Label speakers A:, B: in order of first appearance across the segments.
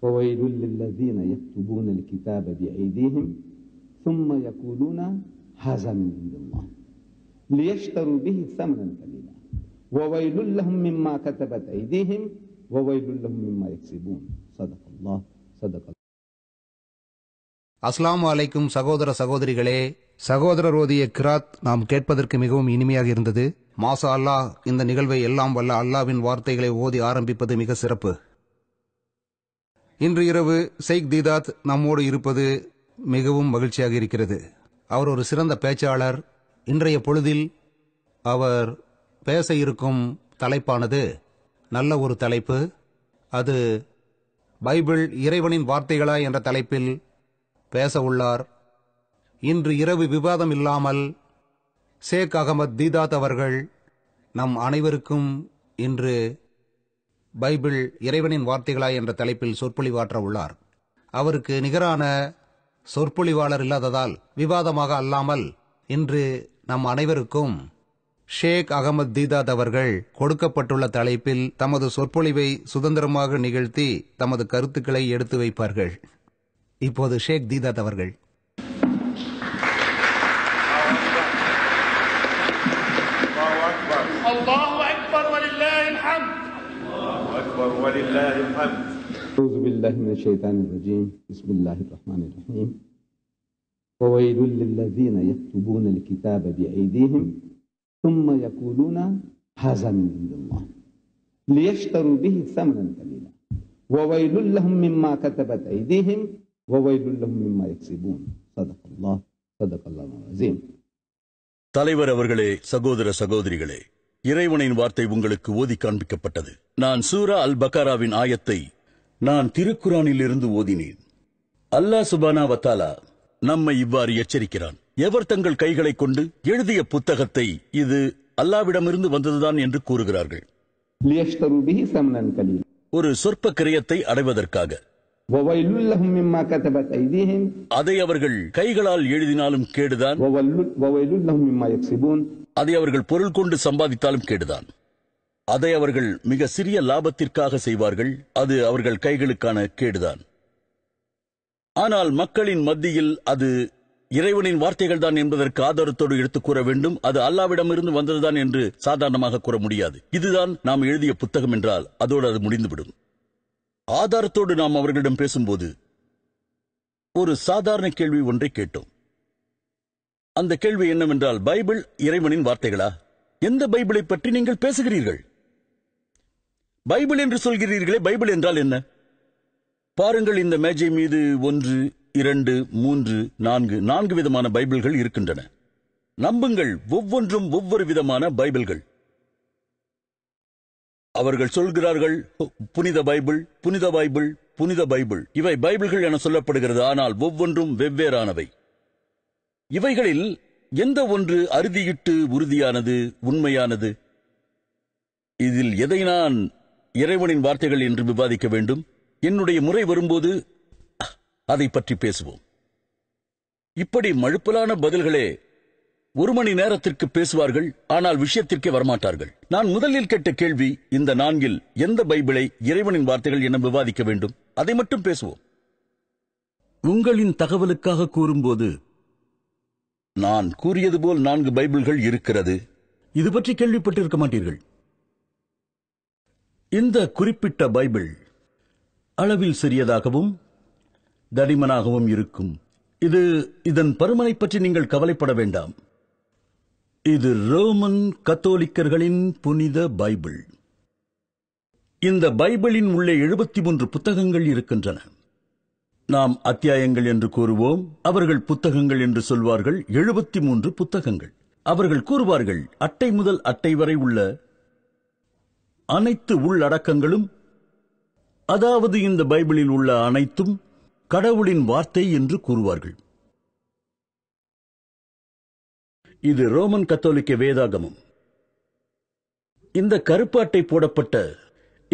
A: فويل للذين يكتبون الكتاب بأيديهم ثم
B: يقولون هذا من عند الله ليشتروا به ثمنا قليلا وويل لهم مما كتبت أيديهم وويل لهم مما يكسبون صدق الله صدق الله
C: அஸ்லாம் வலைக்கும் சகோதர சகோதரிகளே சகோதரர் ஓதிய கிராத் நாம் கேட்பதற்கு மிகவும் இனிமையாக இருந்தது மாசா அல்லாஹ் இந்த நிகழ்வை எல்லாம் வல்ல அல்லாவின் வார்த்தைகளை ஓதி ஆரம்பிப்பது மிக சிறப்பு இன்று இரவு சைக் தீதாத் நம்மோடு இருப்பது மிகவும் மகிழ்ச்சியாக இருக்கிறது அவர் ஒரு சிறந்த பேச்சாளர் இன்றைய பொழுதில் அவர் பேச இருக்கும் தலைப்பானது நல்ல ஒரு தலைப்பு அது பைபிள் இறைவனின் வார்த்தைகளா என்ற தலைப்பில் பேச உள்ளார் இன்று இரவு விவாதம் இல்லாமல் ஷேக் அகமது தீதாத் அவர்கள் நம் அனைவருக்கும் இன்று பைபிள் இறைவனின் வார்த்தைகளா என்ற தலைப்பில் சொற்பொழிவாற்ற உள்ளார் அவருக்கு நிகரான சொற்பொழிவாளர் இல்லாததால் விவாதமாக அல்லாமல் இன்று நம் அனைவருக்கும் ஷேக் அகமது தீதாத் அவர்கள் கொடுக்கப்பட்டுள்ள தலைப்பில் தமது சொற்பொழிவை சுதந்திரமாக நிகழ்த்தி தமது கருத்துக்களை எடுத்து வைப்பார்கள் இப்போது ஷேக் தீதாத் அவர்கள்
D: أكبر ولله الحمد
B: أعوذ بالله من الشيطان الرجيم بسم الله الرحمن الرحيم وويل للذين يكتبون الكتاب بأيديهم ثم يقولون هذا من عند الله ليشتروا به ثمنا قليلا وويل لهم مما كتبت أيديهم وويل لهم مما يكسبون صدق الله
D: صدق الله العظيم தலைவர் அவர்களே சகோதர சகோதரிகளே இறைவனின் வார்த்தை உங்களுக்கு ஓதி காண்பிக்கப்பட்டது நான் சூரா அல் பக்காராவின் ஆயத்தை நான் திருக்குறானில் இருந்து ஓதினேன் அல்லா சுபானா வத்தாலா நம்மை இவ்வாறு எச்சரிக்கிறான் எவர் தங்கள் கைகளை கொண்டு எழுதிய புத்தகத்தை இது அல்லாவிடமிருந்து வந்ததுதான் என்று கூறுகிறார்கள் ஒரு சொற்ப கிரியத்தை அடைவதற்காக அதை அவர்கள் கைகளால் எழுதினாலும் கேடுதான் அதை அவர்கள் பொருள் கொண்டு சம்பாதித்தாலும் கேடுதான் அதை அவர்கள் மிக சிறிய லாபத்திற்காக செய்வார்கள் அது அவர்கள் கைகளுக்கான கேடுதான் ஆனால் மக்களின் மத்தியில் அது இறைவனின் வார்த்தைகள் தான் என்பதற்கு ஆதாரத்தோடு எடுத்துக் கூற வேண்டும் அது அல்லாவிடமிருந்து வந்ததுதான் என்று சாதாரணமாக கூற முடியாது இதுதான் நாம் எழுதிய புத்தகம் என்றால் அதோடு அது முடிந்துவிடும் ஆதாரத்தோடு நாம் அவர்களிடம் பேசும்போது ஒரு சாதாரண கேள்வி ஒன்றை கேட்டோம் அந்த கேள்வி என்னவென்றால் பைபிள் இறைவனின் வார்த்தைகளா எந்த பைபிளை பற்றி நீங்கள் பேசுகிறீர்கள் பைபிள் என்று சொல்கிறீர்களே பைபிள் என்றால் என்ன பாருங்கள் இந்த மேஜை மீது ஒன்று இரண்டு மூன்று நான்கு நான்கு விதமான பைபிள்கள் இருக்கின்றன நம்புங்கள் ஒவ்வொன்றும் ஒவ்வொரு விதமான பைபிள்கள் அவர்கள் சொல்கிறார்கள் புனித பைபிள் புனித பைபிள் புனித பைபிள் இவை பைபிள்கள் என சொல்லப்படுகிறது ஆனால் ஒவ்வொன்றும் வெவ்வேறானவை இவைகளில் எந்த ஒன்று அறுதியிட்டு உறுதியானது உண்மையானது இதில் எதை நான் இறைவனின் வார்த்தைகள் என்று விவாதிக்க வேண்டும் என்னுடைய முறை வரும்போது அதை பற்றி பேசுவோம் இப்படி மழுப்பலான பதில்களே ஒரு மணி நேரத்திற்கு பேசுவார்கள் ஆனால் விஷயத்திற்கே வரமாட்டார்கள் நான் முதலில் கேட்ட கேள்வி இந்த நான்கில் எந்த பைபிளை இறைவனின் வார்த்தைகள் என விவாதிக்க வேண்டும் அதை மட்டும் பேசுவோம் உங்களின் தகவலுக்காக கூறும்போது நான் கூறியது போல் நான்கு பைபிள்கள் இருக்கிறது இது பற்றி கேள்விப்பட்டிருக்க மாட்டீர்கள் இந்த குறிப்பிட்ட பைபிள் அளவில் சிறியதாகவும் தடிமனாகவும் இருக்கும் இது இதன் பருமனை பற்றி நீங்கள் கவலைப்பட வேண்டாம் இது ரோமன் கத்தோலிக்கர்களின் புனித பைபிள் இந்த பைபிளின் உள்ளே எழுபத்தி மூன்று புத்தகங்கள் இருக்கின்றன நாம் அத்தியாயங்கள் என்று கூறுவோம் அவர்கள் புத்தகங்கள் என்று சொல்வார்கள் எழுபத்தி மூன்று புத்தகங்கள் அவர்கள் கூறுவார்கள் அட்டை முதல் அட்டை வரை உள்ள அனைத்து உள்ளடக்கங்களும் அதாவது இந்த பைபிளில் உள்ள அனைத்தும் கடவுளின் வார்த்தை என்று கூறுவார்கள் இது ரோமன் கத்தோலிக்க வேதாகமம் இந்த கருப்பு அட்டை போடப்பட்ட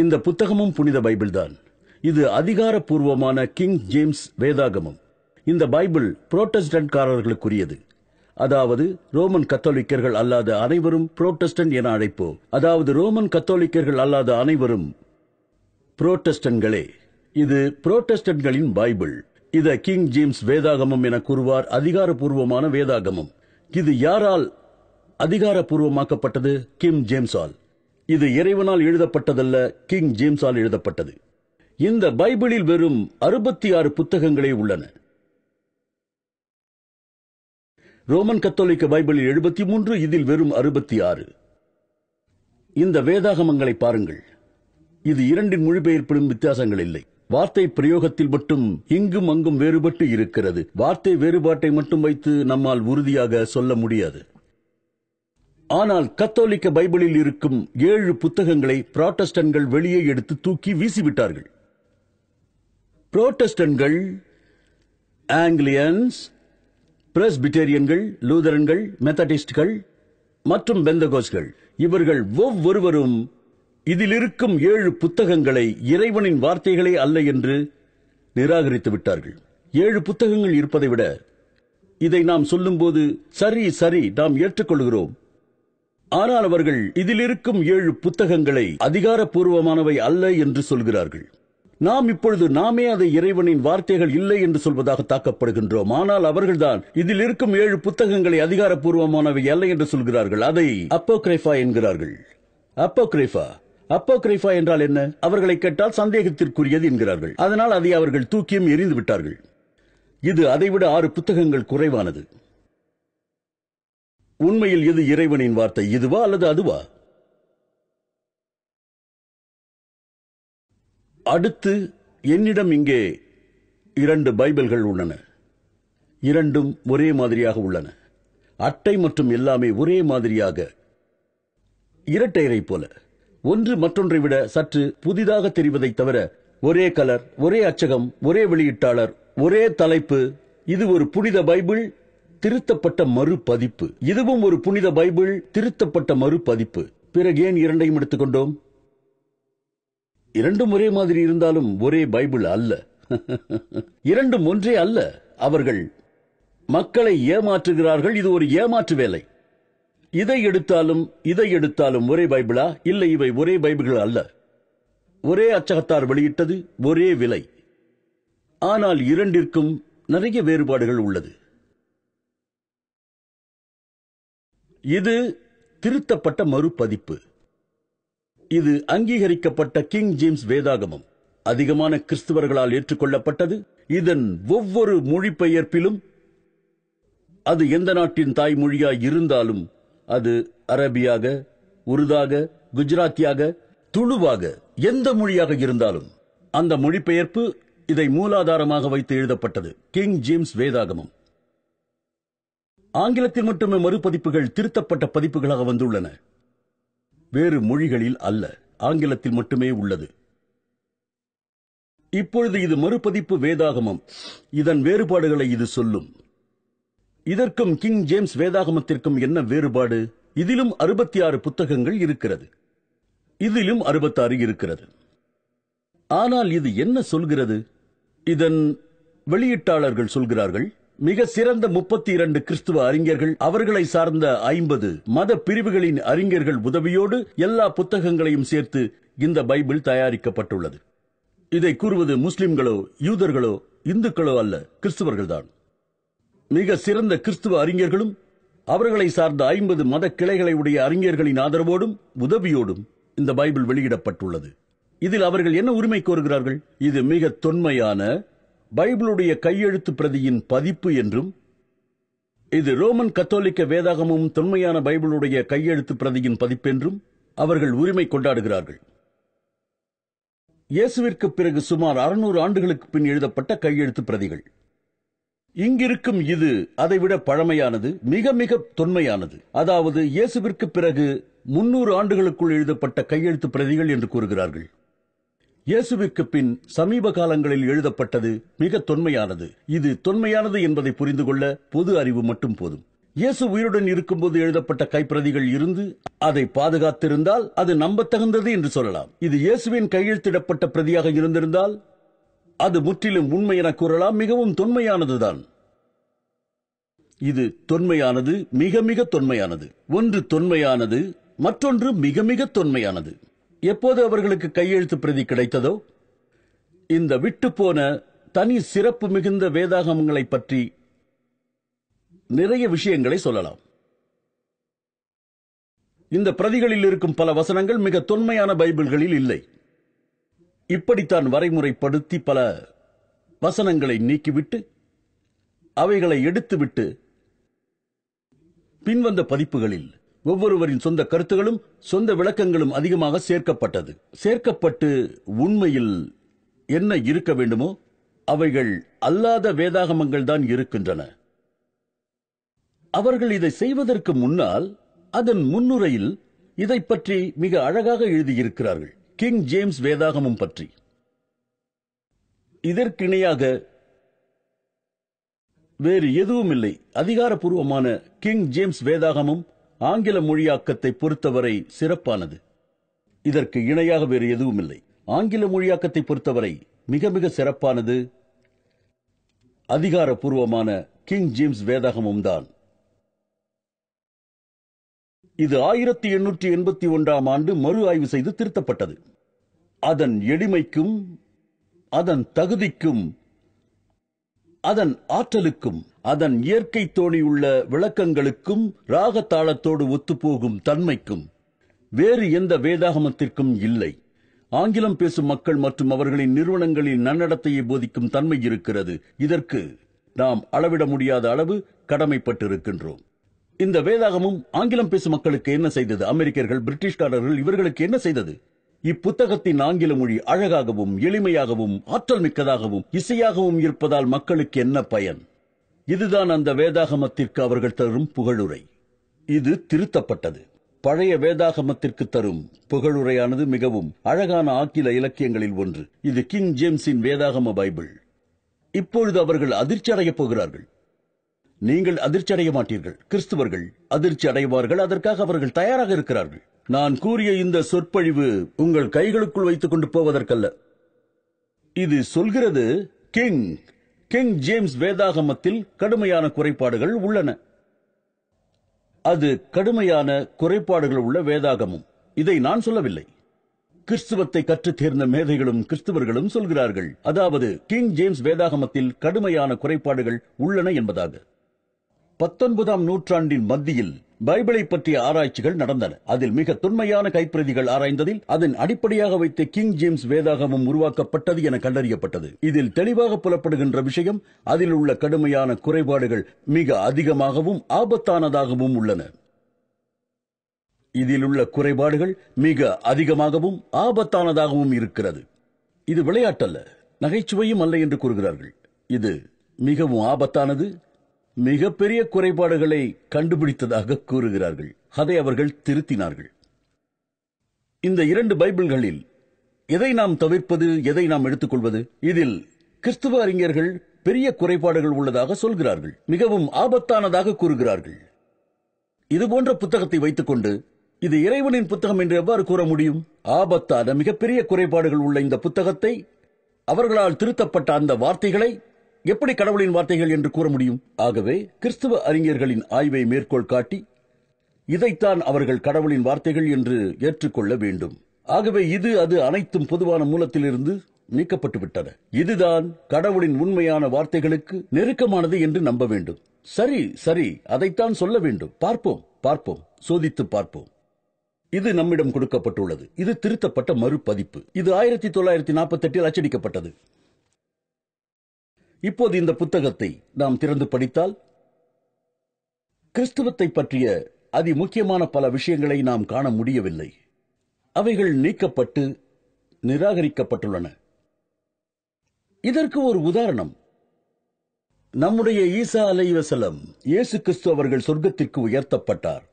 D: இந்த புத்தகமும் புனித பைபிள் தான் இது அதிகாரப்பூர்வமான கிங் ஜேம்ஸ் வேதாகமம் இந்த பைபிள் புரோட்டஸ்டன்ட்காரர்களுக்குரியது அதாவது ரோமன் கத்தோலிக்கர்கள் அல்லாத அனைவரும் புரோட்டஸ்டன்ட் என அழைப்போம் அதாவது ரோமன் கத்தோலிக்கர்கள் அல்லாத அனைவரும் புரோட்டஸ்டன்களே இது புரோட்டஸ்டன்களின் பைபிள் இத கிங் ஜேம்ஸ் வேதாகமம் என கூறுவார் அதிகாரப்பூர்வமான வேதாகமம் இது யாரால் அதிகாரப்பூர்வமாக்கப்பட்டது கிம் ஜேம்ஸால் இது இறைவனால் எழுதப்பட்டதல்ல கிங் ஜேம்ஸால் எழுதப்பட்டது இந்த பைபிளில் வெறும் அறுபத்தி ஆறு புத்தகங்களே உள்ளன ரோமன் கத்தோலிக்க பைபிளில் எழுபத்தி மூன்று இதில் வெறும் அறுபத்தி ஆறு இந்த வேதாகமங்களை பாருங்கள் இது இரண்டின் மொழிபெயர்ப்பிலும் வித்தியாசங்கள் இல்லை வார்த்தை பிரயோகத்தில் மட்டும் இங்கும் அங்கும் வேறுபட்டு இருக்கிறது வார்த்தை வேறுபாட்டை மட்டும் வைத்து நம்மால் உறுதியாக சொல்ல முடியாது ஆனால் கத்தோலிக்க பைபிளில் இருக்கும் ஏழு புத்தகங்களை புராட்டஸ்டன்கள் வெளியே எடுத்து தூக்கி வீசிவிட்டார்கள் புரோட்டஸ்டன்கள் ஆங்கிலியன்ஸ் பிரஸ்பிட்டேரியன்கள் லூதரன்கள் மெத்தடிஸ்ட்கள் மற்றும் பெந்தகோஸ்கள் இவர்கள் ஒவ்வொருவரும் இதில் இருக்கும் ஏழு புத்தகங்களை இறைவனின் வார்த்தைகளே அல்ல என்று நிராகரித்து விட்டார்கள் ஏழு புத்தகங்கள் இருப்பதை விட இதை நாம் சொல்லும்போது சரி சரி நாம் ஏற்றுக்கொள்கிறோம் ஆனால் அவர்கள் இதில் இருக்கும் ஏழு புத்தகங்களை அதிகாரப்பூர்வமானவை அல்ல என்று சொல்கிறார்கள் நாம் இப்பொழுது நாமே அதை இறைவனின் வார்த்தைகள் இல்லை என்று சொல்வதாக தாக்கப்படுகின்றோம் ஆனால் அவர்கள்தான் இதில் இருக்கும் ஏழு புத்தகங்களை அதிகாரப்பூர்வமானவை அல்ல என்று சொல்கிறார்கள் அதை அப்போ கிரைஃபா என்கிறார்கள் அப்போ அப்போ கிரைஃபா என்றால் என்ன அவர்களை கேட்டால் சந்தேகத்திற்குரியது என்கிறார்கள் அதனால் அதை அவர்கள் தூக்கியும் எரிந்து விட்டார்கள் இது அதைவிட ஆறு புத்தகங்கள் குறைவானது உண்மையில் இது இறைவனின் வார்த்தை இதுவா அல்லது அதுவா
E: அடுத்து என்னிடம்
D: இங்கே இரண்டு பைபிள்கள் உள்ளன இரண்டும் ஒரே மாதிரியாக உள்ளன அட்டை மற்றும் எல்லாமே ஒரே மாதிரியாக இரட்டையரை போல ஒன்று மற்றொன்றை விட சற்று புதிதாக தெரிவதை தவிர ஒரே கலர் ஒரே அச்சகம் ஒரே வெளியீட்டாளர் ஒரே தலைப்பு இது ஒரு புனித பைபிள் திருத்தப்பட்ட மறுபதிப்பு இதுவும் ஒரு புனித பைபிள் திருத்தப்பட்ட மறுபதிப்பு பிறகு ஏன் இரண்டையும் எடுத்துக்கொண்டோம் இரண்டும் ஒரே மாதிரி இருந்தாலும் ஒரே பைபிள் அல்ல இரண்டும் ஒன்றே அல்ல அவர்கள் மக்களை ஏமாற்றுகிறார்கள் இது ஒரு ஏமாற்று வேலை இதை எடுத்தாலும் இதை எடுத்தாலும் ஒரே பைபிளா இல்லை இவை ஒரே பைபிள்கள் அல்ல ஒரே அச்சகத்தார் வெளியிட்டது ஒரே விலை ஆனால் இரண்டிற்கும் நிறைய வேறுபாடுகள் உள்ளது இது திருத்தப்பட்ட மறுபதிப்பு இது அங்கீகரிக்கப்பட்ட கிங் ஜேம்ஸ் வேதாகமம் அதிகமான கிறிஸ்துவர்களால் ஏற்றுக்கொள்ளப்பட்டது இதன் ஒவ்வொரு மொழிபெயர்ப்பிலும் அது எந்த நாட்டின் தாய்மொழியாய் இருந்தாலும் அது அரபியாக உருதாக குஜராத்தியாக துளுவாக எந்த மொழியாக இருந்தாலும் அந்த மொழிபெயர்ப்பு இதை மூலாதாரமாக வைத்து எழுதப்பட்டது கிங் ஜேம்ஸ் வேதாகமம் ஆங்கிலத்தில் மட்டுமே மறுபதிப்புகள் திருத்தப்பட்ட பதிப்புகளாக வந்துள்ளன வேறு மொழிகளில் அல்ல ஆங்கிலத்தில் மட்டுமே உள்ளது இப்பொழுது இது மறுபதிப்பு வேதாகமம் இதன் வேறுபாடுகளை இது சொல்லும் இதற்கும் கிங் ஜேம்ஸ் வேதாகமத்திற்கும் என்ன வேறுபாடு இதிலும் அறுபத்தி ஆறு புத்தகங்கள் இருக்கிறது இதிலும் அறுபத்தாறு இருக்கிறது ஆனால் இது என்ன சொல்கிறது இதன் வெளியீட்டாளர்கள் சொல்கிறார்கள் மிக சிறந்த முப்பத்தி இரண்டு கிறிஸ்துவ அறிஞர்கள் அவர்களை சார்ந்த ஐம்பது மத பிரிவுகளின் அறிஞர்கள் உதவியோடு எல்லா புத்தகங்களையும் சேர்த்து இந்த பைபிள் தயாரிக்கப்பட்டுள்ளது இதை கூறுவது முஸ்லிம்களோ யூதர்களோ இந்துக்களோ அல்ல கிறிஸ்துவர்கள்தான் மிக சிறந்த கிறிஸ்துவ அறிஞர்களும் அவர்களை சார்ந்த ஐம்பது மத கிளைகளை உடைய அறிஞர்களின் ஆதரவோடும் உதவியோடும் இந்த பைபிள் வெளியிடப்பட்டுள்ளது இதில் அவர்கள் என்ன உரிமை கோருகிறார்கள் இது மிக தொன்மையான பைபிளுடைய கையெழுத்து பிரதியின் பதிப்பு என்றும் இது ரோமன் கத்தோலிக்க வேதாகமும் தொன்மையான பைபிளுடைய கையெழுத்து பிரதியின் பதிப்பென்றும் அவர்கள் உரிமை கொண்டாடுகிறார்கள் இயேசுவிற்கு பிறகு சுமார் அறுநூறு ஆண்டுகளுக்கு பின் எழுதப்பட்ட கையெழுத்து பிரதிகள் இங்கிருக்கும் இது அதைவிட பழமையானது மிக மிக தொன்மையானது அதாவது இயேசுவிற்கு பிறகு முன்னூறு ஆண்டுகளுக்குள் எழுதப்பட்ட கையெழுத்து பிரதிகள் என்று கூறுகிறார்கள் இயேசுவிற்கு பின் சமீப காலங்களில் எழுதப்பட்டது மிக தொன்மையானது இது தொன்மையானது என்பதை புரிந்து கொள்ள பொது அறிவு மட்டும் போதும் இயேசு உயிருடன் இருக்கும்போது எழுதப்பட்ட கைப்பிரதிகள் இருந்து அதை பாதுகாத்திருந்தால் அது நம்பத்தகுந்தது என்று சொல்லலாம் இது இயேசுவின் கையெழுத்திடப்பட்ட பிரதியாக இருந்திருந்தால் அது முற்றிலும் உண்மை என கூறலாம் மிகவும் தொன்மையானதுதான் இது தொன்மையானது மிக மிக தொன்மையானது ஒன்று தொன்மையானது மற்றொன்று மிக மிக தொன்மையானது எப்போது அவர்களுக்கு கையெழுத்து பிரதி கிடைத்ததோ இந்த விட்டுப்போன தனி சிறப்பு மிகுந்த வேதாகமங்களை பற்றி நிறைய விஷயங்களை சொல்லலாம் இந்த பிரதிகளில் இருக்கும் பல வசனங்கள் மிக தொன்மையான பைபிள்களில் இல்லை இப்படித்தான் வரைமுறைப்படுத்தி பல வசனங்களை நீக்கிவிட்டு அவைகளை எடுத்துவிட்டு பின்வந்த பதிப்புகளில் ஒவ்வொருவரின் சொந்த கருத்துகளும் சொந்த விளக்கங்களும் அதிகமாக சேர்க்கப்பட்டது சேர்க்கப்பட்டு உண்மையில் என்ன இருக்க வேண்டுமோ அவைகள் அல்லாத வேதாகமங்கள் தான் இருக்கின்றன அவர்கள் இதை செய்வதற்கு முன்னால் அதன் முன்னுரையில் இதை பற்றி மிக அழகாக எழுதியிருக்கிறார்கள் கிங் ஜேம்ஸ் வேதாகமும் பற்றி இதற்கிணையாக வேறு எதுவும் இல்லை அதிகாரப்பூர்வமான கிங் ஜேம்ஸ் வேதாகமும் ஆங்கில மொழியாக்கத்தை பொறுத்தவரை சிறப்பானது இதற்கு இணையாக வேறு எதுவும் இல்லை ஆங்கில மொழியாக்கத்தை பொறுத்தவரை மிக மிக சிறப்பானது அதிகாரப்பூர்வமான கிங் ஜேம்ஸ் வேதாகமும் தான் இது ஆயிரத்தி எண்ணூற்றி எண்பத்தி ஒன்றாம் ஆண்டு மறு ஆய்வு செய்து திருத்தப்பட்டது அதன் எளிமைக்கும் அதன் தகுதிக்கும் அதன் ஆற்றலுக்கும் அதன் இயற்கை தோணியுள்ள விளக்கங்களுக்கும் ராகத்தாளத்தோடு ஒத்துப்போகும் தன்மைக்கும் வேறு எந்த வேதாகமத்திற்கும் இல்லை ஆங்கிலம் பேசும் மக்கள் மற்றும் அவர்களின் நிறுவனங்களின் நன்னடத்தையை போதிக்கும் தன்மை இருக்கிறது இதற்கு நாம் அளவிட முடியாத அளவு கடமைப்பட்டிருக்கின்றோம் இந்த வேதாகமும் ஆங்கிலம் பேசும் மக்களுக்கு என்ன செய்தது அமெரிக்கர்கள் பிரிட்டிஷ்காரர்கள் இவர்களுக்கு என்ன செய்தது இப்புத்தகத்தின் ஆங்கில மொழி அழகாகவும் எளிமையாகவும் ஆற்றல் மிக்கதாகவும் இசையாகவும் இருப்பதால் மக்களுக்கு என்ன பயன் இதுதான் அந்த வேதாகமத்திற்கு அவர்கள் தரும் புகழுரை இது திருத்தப்பட்டது பழைய வேதாகமத்திற்கு தரும் புகழுரையானது மிகவும் அழகான ஆக்கில இலக்கியங்களில் ஒன்று இது கிங் ஜேம்ஸின் வேதாகம பைபிள் இப்பொழுது அவர்கள் அதிர்ச்சி அடையப் போகிறார்கள் நீங்கள் அதிர்ச்சி அடைய மாட்டீர்கள் கிறிஸ்துவர்கள் அதிர்ச்சி அடைவார்கள் அதற்காக அவர்கள் தயாராக இருக்கிறார்கள் நான் கூறிய இந்த சொற்பொழிவு உங்கள் கைகளுக்குள் வைத்துக் கொண்டு போவதற்கல்ல இது சொல்கிறது கிங் கிங் ஜேம்ஸ் வேதாகமத்தில் கடுமையான குறைபாடுகள் உள்ளன அது கடுமையான குறைபாடுகள் உள்ள வேதாகமும் இதை நான் சொல்லவில்லை கிறிஸ்துவத்தை கற்றுத் தேர்ந்த மேதைகளும் கிறிஸ்துவர்களும் சொல்கிறார்கள் அதாவது கிங் ஜேம்ஸ் வேதாகமத்தில் கடுமையான குறைபாடுகள் உள்ளன என்பதாக பத்தொன்பதாம் நூற்றாண்டின் மத்தியில் பைபிளை பற்றிய ஆராய்ச்சிகள் நடந்தன அதில் மிக தொன்மையான கைப்பிரதிகள் ஆராய்ந்ததில் அதன் அடிப்படையாக வைத்த கிங் ஜேம்ஸ் வேதாகமும் உருவாக்கப்பட்டது என கண்டறியப்பட்டது இதில் தெளிவாக புலப்படுகின்ற விஷயம் அதில் உள்ள கடுமையான குறைபாடுகள் மிக அதிகமாகவும் ஆபத்தானதாகவும் உள்ளன இதில் உள்ள குறைபாடுகள் மிக அதிகமாகவும் ஆபத்தானதாகவும் இருக்கிறது இது விளையாட்டல்ல நகைச்சுவையும் அல்ல என்று கூறுகிறார்கள் இது மிகவும் ஆபத்தானது மிகப்பெரிய குறைபாடுகளை கண்டுபிடித்ததாக கூறுகிறார்கள் அதை அவர்கள் திருத்தினார்கள் இந்த இரண்டு பைபிள்களில் எதை நாம் தவிர்ப்பது எதை நாம் எடுத்துக்கொள்வது இதில் கிறிஸ்துவ அறிஞர்கள் பெரிய குறைபாடுகள் உள்ளதாக சொல்கிறார்கள் மிகவும் ஆபத்தானதாக கூறுகிறார்கள் இதுபோன்ற புத்தகத்தை வைத்துக்கொண்டு இது இறைவனின் புத்தகம் என்று எவ்வாறு கூற முடியும் ஆபத்தான மிகப்பெரிய குறைபாடுகள் உள்ள இந்த புத்தகத்தை அவர்களால் திருத்தப்பட்ட அந்த வார்த்தைகளை எப்படி கடவுளின் வார்த்தைகள் என்று கூற முடியும் ஆகவே கிறிஸ்துவ அறிஞர்களின் ஆய்வை மேற்கோள் காட்டி இதைத்தான் அவர்கள் கடவுளின் வார்த்தைகள் என்று ஏற்றுக்கொள்ள வேண்டும் ஆகவே இது அது அனைத்தும் பொதுவான மூலத்திலிருந்து நீக்கப்பட்டுவிட்டன இதுதான் கடவுளின் உண்மையான வார்த்தைகளுக்கு நெருக்கமானது என்று நம்ப வேண்டும் சரி சரி அதைத்தான் சொல்ல வேண்டும் பார்ப்போம் பார்ப்போம் சோதித்து பார்ப்போம் இது நம்மிடம் கொடுக்கப்பட்டுள்ளது இது திருத்தப்பட்ட மறுபதிப்பு இது ஆயிரத்தி தொள்ளாயிரத்தி நாற்பத்தி எட்டில் அச்சடிக்கப்பட்டது இப்போது இந்த புத்தகத்தை நாம் திறந்து படித்தால் கிறிஸ்துவத்தை பற்றிய அதி முக்கியமான பல விஷயங்களை நாம் காண முடியவில்லை அவைகள் நீக்கப்பட்டு நிராகரிக்கப்பட்டுள்ளன இதற்கு ஒரு உதாரணம் நம்முடைய ஈசா அலைவசலம் இயேசு கிறிஸ்து அவர்கள் சொர்க்கத்திற்கு உயர்த்தப்பட்டார்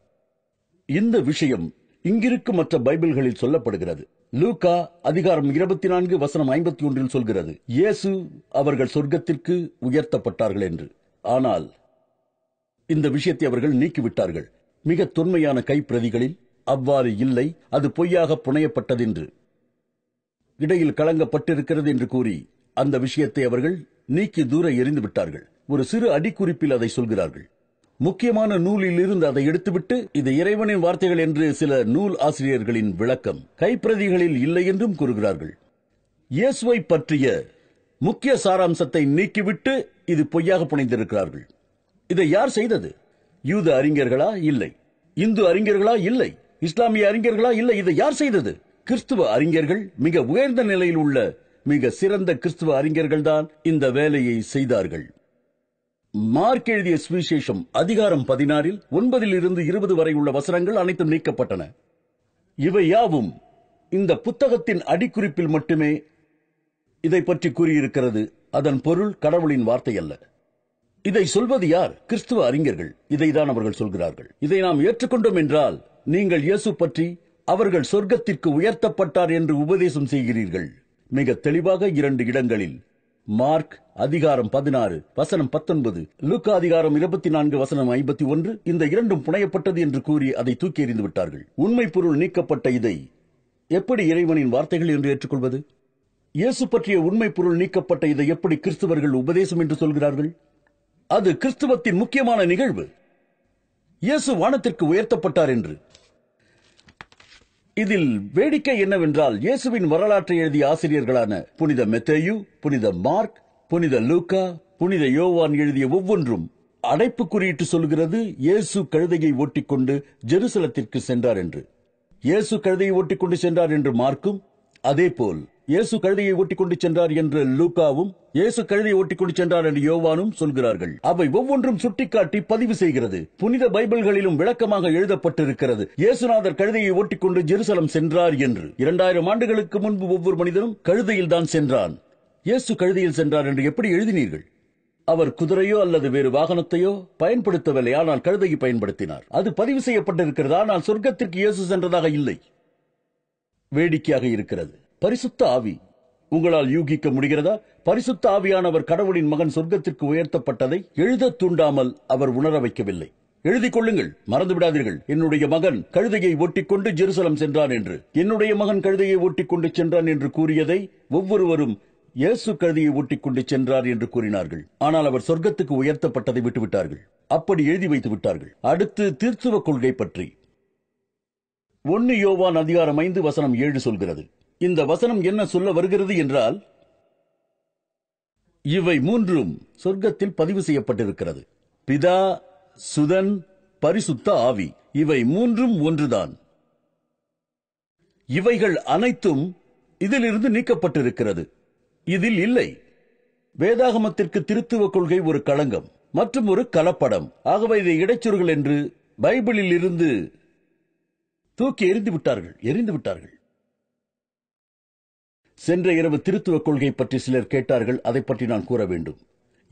D: இந்த விஷயம் இங்கிருக்கும் மற்ற பைபிள்களில் சொல்லப்படுகிறது லூகா அதிகாரம் இருபத்தி நான்கு வசனம் ஐம்பத்தி ஒன்றில் சொல்கிறது இயேசு அவர்கள் சொர்க்கத்திற்கு உயர்த்தப்பட்டார்கள் என்று ஆனால் இந்த விஷயத்தை அவர்கள் நீக்கிவிட்டார்கள் மிக தொன்மையான கைப்பிரதிகளில் அவ்வாறு இல்லை அது பொய்யாக புனையப்பட்டது என்று இடையில் கலங்கப்பட்டிருக்கிறது என்று கூறி அந்த விஷயத்தை அவர்கள் நீக்கி தூர எரிந்து விட்டார்கள் ஒரு சிறு அடிக்குறிப்பில் அதை சொல்கிறார்கள் முக்கியமான நூலில் இருந்து அதை எடுத்துவிட்டு இது இறைவனின் வார்த்தைகள் என்று சில நூல் ஆசிரியர்களின் விளக்கம் கைப்பிரதிகளில் இல்லை என்றும் கூறுகிறார்கள் இயேசுவை பற்றிய முக்கிய சாராம்சத்தை நீக்கிவிட்டு இது பொய்யாக புனைந்திருக்கிறார்கள் இதை யார் செய்தது யூத அறிஞர்களா இல்லை இந்து அறிஞர்களா இல்லை இஸ்லாமிய அறிஞர்களா இல்லை இதை யார் செய்தது கிறிஸ்துவ அறிஞர்கள் மிக உயர்ந்த நிலையில் உள்ள மிக சிறந்த கிறிஸ்துவ அறிஞர்கள்தான் இந்த வேலையை செய்தார்கள் மார்க் எழுதிய சுவிசேஷம் அதிகாரம் பதினாறில் ஒன்பதில் இருந்து இருபது வரை உள்ள வசனங்கள் அனைத்தும் நீக்கப்பட்டன இவை யாவும் இந்த புத்தகத்தின் அடிக்குறிப்பில் மட்டுமே இதை பற்றி கூறியிருக்கிறது அதன் பொருள் கடவுளின் வார்த்தை அல்ல இதை சொல்வது யார் கிறிஸ்துவ அறிஞர்கள் இதைதான் அவர்கள் சொல்கிறார்கள் இதை நாம் ஏற்றுக்கொண்டோம் என்றால் நீங்கள் இயேசு பற்றி அவர்கள் சொர்க்கத்திற்கு உயர்த்தப்பட்டார் என்று உபதேசம் செய்கிறீர்கள் மிக தெளிவாக இரண்டு இடங்களில் மார்க் அதிகாரம் பதினாறு வசனம் பத்தொன்பது லுக் அதிகாரம் இருபத்தி நான்கு வசனம் ஐம்பத்தி ஒன்று இந்த இரண்டும் புனையப்பட்டது என்று கூறி அதை தூக்கி எறிந்து விட்டார்கள் உண்மை பொருள் நீக்கப்பட்ட இதை எப்படி இறைவனின் வார்த்தைகள் என்று ஏற்றுக்கொள்வது இயேசு பற்றிய உண்மை பொருள் நீக்கப்பட்ட இதை எப்படி கிறிஸ்துவர்கள் உபதேசம் என்று சொல்கிறார்கள் அது கிறிஸ்துவத்தின் முக்கியமான நிகழ்வு இயேசு வானத்திற்கு உயர்த்தப்பட்டார் என்று இதில் வேடிக்கை என்னவென்றால் இயேசுவின் வரலாற்றை எழுதிய ஆசிரியர்களான புனித மெத்தேயு புனித மார்க் புனித லூக்கா புனித யோவான் எழுதிய ஒவ்வொன்றும் அடைப்பு குறியிட்டு சொல்கிறது இயேசு கழுதையை ஒட்டிக்கொண்டு ஜெருசலத்திற்கு சென்றார் என்று இயேசு கழுதையை ஒட்டிக்கொண்டு சென்றார் என்று மார்க்கும் அதேபோல் இயேசு கழுதையை ஓட்டிக் கொண்டு சென்றார் என்று லூக்காவும் இயேசு கழுதையை ஓட்டிக் கொண்டு சென்றார் என்று யோவானும் சொல்கிறார்கள் அவை ஒவ்வொன்றும் சுட்டிக்காட்டி பதிவு செய்கிறது புனித பைபிள்களிலும் விளக்கமாக எழுதப்பட்டிருக்கிறது இயேசுநாதர் கழுதையை ஓட்டிக்கொண்டு ஜெருசலம் சென்றார் என்று இரண்டாயிரம் ஆண்டுகளுக்கு முன்பு ஒவ்வொரு மனிதனும் கழுதையில் தான் சென்றான் இயேசு கழுதையில் சென்றார் என்று எப்படி எழுதினீர்கள் அவர் குதிரையோ அல்லது வேறு வாகனத்தையோ பயன்படுத்தவில்லை ஆனால் கழுதையை பயன்படுத்தினார் அது பதிவு செய்யப்பட்டிருக்கிறது ஆனால் சொர்க்கத்திற்கு இயேசு சென்றதாக இல்லை வேடிக்கையாக இருக்கிறது பரிசுத்த ஆவி உங்களால் யூகிக்க முடிகிறதா பரிசுத்த ஆவியானவர் கடவுளின் மகன் சொர்க்கத்திற்கு உயர்த்தப்பட்டதை எழுத தூண்டாமல் அவர் உணர வைக்கவில்லை எழுதி கொள்ளுங்கள் மறந்து விடாதீர்கள் என்னுடைய மகன் கழுதையை ஓட்டிக்கொண்டு ஜெருசலம் சென்றான் என்று என்னுடைய மகன் கழுதையை ஒட்டிக்கொண்டு சென்றான் என்று கூறியதை ஒவ்வொருவரும் இயேசு கழுதையை ஒட்டிக்கொண்டு சென்றார் என்று கூறினார்கள் ஆனால் அவர் சொர்க்கத்துக்கு உயர்த்தப்பட்டதை விட்டுவிட்டார்கள் அப்படி எழுதி வைத்து விட்டார்கள் அடுத்து தீர்த்துவ கொள்கை பற்றி ஒன்னு யோவான் அதிகாரம் ஐந்து வசனம் ஏழு சொல்கிறது இந்த வசனம் என்ன சொல்ல வருகிறது என்றால் இவை மூன்றும் சொர்க்கத்தில் பதிவு செய்யப்பட்டிருக்கிறது பிதா சுதன் பரிசுத்த ஆவி இவை மூன்றும் ஒன்றுதான் இவைகள் அனைத்தும் இதிலிருந்து நீக்கப்பட்டிருக்கிறது இதில் இல்லை வேதாகமத்திற்கு திருத்துவ கொள்கை ஒரு களங்கம் மற்றும் ஒரு கலப்படம் ஆகவே இதை இடைச்சொற்கள் என்று பைபிளில் இருந்து தூக்கி எரிந்து விட்டார்கள் எரிந்து விட்டார்கள் சென்ற இரவு திருத்துவ கொள்கை பற்றி சிலர் கேட்டார்கள் அதை பற்றி நான் கூற வேண்டும்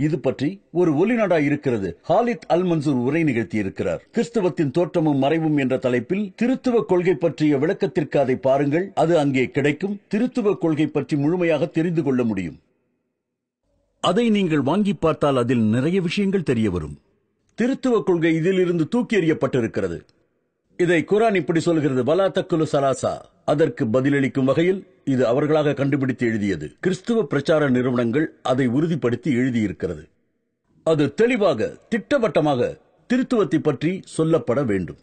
D: இது பற்றி ஒரு ஒலிநாடா இருக்கிறது ஹாலித் அல் மன்சூர் உரை நிகழ்த்தியிருக்கிறார் கிறிஸ்தவத்தின் தோற்றமும் மறைவும் என்ற தலைப்பில் திருத்துவ கொள்கை பற்றிய விளக்கத்திற்கு அதை பாருங்கள் அது அங்கே கிடைக்கும் திருத்துவ கொள்கை பற்றி முழுமையாக தெரிந்து கொள்ள முடியும் அதை நீங்கள் வாங்கி பார்த்தால் அதில் நிறைய விஷயங்கள் தெரிய வரும் திருத்துவ கொள்கை இதிலிருந்து தூக்கி எறியப்பட்டிருக்கிறது இதை குரான் இப்படி சொல்கிறது பலாத்தக்குலு சலாசா அதற்கு பதிலளிக்கும் வகையில் இது அவர்களாக கண்டுபிடித்து எழுதியது கிறிஸ்துவ பிரச்சார நிறுவனங்கள் அதை உறுதிப்படுத்தி எழுதியிருக்கிறது அது தெளிவாக திட்டவட்டமாக திருத்துவத்தை பற்றி சொல்லப்பட வேண்டும்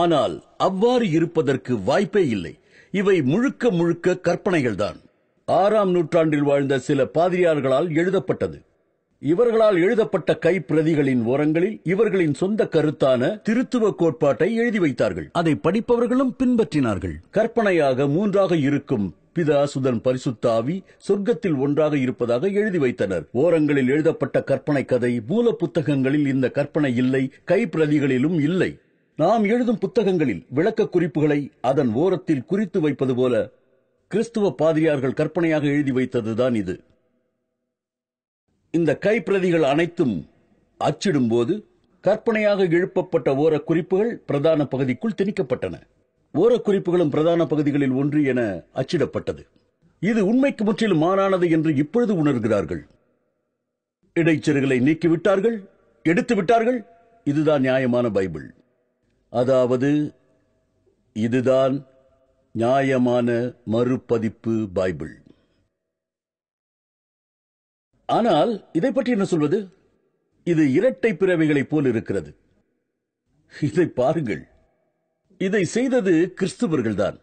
D: ஆனால் அவ்வாறு இருப்பதற்கு வாய்ப்பே இல்லை இவை முழுக்க முழுக்க கற்பனைகள்தான் ஆறாம் நூற்றாண்டில் வாழ்ந்த சில பாதிரியார்களால் எழுதப்பட்டது இவர்களால் எழுதப்பட்ட கைப்பிரதிகளின் ஓரங்களில் இவர்களின் சொந்த கருத்தான திருத்துவ கோட்பாட்டை எழுதி வைத்தார்கள் அதை படிப்பவர்களும் பின்பற்றினார்கள் கற்பனையாக மூன்றாக இருக்கும் பிதா சுதன் பரிசுத்தாவி சொர்க்கத்தில் ஒன்றாக இருப்பதாக எழுதி வைத்தனர் ஓரங்களில் எழுதப்பட்ட கற்பனை கதை மூல புத்தகங்களில் இந்த கற்பனை இல்லை கைப்பிரதிகளிலும் இல்லை நாம் எழுதும் புத்தகங்களில் விளக்க குறிப்புகளை அதன் ஓரத்தில் குறித்து வைப்பது போல கிறிஸ்துவ பாதிரியார்கள் கற்பனையாக எழுதி வைத்ததுதான் இது இந்த கைப்பிரதிகள் அனைத்தும் அச்சிடும்போது கற்பனையாக எழுப்பப்பட்ட ஓர குறிப்புகள் பிரதான பகுதிக்குள் திணிக்கப்பட்டன ஓர குறிப்புகளும் பிரதான பகுதிகளில் ஒன்று என அச்சிடப்பட்டது இது உண்மைக்கு முற்றிலும் மாறானது என்று இப்பொழுது உணர்கிறார்கள் இடைச்சிறுகளை நீக்கிவிட்டார்கள் எடுத்து விட்டார்கள் இதுதான் நியாயமான பைபிள் அதாவது இதுதான் நியாயமான மறுபதிப்பு பைபிள் ஆனால் இதை பற்றி என்ன சொல்வது இது இரட்டை பிறவிகளைப் போல் இருக்கிறது இதை பாருங்கள் இதை செய்தது கிறிஸ்துவர்கள்தான்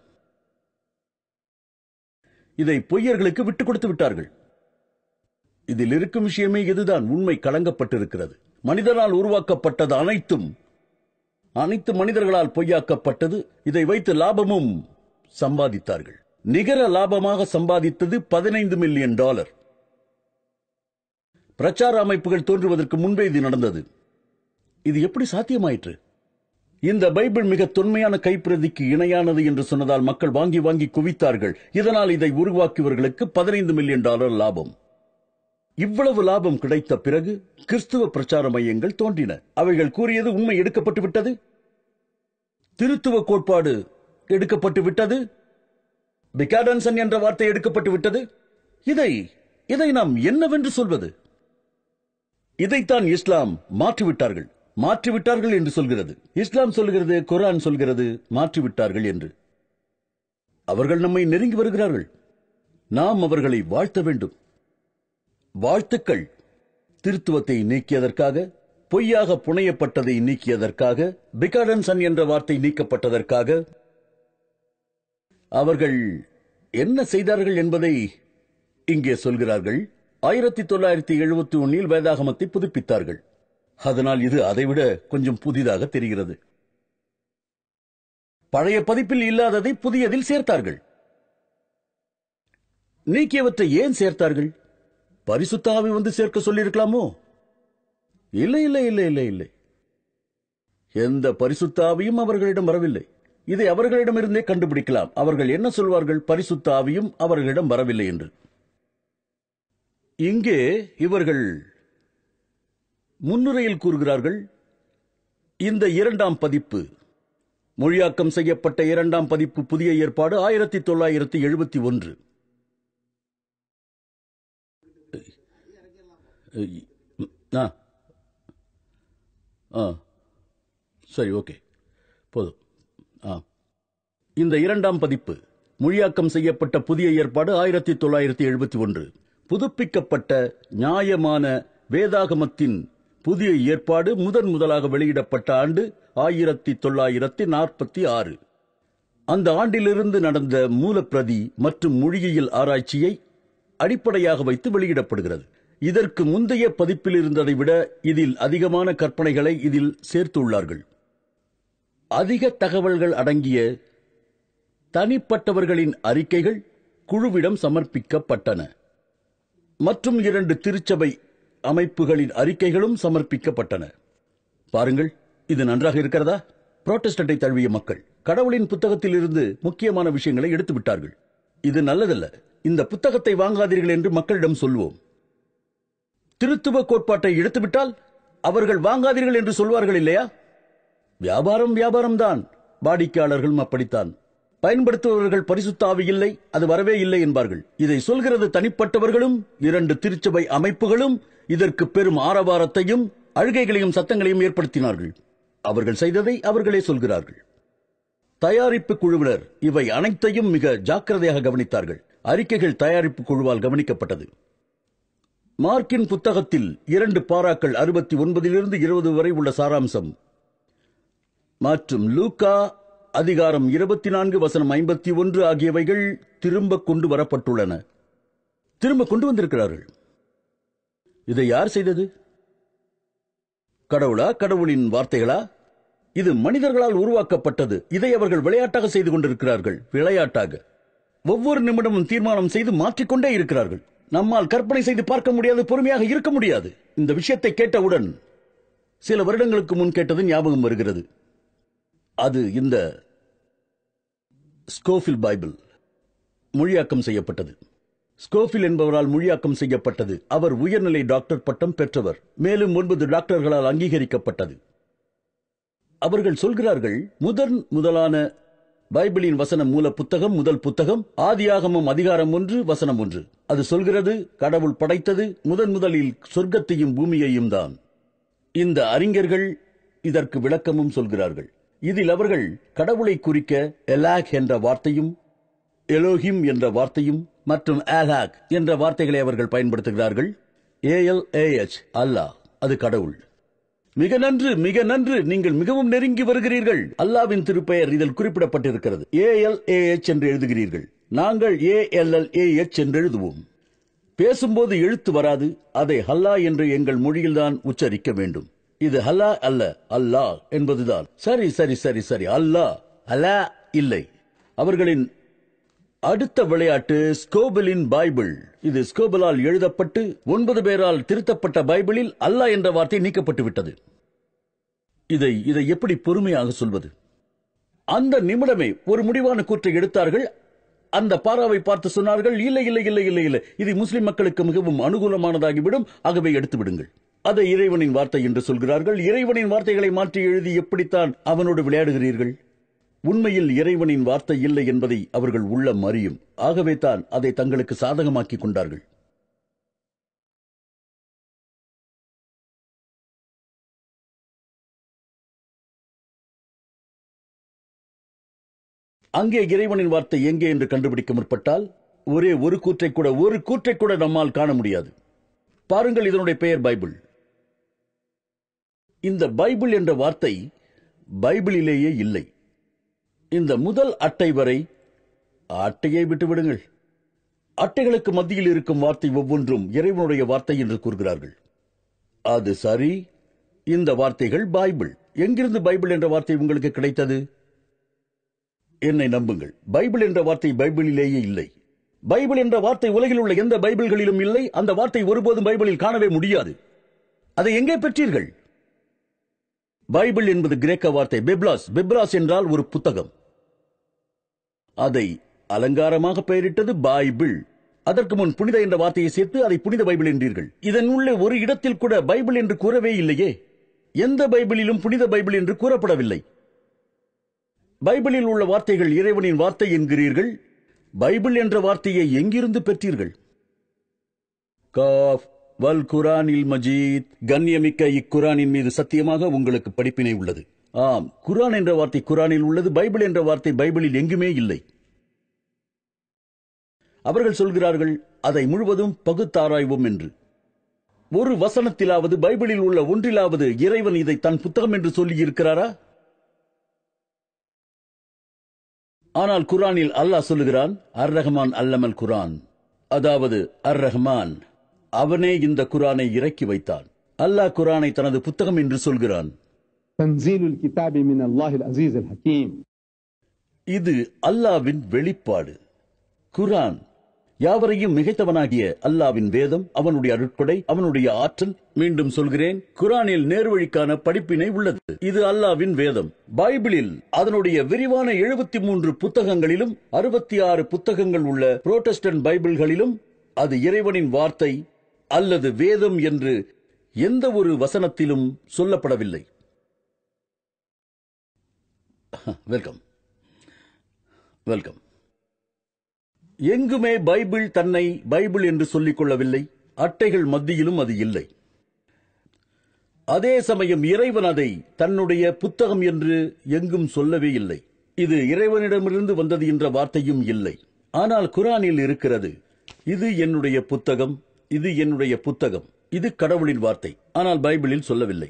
D: இதை பொய்யர்களுக்கு விட்டுக் கொடுத்து விட்டார்கள் இதில் இருக்கும் விஷயமே இதுதான் உண்மை கலங்கப்பட்டிருக்கிறது மனிதனால் உருவாக்கப்பட்டது அனைத்தும் அனைத்து மனிதர்களால் பொய்யாக்கப்பட்டது இதை வைத்து லாபமும் சம்பாதித்தார்கள் நிகர லாபமாக சம்பாதித்தது பதினைந்து மில்லியன் டாலர் பிரச்சார அமைப்புகள் தோன்றுவதற்கு முன்பே இது நடந்தது இது எப்படி சாத்தியமாயிற்று இந்த பைபிள் மிக தொன்மையான கைப்பிரதிக்கு இணையானது என்று சொன்னதால் மக்கள் வாங்கி வாங்கி குவித்தார்கள் இதனால் இதை உருவாக்கியவர்களுக்கு பதினைந்து மில்லியன் டாலர் லாபம் இவ்வளவு லாபம் கிடைத்த பிறகு கிறிஸ்துவ பிரச்சார மையங்கள் தோன்றின அவைகள் கூறியது உண்மை எடுக்கப்பட்டு விட்டது திருத்துவ கோட்பாடு எடுக்கப்பட்டு விட்டது பிகாடன்சன் என்ற வார்த்தை எடுக்கப்பட்டு விட்டது இதை இதை நாம் என்னவென்று சொல்வது இதைத்தான் இஸ்லாம் மாற்றிவிட்டார்கள் மாற்றிவிட்டார்கள் என்று சொல்கிறது இஸ்லாம் சொல்கிறது குரான் சொல்கிறது மாற்றிவிட்டார்கள் என்று அவர்கள் நம்மை நெருங்கி வருகிறார்கள் நாம் அவர்களை வாழ்த்த வேண்டும் வாழ்த்துக்கள் திருத்துவத்தை நீக்கியதற்காக பொய்யாக புனையப்பட்டதை நீக்கியதற்காக பிகாடன்சன் என்ற வார்த்தை நீக்கப்பட்டதற்காக அவர்கள் என்ன செய்தார்கள் என்பதை இங்கே சொல்கிறார்கள் ஆயிரத்தி தொள்ளாயிரத்தி எழுபத்தி ஒன்னில் வேதாகமத்தை புதுப்பித்தார்கள் அதனால் இது அதைவிட கொஞ்சம் புதிதாக தெரிகிறது பழைய பதிப்பில் இல்லாததை புதியதில் சேர்த்தார்கள் நீக்கியவற்றை ஏன் சேர்த்தார்கள் பரிசுத்தாவை வந்து சேர்க்க சொல்லியிருக்கலாமோ இல்லை இல்லை இல்லை இல்லை இல்லை எந்த பரிசுத்தாவையும் அவர்களிடம் வரவில்லை இதை அவர்களிடமிருந்தே கண்டுபிடிக்கலாம் அவர்கள் என்ன சொல்வார்கள் பரிசுத்தாவையும் அவர்களிடம் வரவில்லை என்று இங்கே இவர்கள் முன்னுரையில் கூறுகிறார்கள் இந்த இரண்டாம் பதிப்பு மொழியாக்கம் செய்யப்பட்ட இரண்டாம் பதிப்பு புதிய ஏற்பாடு ஆயிரத்தி தொள்ளாயிரத்தி எழுபத்தி ஒன்று சரி ஓகே போதும் ஆ இந்த இரண்டாம் பதிப்பு மொழியாக்கம் செய்யப்பட்ட புதிய ஏற்பாடு ஆயிரத்தி தொள்ளாயிரத்தி எழுபத்தி ஒன்று புதுப்பிக்கப்பட்ட நியாயமான வேதாகமத்தின் புதிய ஏற்பாடு முதன் முதலாக வெளியிடப்பட்ட ஆண்டு ஆயிரத்தி தொள்ளாயிரத்தி நாற்பத்தி ஆறு அந்த ஆண்டிலிருந்து நடந்த மூலப்பிரதி மற்றும் மொழியியல் ஆராய்ச்சியை அடிப்படையாக வைத்து வெளியிடப்படுகிறது இதற்கு முந்தைய பதிப்பில் இருந்ததை விட இதில் அதிகமான கற்பனைகளை இதில் சேர்த்துள்ளார்கள் அதிக தகவல்கள் அடங்கிய தனிப்பட்டவர்களின் அறிக்கைகள் குழுவிடம் சமர்ப்பிக்கப்பட்டன மற்றும் இரண்டு திருச்சபை அமைப்புகளின் அறிக்கைகளும் சமர்ப்பிக்கப்பட்டன பாருங்கள் இது நன்றாக இருக்கிறதா புரோட்டஸ்டண்டை தழுவிய மக்கள் கடவுளின் புத்தகத்தில் இருந்து முக்கியமான விஷயங்களை எடுத்து விட்டார்கள் இது நல்லதல்ல இந்த புத்தகத்தை வாங்காதீர்கள் என்று மக்களிடம் சொல்வோம் திருத்துவ கோட்பாட்டை எடுத்துவிட்டால் அவர்கள் வாங்காதீர்கள் என்று சொல்வார்கள் இல்லையா வியாபாரம் வியாபாரம் தான் வாடிக்கையாளர்களும் அப்படித்தான் பயன்படுத்துபவர்கள் பரிசுத்தாவி இல்லை அது வரவே இல்லை என்பார்கள் இதை சொல்கிறது தனிப்பட்டவர்களும் இரண்டு திருச்சபை அமைப்புகளும் இதற்கு பெரும் ஆரவாரத்தையும் அழுகைகளையும் சத்தங்களையும் ஏற்படுத்தினார்கள் அவர்கள் செய்ததை அவர்களே சொல்கிறார்கள் தயாரிப்பு குழுவினர் இவை அனைத்தையும் மிக ஜாக்கிரதையாக கவனித்தார்கள் அறிக்கைகள் தயாரிப்பு குழுவால் கவனிக்கப்பட்டது மார்க்கின் புத்தகத்தில் இரண்டு பாராக்கள் அறுபத்தி ஒன்பதிலிருந்து இருபது வரை உள்ள சாராம்சம் மற்றும் லூகா அதிகாரம் இருபத்தி நான்கு வசனம் ஐம்பத்தி ஒன்று ஆகியவைகள் திரும்ப கொண்டு வரப்பட்டுள்ளன திரும்ப கொண்டு வந்திருக்கிறார்கள் இதை யார் செய்தது கடவுளா கடவுளின் வார்த்தைகளா இது மனிதர்களால் உருவாக்கப்பட்டது இதை அவர்கள் விளையாட்டாக செய்து கொண்டிருக்கிறார்கள் விளையாட்டாக ஒவ்வொரு நிமிடமும் தீர்மானம் செய்து மாற்றிக்கொண்டே இருக்கிறார்கள் நம்மால் கற்பனை செய்து பார்க்க முடியாது பொறுமையாக இருக்க முடியாது இந்த விஷயத்தை கேட்டவுடன் சில வருடங்களுக்கு முன் கேட்டது ஞாபகம் வருகிறது அது இந்த ஸ்கோஃபில் பைபிள் மொழியாக்கம் செய்யப்பட்டது ஸ்கோஃபில் என்பவரால் மொழியாக்கம் செய்யப்பட்டது அவர் உயர்நிலை டாக்டர் பட்டம் பெற்றவர் மேலும் ஒன்பது டாக்டர்களால் அங்கீகரிக்கப்பட்டது அவர்கள் சொல்கிறார்கள் முதன் முதலான பைபிளின் வசனம் மூல புத்தகம் முதல் புத்தகம் ஆதியாகமும் அதிகாரம் ஒன்று வசனம் ஒன்று அது சொல்கிறது கடவுள் படைத்தது முதன் முதலில் சொர்க்கத்தையும் பூமியையும் தான் இந்த அறிஞர்கள் இதற்கு விளக்கமும் சொல்கிறார்கள் இதில் அவர்கள் கடவுளை குறிக்க எலாக் என்ற வார்த்தையும் எலோஹிம் என்ற வார்த்தையும் மற்றும் ஆலாக் என்ற வார்த்தைகளை அவர்கள் பயன்படுத்துகிறார்கள் ஏஎல் ஏஎச் அல்லாஹ் அது கடவுள் மிக நன்று மிக நன்று நீங்கள் மிகவும் நெருங்கி வருகிறீர்கள் அல்லாவின் திருப்பெயர் இதில் குறிப்பிடப்பட்டிருக்கிறது ஏஎல் ஏஎச் என்று எழுதுகிறீர்கள் நாங்கள் ஏஎல்எல் ஏஎச் என்று எழுதுவோம் பேசும்போது எழுத்து வராது அதை ஹல்லா என்று எங்கள் மொழியில்தான் உச்சரிக்க வேண்டும் இது அல்லா அல்ல அல்லாஹ் என்பதுதான் சரி சரி சரி சரி அல்லாஹ் அலா இல்லை அவர்களின் அடுத்த விளையாட்டு ஸ்கோபலின் பைபிள் இது ஸ்கோபலால் எழுதப்பட்டு ஒன்பது பேரால் திருத்தப்பட்ட பைபிளில் அல்லாஹ் என்ற வார்த்தை நீக்கப்பட்டு விட்டது இதை இதை எப்படி பொறுமையாக சொல்வது அந்த நிமிடமே ஒரு முடிவான கூற்றை எடுத்தார்கள் அந்த பாராவை பார்த்து சொன்னார்கள் இல்லை இல்லை இல்லை இல்லை இல்லை இது முஸ்லிம் மக்களுக்கு மிகவும் அனுகூலமானதாகிவிடும் ஆகவே எடுத்து விடுங்கள் அதை இறைவனின் வார்த்தை என்று சொல்கிறார்கள் இறைவனின் வார்த்தைகளை மாற்றி எழுதி எப்படித்தான் அவனோடு விளையாடுகிறீர்கள் உண்மையில் இறைவனின் வார்த்தை இல்லை என்பதை அவர்கள் உள்ளம் அறியும் ஆகவே தான் அதை தங்களுக்கு சாதகமாக்கிக் கொண்டார்கள் அங்கே இறைவனின் வார்த்தை எங்கே என்று கண்டுபிடிக்க முற்பட்டால் ஒரே ஒரு கூற்றை கூட ஒரு கூற்றை கூட நம்மால் காண முடியாது பாருங்கள் இதனுடைய பெயர் பைபிள் இந்த பைபிள் என்ற வார்த்தை பைபிளிலேயே இல்லை இந்த முதல் அட்டை வரை அட்டையை விட்டுவிடுங்கள் அட்டைகளுக்கு மத்தியில் இருக்கும் வார்த்தை ஒவ்வொன்றும் இறைவனுடைய வார்த்தை என்று கூறுகிறார்கள் அது சரி இந்த வார்த்தைகள் பைபிள் எங்கிருந்து பைபிள் என்ற வார்த்தை உங்களுக்கு கிடைத்தது என்னை நம்புங்கள் பைபிள் என்ற வார்த்தை பைபிளிலேயே இல்லை பைபிள் என்ற வார்த்தை உலகில் உள்ள எந்த பைபிள்களிலும் இல்லை அந்த வார்த்தை ஒருபோதும் பைபிளில் காணவே முடியாது அதை எங்கே பெற்றீர்கள் பைபிள் என்பது கிரேக்க வார்த்தை பிப்லாஸ் பிப்லாஸ் என்றால் ஒரு புத்தகம் அதை அலங்காரமாக பெயரிட்டது பைபிள் அதற்கு முன் புனித என்ற வார்த்தையை சேர்த்து அதை புனித பைபிள் என்றீர்கள் இதன் உள்ளே ஒரு இடத்தில் கூட பைபிள் என்று கூறவே இல்லையே எந்த பைபிளிலும் புனித பைபிள் என்று கூறப்படவில்லை பைபிளில் உள்ள வார்த்தைகள் இறைவனின் வார்த்தை என்கிறீர்கள் பைபிள் என்ற வார்த்தையை எங்கிருந்து பெற்றீர்கள் காஃப் வல் குரானில் மஜீத் கண்ணியமிக்க இக்குரானின் மீது சத்தியமாக உங்களுக்கு படிப்பினை உள்ளது ஆம் குரான் என்ற வார்த்தை குரானில் உள்ளது பைபிள் என்ற வார்த்தை பைபிளில் எங்குமே இல்லை அவர்கள் சொல்கிறார்கள் அதை முழுவதும் பகுத்தாராய்வோம் என்று ஒரு வசனத்திலாவது பைபிளில் உள்ள ஒன்றிலாவது இறைவன் இதை தன் புத்தகம் என்று சொல்லி இருக்கிறாரா ஆனால் குரானில் அல்லாஹ் சொல்லுகிறான் அர் ரஹ்மான் அல்லமல் குரான் அதாவது அர் ரஹ்மான் அவனே இந்த குரானை இறக்கி வைத்தான் அல்லாஹ் குரானை தனது புத்தகம் என்று சொல்கிறான் இது அல்லாவின் வெளிப்பாடு குரான் யாவரையும் மிகைத்தவனாகிய அல்லாவின் வேதம் அவனுடைய அருட்கொடை அவனுடைய ஆற்றல் மீண்டும் சொல்கிறேன் குரானில் நேர்வழிக்கான படிப்பினை உள்ளது இது அல்லாவின் வேதம் பைபிளில் அதனுடைய விரிவான எழுபத்தி மூன்று புத்தகங்களிலும் அறுபத்தி ஆறு புத்தகங்கள் உள்ள புரோட்டஸ்டன் பைபிள்களிலும் அது இறைவனின் வார்த்தை அல்லது வேதம் என்று எந்த ஒரு வசனத்திலும் சொல்லப்படவில்லை வெல்கம் வெல்கம் எங்குமே பைபிள் தன்னை பைபிள் என்று சொல்லிக் கொள்ளவில்லை அட்டைகள் மத்தியிலும் அது இல்லை அதே சமயம் இறைவன் அதை தன்னுடைய புத்தகம் என்று எங்கும் சொல்லவே இல்லை இது இறைவனிடமிருந்து வந்தது என்ற வார்த்தையும் இல்லை ஆனால் குரானில் இருக்கிறது இது என்னுடைய புத்தகம் இது என்னுடைய புத்தகம் இது கடவுளின் வார்த்தை ஆனால் பைபிளில் சொல்லவில்லை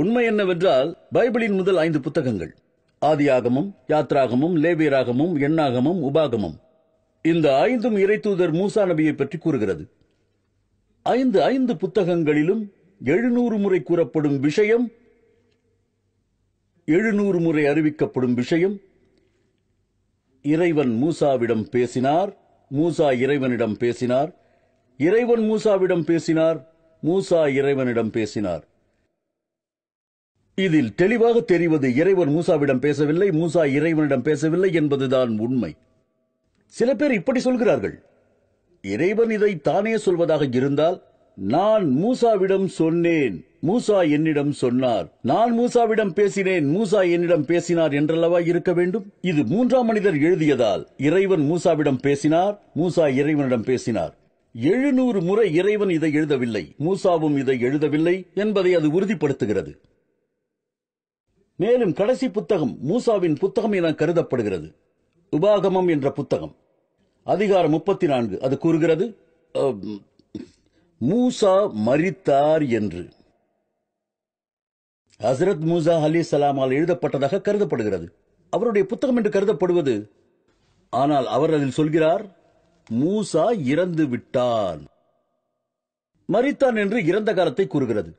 D: உண்மை என்னவென்றால் பைபிளின் முதல் ஐந்து புத்தகங்கள் ஆதியாகமும் யாத்ராகமும் லேவியராகமும் எண்ணாகமும் உபாகமும் இந்த ஐந்தும் இறைத்தூதர் மூசா நபியை பற்றி கூறுகிறது ஐந்து ஐந்து புத்தகங்களிலும் எழுநூறு முறை கூறப்படும் விஷயம் எழுநூறு முறை அறிவிக்கப்படும் விஷயம் இறைவன் மூசாவிடம் பேசினார் மூசா இறைவனிடம் பேசினார் இறைவன் மூசாவிடம் பேசினார் மூசா இறைவனிடம் பேசினார் இதில் தெளிவாக தெரிவது இறைவன் மூசாவிடம் பேசவில்லை மூசா இறைவனிடம் பேசவில்லை என்பதுதான் உண்மை சில பேர் இப்படி சொல்கிறார்கள் இறைவன் இதை தானே சொல்வதாக இருந்தால் நான் மூசாவிடம் சொன்னேன் மூசா என்னிடம் சொன்னார் நான் மூசாவிடம் பேசினேன் மூசா என்னிடம் பேசினார் என்றல்லவா இருக்க வேண்டும் இது மூன்றாம் மனிதர் எழுதியதால் இறைவன் மூசாவிடம் பேசினார் மூசா இறைவனிடம் பேசினார் எழுநூறு முறை இறைவன் இதை எழுதவில்லை மூசாவும் இதை எழுதவில்லை என்பதை அது உறுதிப்படுத்துகிறது மேலும் கடைசி புத்தகம் மூசாவின் புத்தகம் என கருதப்படுகிறது உபாகமம் என்ற புத்தகம் அதிகாரம் முப்பத்தி நான்கு அது கூறுகிறது மூசா மறித்தார் என்று ஹசரத் மூசா அலி சலாமால் எழுதப்பட்டதாக கருதப்படுகிறது அவருடைய புத்தகம் என்று கருதப்படுவது ஆனால் அவர் அதில் சொல்கிறார் மூசா இறந்து விட்டான் மறித்தான் என்று இறந்த காலத்தை கூறுகிறது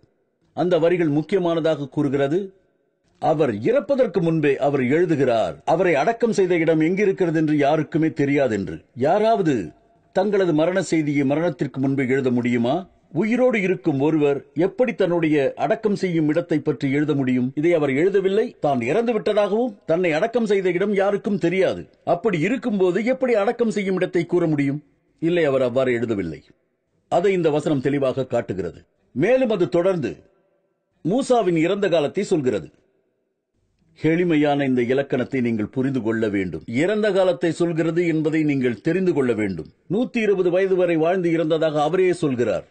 D: அந்த வரிகள் முக்கியமானதாக கூறுகிறது அவர் இறப்பதற்கு முன்பே அவர் எழுதுகிறார் அவரை அடக்கம் செய்த இடம் எங்கிருக்கிறது என்று யாருக்குமே தெரியாது என்று யாராவது தங்களது மரண செய்தியை மரணத்திற்கு முன்பு எழுத முடியுமா உயிரோடு இருக்கும் ஒருவர் எப்படி தன்னுடைய அடக்கம் செய்யும் இடத்தை பற்றி எழுத முடியும் இதை அவர் எழுதவில்லை தான் இறந்து விட்டதாகவும் தன்னை அடக்கம் செய்த இடம் யாருக்கும் தெரியாது அப்படி இருக்கும்போது எப்படி அடக்கம் செய்யும் இடத்தை கூற முடியும் இல்லை அவர் அவ்வாறு எழுதவில்லை அதை இந்த வசனம் தெளிவாக காட்டுகிறது மேலும் அது தொடர்ந்து மூசாவின் இறந்த காலத்தை சொல்கிறது எளிமையான இந்த இலக்கணத்தை நீங்கள் புரிந்து கொள்ள வேண்டும் இறந்த காலத்தை சொல்கிறது என்பதை நீங்கள் தெரிந்து கொள்ள வேண்டும் நூத்தி இருபது வயது வரை வாழ்ந்து இறந்ததாக அவரே சொல்கிறார்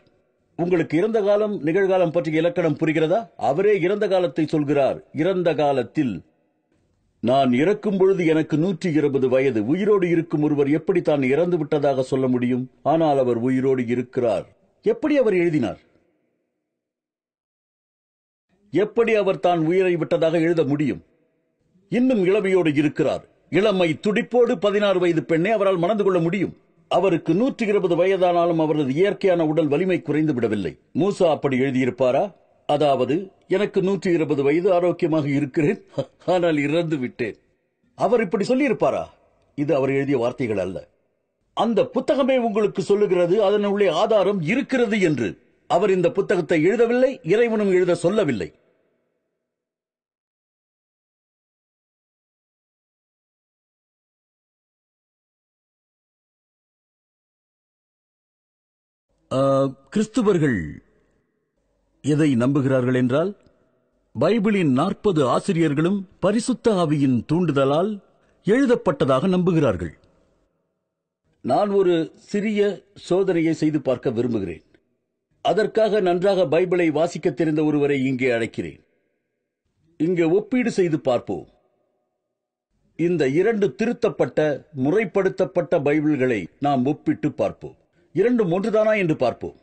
D: உங்களுக்கு இறந்த காலம் நிகழ்காலம் பற்றிய இலக்கணம் புரிகிறதா அவரே இறந்த காலத்தை சொல்கிறார் இறந்த காலத்தில் நான் இறக்கும் பொழுது எனக்கு நூற்றி இருபது வயது உயிரோடு இருக்கும் ஒருவர் எப்படி தான் இறந்து விட்டதாக சொல்ல முடியும் ஆனால் அவர் உயிரோடு இருக்கிறார் எப்படி அவர் எழுதினார் எப்படி அவர் தான் உயிரை விட்டதாக எழுத முடியும் இன்னும் இளமையோடு இருக்கிறார் இளமை துடிப்போடு பதினாறு வயது பெண்ணை அவரால் மணந்து கொள்ள முடியும் அவருக்கு நூற்றி இருபது வயதானாலும் அவரது இயற்கையான உடல் வலிமை குறைந்து விடவில்லை மூசா அப்படி எழுதியிருப்பாரா அதாவது எனக்கு நூற்றி இருபது வயது ஆரோக்கியமாக இருக்கிறேன் ஆனால் இறந்து விட்டேன் அவர் இப்படி சொல்லியிருப்பாரா இது அவர் எழுதிய வார்த்தைகள் அல்ல அந்த புத்தகமே உங்களுக்கு சொல்லுகிறது அதனுள்ளே ஆதாரம் இருக்கிறது என்று அவர் இந்த புத்தகத்தை எழுதவில்லை இறைவனும் எழுத சொல்லவில்லை கிறிஸ்துவர்கள் எதை நம்புகிறார்கள் என்றால் பைபிளின் நாற்பது ஆசிரியர்களும் பரிசுத்த ஆவியின் தூண்டுதலால் எழுதப்பட்டதாக நம்புகிறார்கள் நான் ஒரு சிறிய சோதனையை செய்து பார்க்க விரும்புகிறேன் அதற்காக நன்றாக பைபிளை வாசிக்க தெரிந்த ஒருவரை இங்கே அழைக்கிறேன் இங்கே ஒப்பீடு செய்து பார்ப்போம் இந்த இரண்டு திருத்தப்பட்ட முறைப்படுத்தப்பட்ட பைபிள்களை நாம் ஒப்பிட்டு பார்ப்போம் இரண்டும் ஒன்றுதானா என்று பார்ப்போம்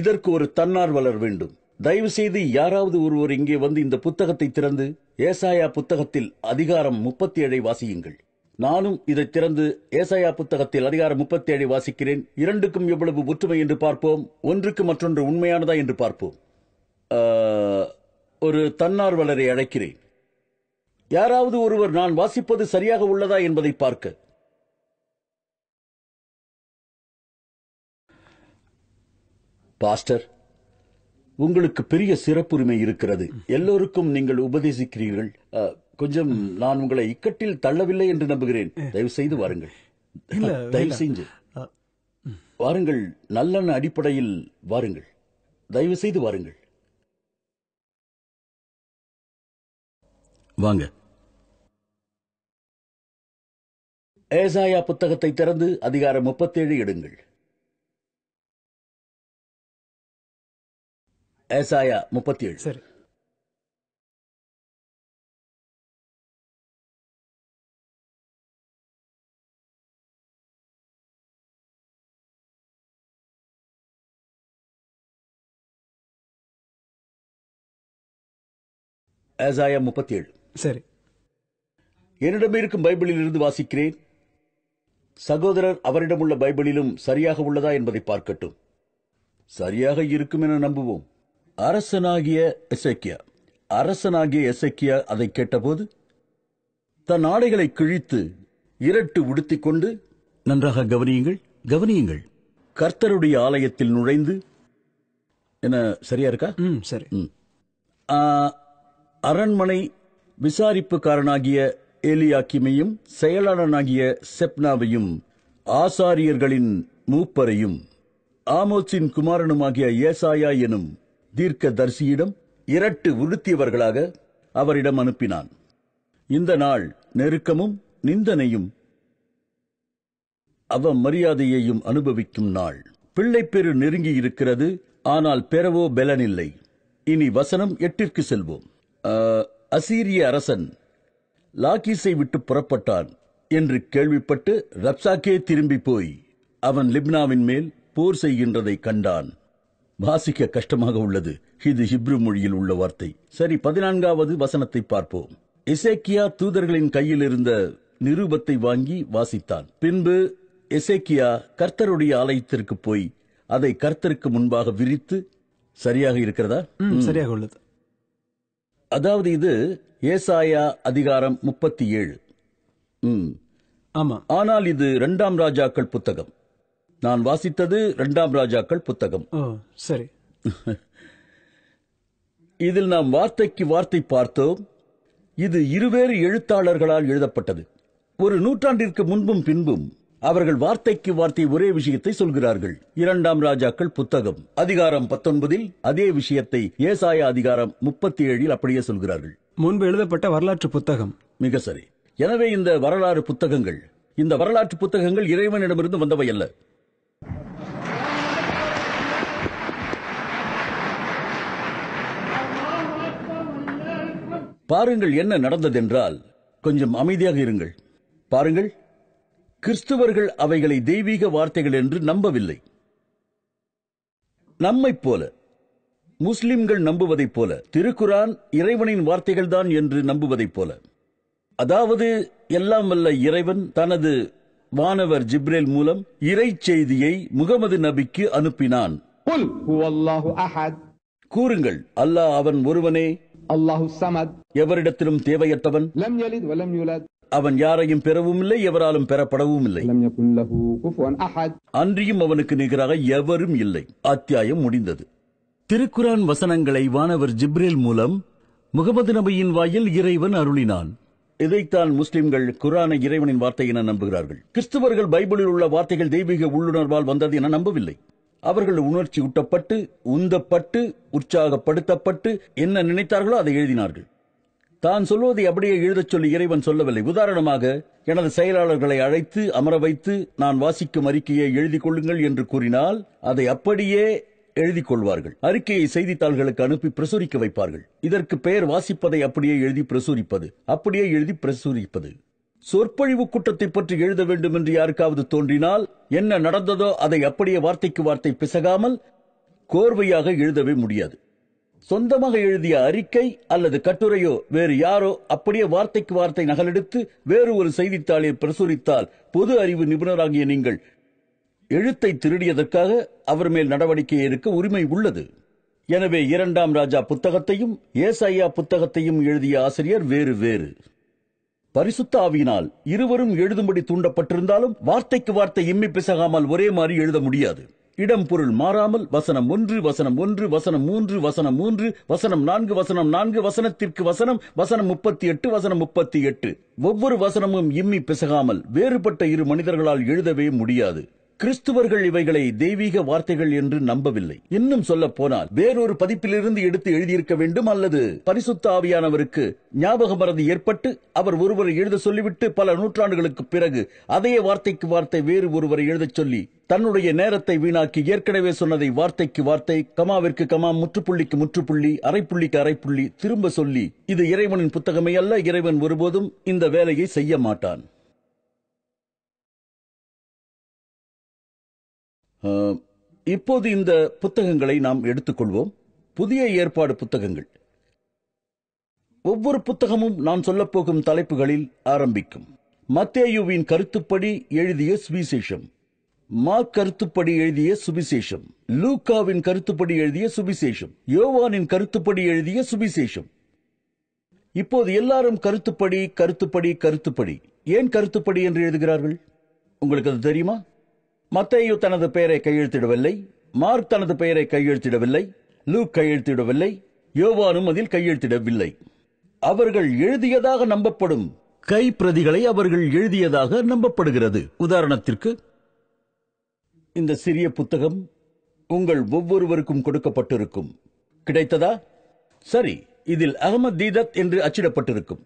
D: இதற்கு ஒரு தன்னார்வலர் வேண்டும் தயவு செய்து யாராவது ஒருவர் இங்கே வந்து இந்த புத்தகத்தை திறந்து ஏசாயா புத்தகத்தில் அதிகாரம் முப்பத்தி ஏழை வாசியுங்கள் நானும் இதை திறந்து ஏசாயா புத்தகத்தில் அதிகாரம் முப்பத்தி ஏழை வாசிக்கிறேன் இரண்டுக்கும் எவ்வளவு ஒற்றுமை என்று பார்ப்போம் ஒன்றுக்கு மற்றொன்று உண்மையானதா என்று பார்ப்போம் ஒரு தன்னார்வலரை அழைக்கிறேன் யாராவது ஒருவர் நான் வாசிப்பது சரியாக உள்ளதா என்பதை பார்க்க பாஸ்டர் உங்களுக்கு பெரிய சிறப்புரிமை இருக்கிறது எல்லோருக்கும் நீங்கள் உபதேசிக்கிறீர்கள் கொஞ்சம் நான் உங்களை இக்கட்டில் தள்ளவில்லை என்று நம்புகிறேன் தயவு செய்து வாருங்கள் தயவு செஞ்சு வாருங்கள் நல்லன அடிப்படையில் வாருங்கள் தயவு செய்து வாருங்கள்
E: வாங்க ஏசாயா புத்தகத்தை திறந்து அதிகாரம் முப்பத்தேழு எடுங்கள் ஏசாயா முப்பத்தி ஏழு சரி
D: ஏசாயா முப்பத்தி ஏழு சரி என்னிடம் இருக்கும் பைபிளில் இருந்து வாசிக்கிறேன் சகோதரர் அவரிடம் உள்ள பைபிளிலும் சரியாக உள்ளதா என்பதை பார்க்கட்டும் சரியாக இருக்கும் என நம்புவோம் அரசனாகிய எசைக்கியா அரசனாகிய எசைக்கியா அதை கேட்டபோது தன் ஆடைகளை கிழித்து இரட்டு உடுத்திக் கொண்டு நன்றாக கவனியுங்கள் கவனியுங்கள் கர்த்தருடைய ஆலயத்தில் நுழைந்து என்ன சரியா இருக்கா ம் சரி அரண்மனை விசாரிப்புக்காரனாகிய ஏலியாக்கிமையும் செயலாளனாகிய செப்னாவையும் ஆசாரியர்களின் மூப்பரையும் ஆமோச்சின் குமாரனுமாகிய ஏசாயா எனும் தீர்க்க தரிசியிடம் இரட்டு உறுத்தியவர்களாக அவரிடம் அனுப்பினான் இந்த நாள் நெருக்கமும் நிந்தனையும் அவ மரியாதையையும் அனுபவிக்கும் நாள் பிள்ளை பெரு நெருங்கி இருக்கிறது ஆனால் பெறவோ பலனில்லை இனி வசனம் எட்டிற்கு செல்வோம் அசீரிய அரசன் லாக்கீஸை விட்டு புறப்பட்டான் என்று கேள்விப்பட்டு ரப்சாக்கே திரும்பி போய் அவன் லிப்னாவின் மேல் போர் செய்கின்றதை கண்டான் வாசிக்க கஷ்டமாக உள்ளது இது ஹிப்ரு மொழியில் உள்ள வார்த்தை சரி பதினான்காவது வசனத்தை பார்ப்போம் எசேக்கியா தூதர்களின் கையில் இருந்த நிருபத்தை வாங்கி வாசித்தான் பின்பு எசேக்கியா கர்த்தருடைய ஆலயத்திற்கு போய் அதை கர்த்தருக்கு முன்பாக விரித்து சரியாக இருக்கிறதா சரியாக உள்ளது அதாவது இது ஏசாயா அதிகாரம் முப்பத்தி ஏழு ஆமா ஆனால் இது இரண்டாம் ராஜாக்கள் புத்தகம் நான் வாசித்தது இரண்டாம் ராஜாக்கள் புத்தகம் சரி இதில் நாம் வார்த்தைக்கு வார்த்தை பார்த்தோம் இது இருவேறு எழுத்தாளர்களால் எழுதப்பட்டது ஒரு நூற்றாண்டிற்கு முன்பும் பின்பும் அவர்கள் வார்த்தைக்கு வார்த்தை ஒரே விஷயத்தை சொல்கிறார்கள் இரண்டாம் ராஜாக்கள் புத்தகம் அதிகாரம் பத்தொன்பதில் அதே விஷயத்தை ஏசாய அதிகாரம் முப்பத்தி ஏழில் அப்படியே சொல்கிறார்கள்
F: முன்பு எழுதப்பட்ட வரலாற்று புத்தகம்
D: மிக சரி எனவே இந்த வரலாறு புத்தகங்கள் இந்த வரலாற்று புத்தகங்கள் இறைவனிடமிருந்து வந்தவை அல்ல பாருங்கள் என்ன நடந்ததென்றால் கொஞ்சம் அமைதியாக இருங்கள் பாருங்கள் கிறிஸ்துவர்கள் அவைகளை தெய்வீக வார்த்தைகள் என்று நம்பவில்லை நம்மை போல முஸ்லிம்கள் நம்புவதைப் போல திருக்குரான் இறைவனின் வார்த்தைகள் தான் என்று நம்புவதைப் போல அதாவது எல்லாம் வல்ல இறைவன் தனது வானவர் ஜிப்ரேல் மூலம் இறை செய்தியை முகமது நபிக்கு அனுப்பினான் கூறுங்கள் அல்லாஹ் அவன் ஒருவனே அல்லாஹு சமத் எவரிடத்திலும் தேவையற்றவன் அவன் யாரையும் பெறவும் இல்லை எவராலும் பெறப்படவும் இல்லை அன்றியும் அவனுக்கு நிகராக எவரும் இல்லை அத்தியாயம் முடிந்தது திருக்குரான் வசனங்களை வானவர் ஜிப்ரேல் மூலம் முகமது நபியின் வாயில் இறைவன் அருளினான் இதைத்தான் முஸ்லிம்கள் குரானை இறைவனின் வார்த்தை என நம்புகிறார்கள் கிறிஸ்துவர்கள் பைபிளில் உள்ள வார்த்தைகள் தெய்வீக உள்ளுணர்வால் வந்தது என நம்பவில்லை அவர்கள் உணர்ச்சி ஊட்டப்பட்டு உந்தப்பட்டு உற்சாகப்படுத்தப்பட்டு என்ன நினைத்தார்களோ அதை எழுதினார்கள் தான் சொல்வதை அப்படியே எழுதச் சொல்லி இறைவன் சொல்லவில்லை உதாரணமாக எனது செயலாளர்களை அழைத்து அமர வைத்து நான் வாசிக்கும் அறிக்கையை எழுதி கொள்ளுங்கள் என்று கூறினால் அதை அப்படியே எழுதி கொள்வார்கள் அறிக்கையை செய்தித்தாள்களுக்கு அனுப்பி பிரசுரிக்க வைப்பார்கள் இதற்கு பெயர் வாசிப்பதை அப்படியே எழுதி பிரசுரிப்பது அப்படியே எழுதி பிரசுரிப்பது சொற்பொழிவு கூட்டத்தை பற்றி எழுத வேண்டும் என்று யாருக்காவது தோன்றினால் என்ன நடந்ததோ அதை அப்படியே வார்த்தைக்கு வார்த்தை பிசகாமல் கோர்வையாக எழுதவே முடியாது சொந்தமாக எழுதிய அறிக்கை அல்லது கட்டுரையோ வேறு யாரோ அப்படியே வார்த்தைக்கு வார்த்தை நகலெடுத்து வேறு ஒரு செய்தித்தாளில் பிரசுரித்தால் பொது அறிவு நிபுணராகிய நீங்கள் எழுத்தை திருடியதற்காக அவர் மேல் நடவடிக்கை எடுக்க உரிமை உள்ளது எனவே இரண்டாம் ராஜா புத்தகத்தையும் ஏசையா புத்தகத்தையும் எழுதிய ஆசிரியர் வேறு வேறு பரிசுத்த ஆவியினால் இருவரும் எழுதும்படி தூண்டப்பட்டிருந்தாலும் வார்த்தைக்கு வார்த்தை இம்மி பிசகாமல் ஒரே மாதிரி எழுத முடியாது இடம் பொருள் மாறாமல் வசனம் ஒன்று வசனம் ஒன்று வசனம் மூன்று வசனம் மூன்று வசனம் நான்கு வசனம் நான்கு வசனத்திற்கு வசனம் வசனம் முப்பத்தி எட்டு வசனம் முப்பத்தி எட்டு ஒவ்வொரு வசனமும் இம்மி பிசகாமல் வேறுபட்ட இரு மனிதர்களால் எழுதவே முடியாது கிறிஸ்துவர்கள் இவைகளை தெய்வீக வார்த்தைகள் என்று நம்பவில்லை இன்னும் சொல்ல போனால் வேறொரு பதிப்பிலிருந்து எடுத்து எழுதியிருக்க வேண்டும் அல்லது பரிசுத்த ஆவியானவருக்கு ஞாபக மறதி ஏற்பட்டு அவர் ஒருவரை எழுத சொல்லிவிட்டு பல நூற்றாண்டுகளுக்கு பிறகு அதே வார்த்தைக்கு வார்த்தை வேறு ஒருவரை எழுதச் சொல்லி தன்னுடைய நேரத்தை வீணாக்கி ஏற்கனவே சொன்னதை வார்த்தைக்கு வார்த்தை கமாவிற்கு கமா முற்றுப்புள்ளிக்கு முற்றுப்புள்ளி அரைப்புள்ளிக்கு அரைப்புள்ளி திரும்ப சொல்லி இது இறைவனின் புத்தகமே அல்ல இறைவன் ஒருபோதும் இந்த வேலையை செய்ய மாட்டான் இப்போது இந்த புத்தகங்களை நாம் எடுத்துக்கொள்வோம் புதிய ஏற்பாடு புத்தகங்கள் ஒவ்வொரு புத்தகமும் நான் சொல்லப்போகும் தலைப்புகளில் ஆரம்பிக்கும் மத்தேயுவின் கருத்துப்படி எழுதிய சுவிசேஷம் மா கருத்துப்படி எழுதிய சுவிசேஷம் லூக்காவின் கருத்துப்படி எழுதிய சுவிசேஷம் யோவானின் கருத்துப்படி எழுதிய சுவிசேஷம் இப்போது எல்லாரும் கருத்துப்படி கருத்துப்படி கருத்துப்படி ஏன் கருத்துப்படி என்று எழுதுகிறார்கள் உங்களுக்கு அது தெரியுமா மத்தேயு தனது பெயரை கையெழுத்திடவில்லை மார்க் தனது பெயரை கையெழுத்திடவில்லை லூக் கையெழுத்திடவில்லை யோவானும் அதில் கையெழுத்திடவில்லை அவர்கள் எழுதியதாக நம்பப்படும் கை பிரதிகளை அவர்கள் எழுதியதாக நம்பப்படுகிறது உதாரணத்திற்கு இந்த சிறிய புத்தகம் உங்கள் ஒவ்வொருவருக்கும் கொடுக்கப்பட்டிருக்கும் கிடைத்ததா சரி இதில் அகமத் தீதத் என்று அச்சிடப்பட்டிருக்கும்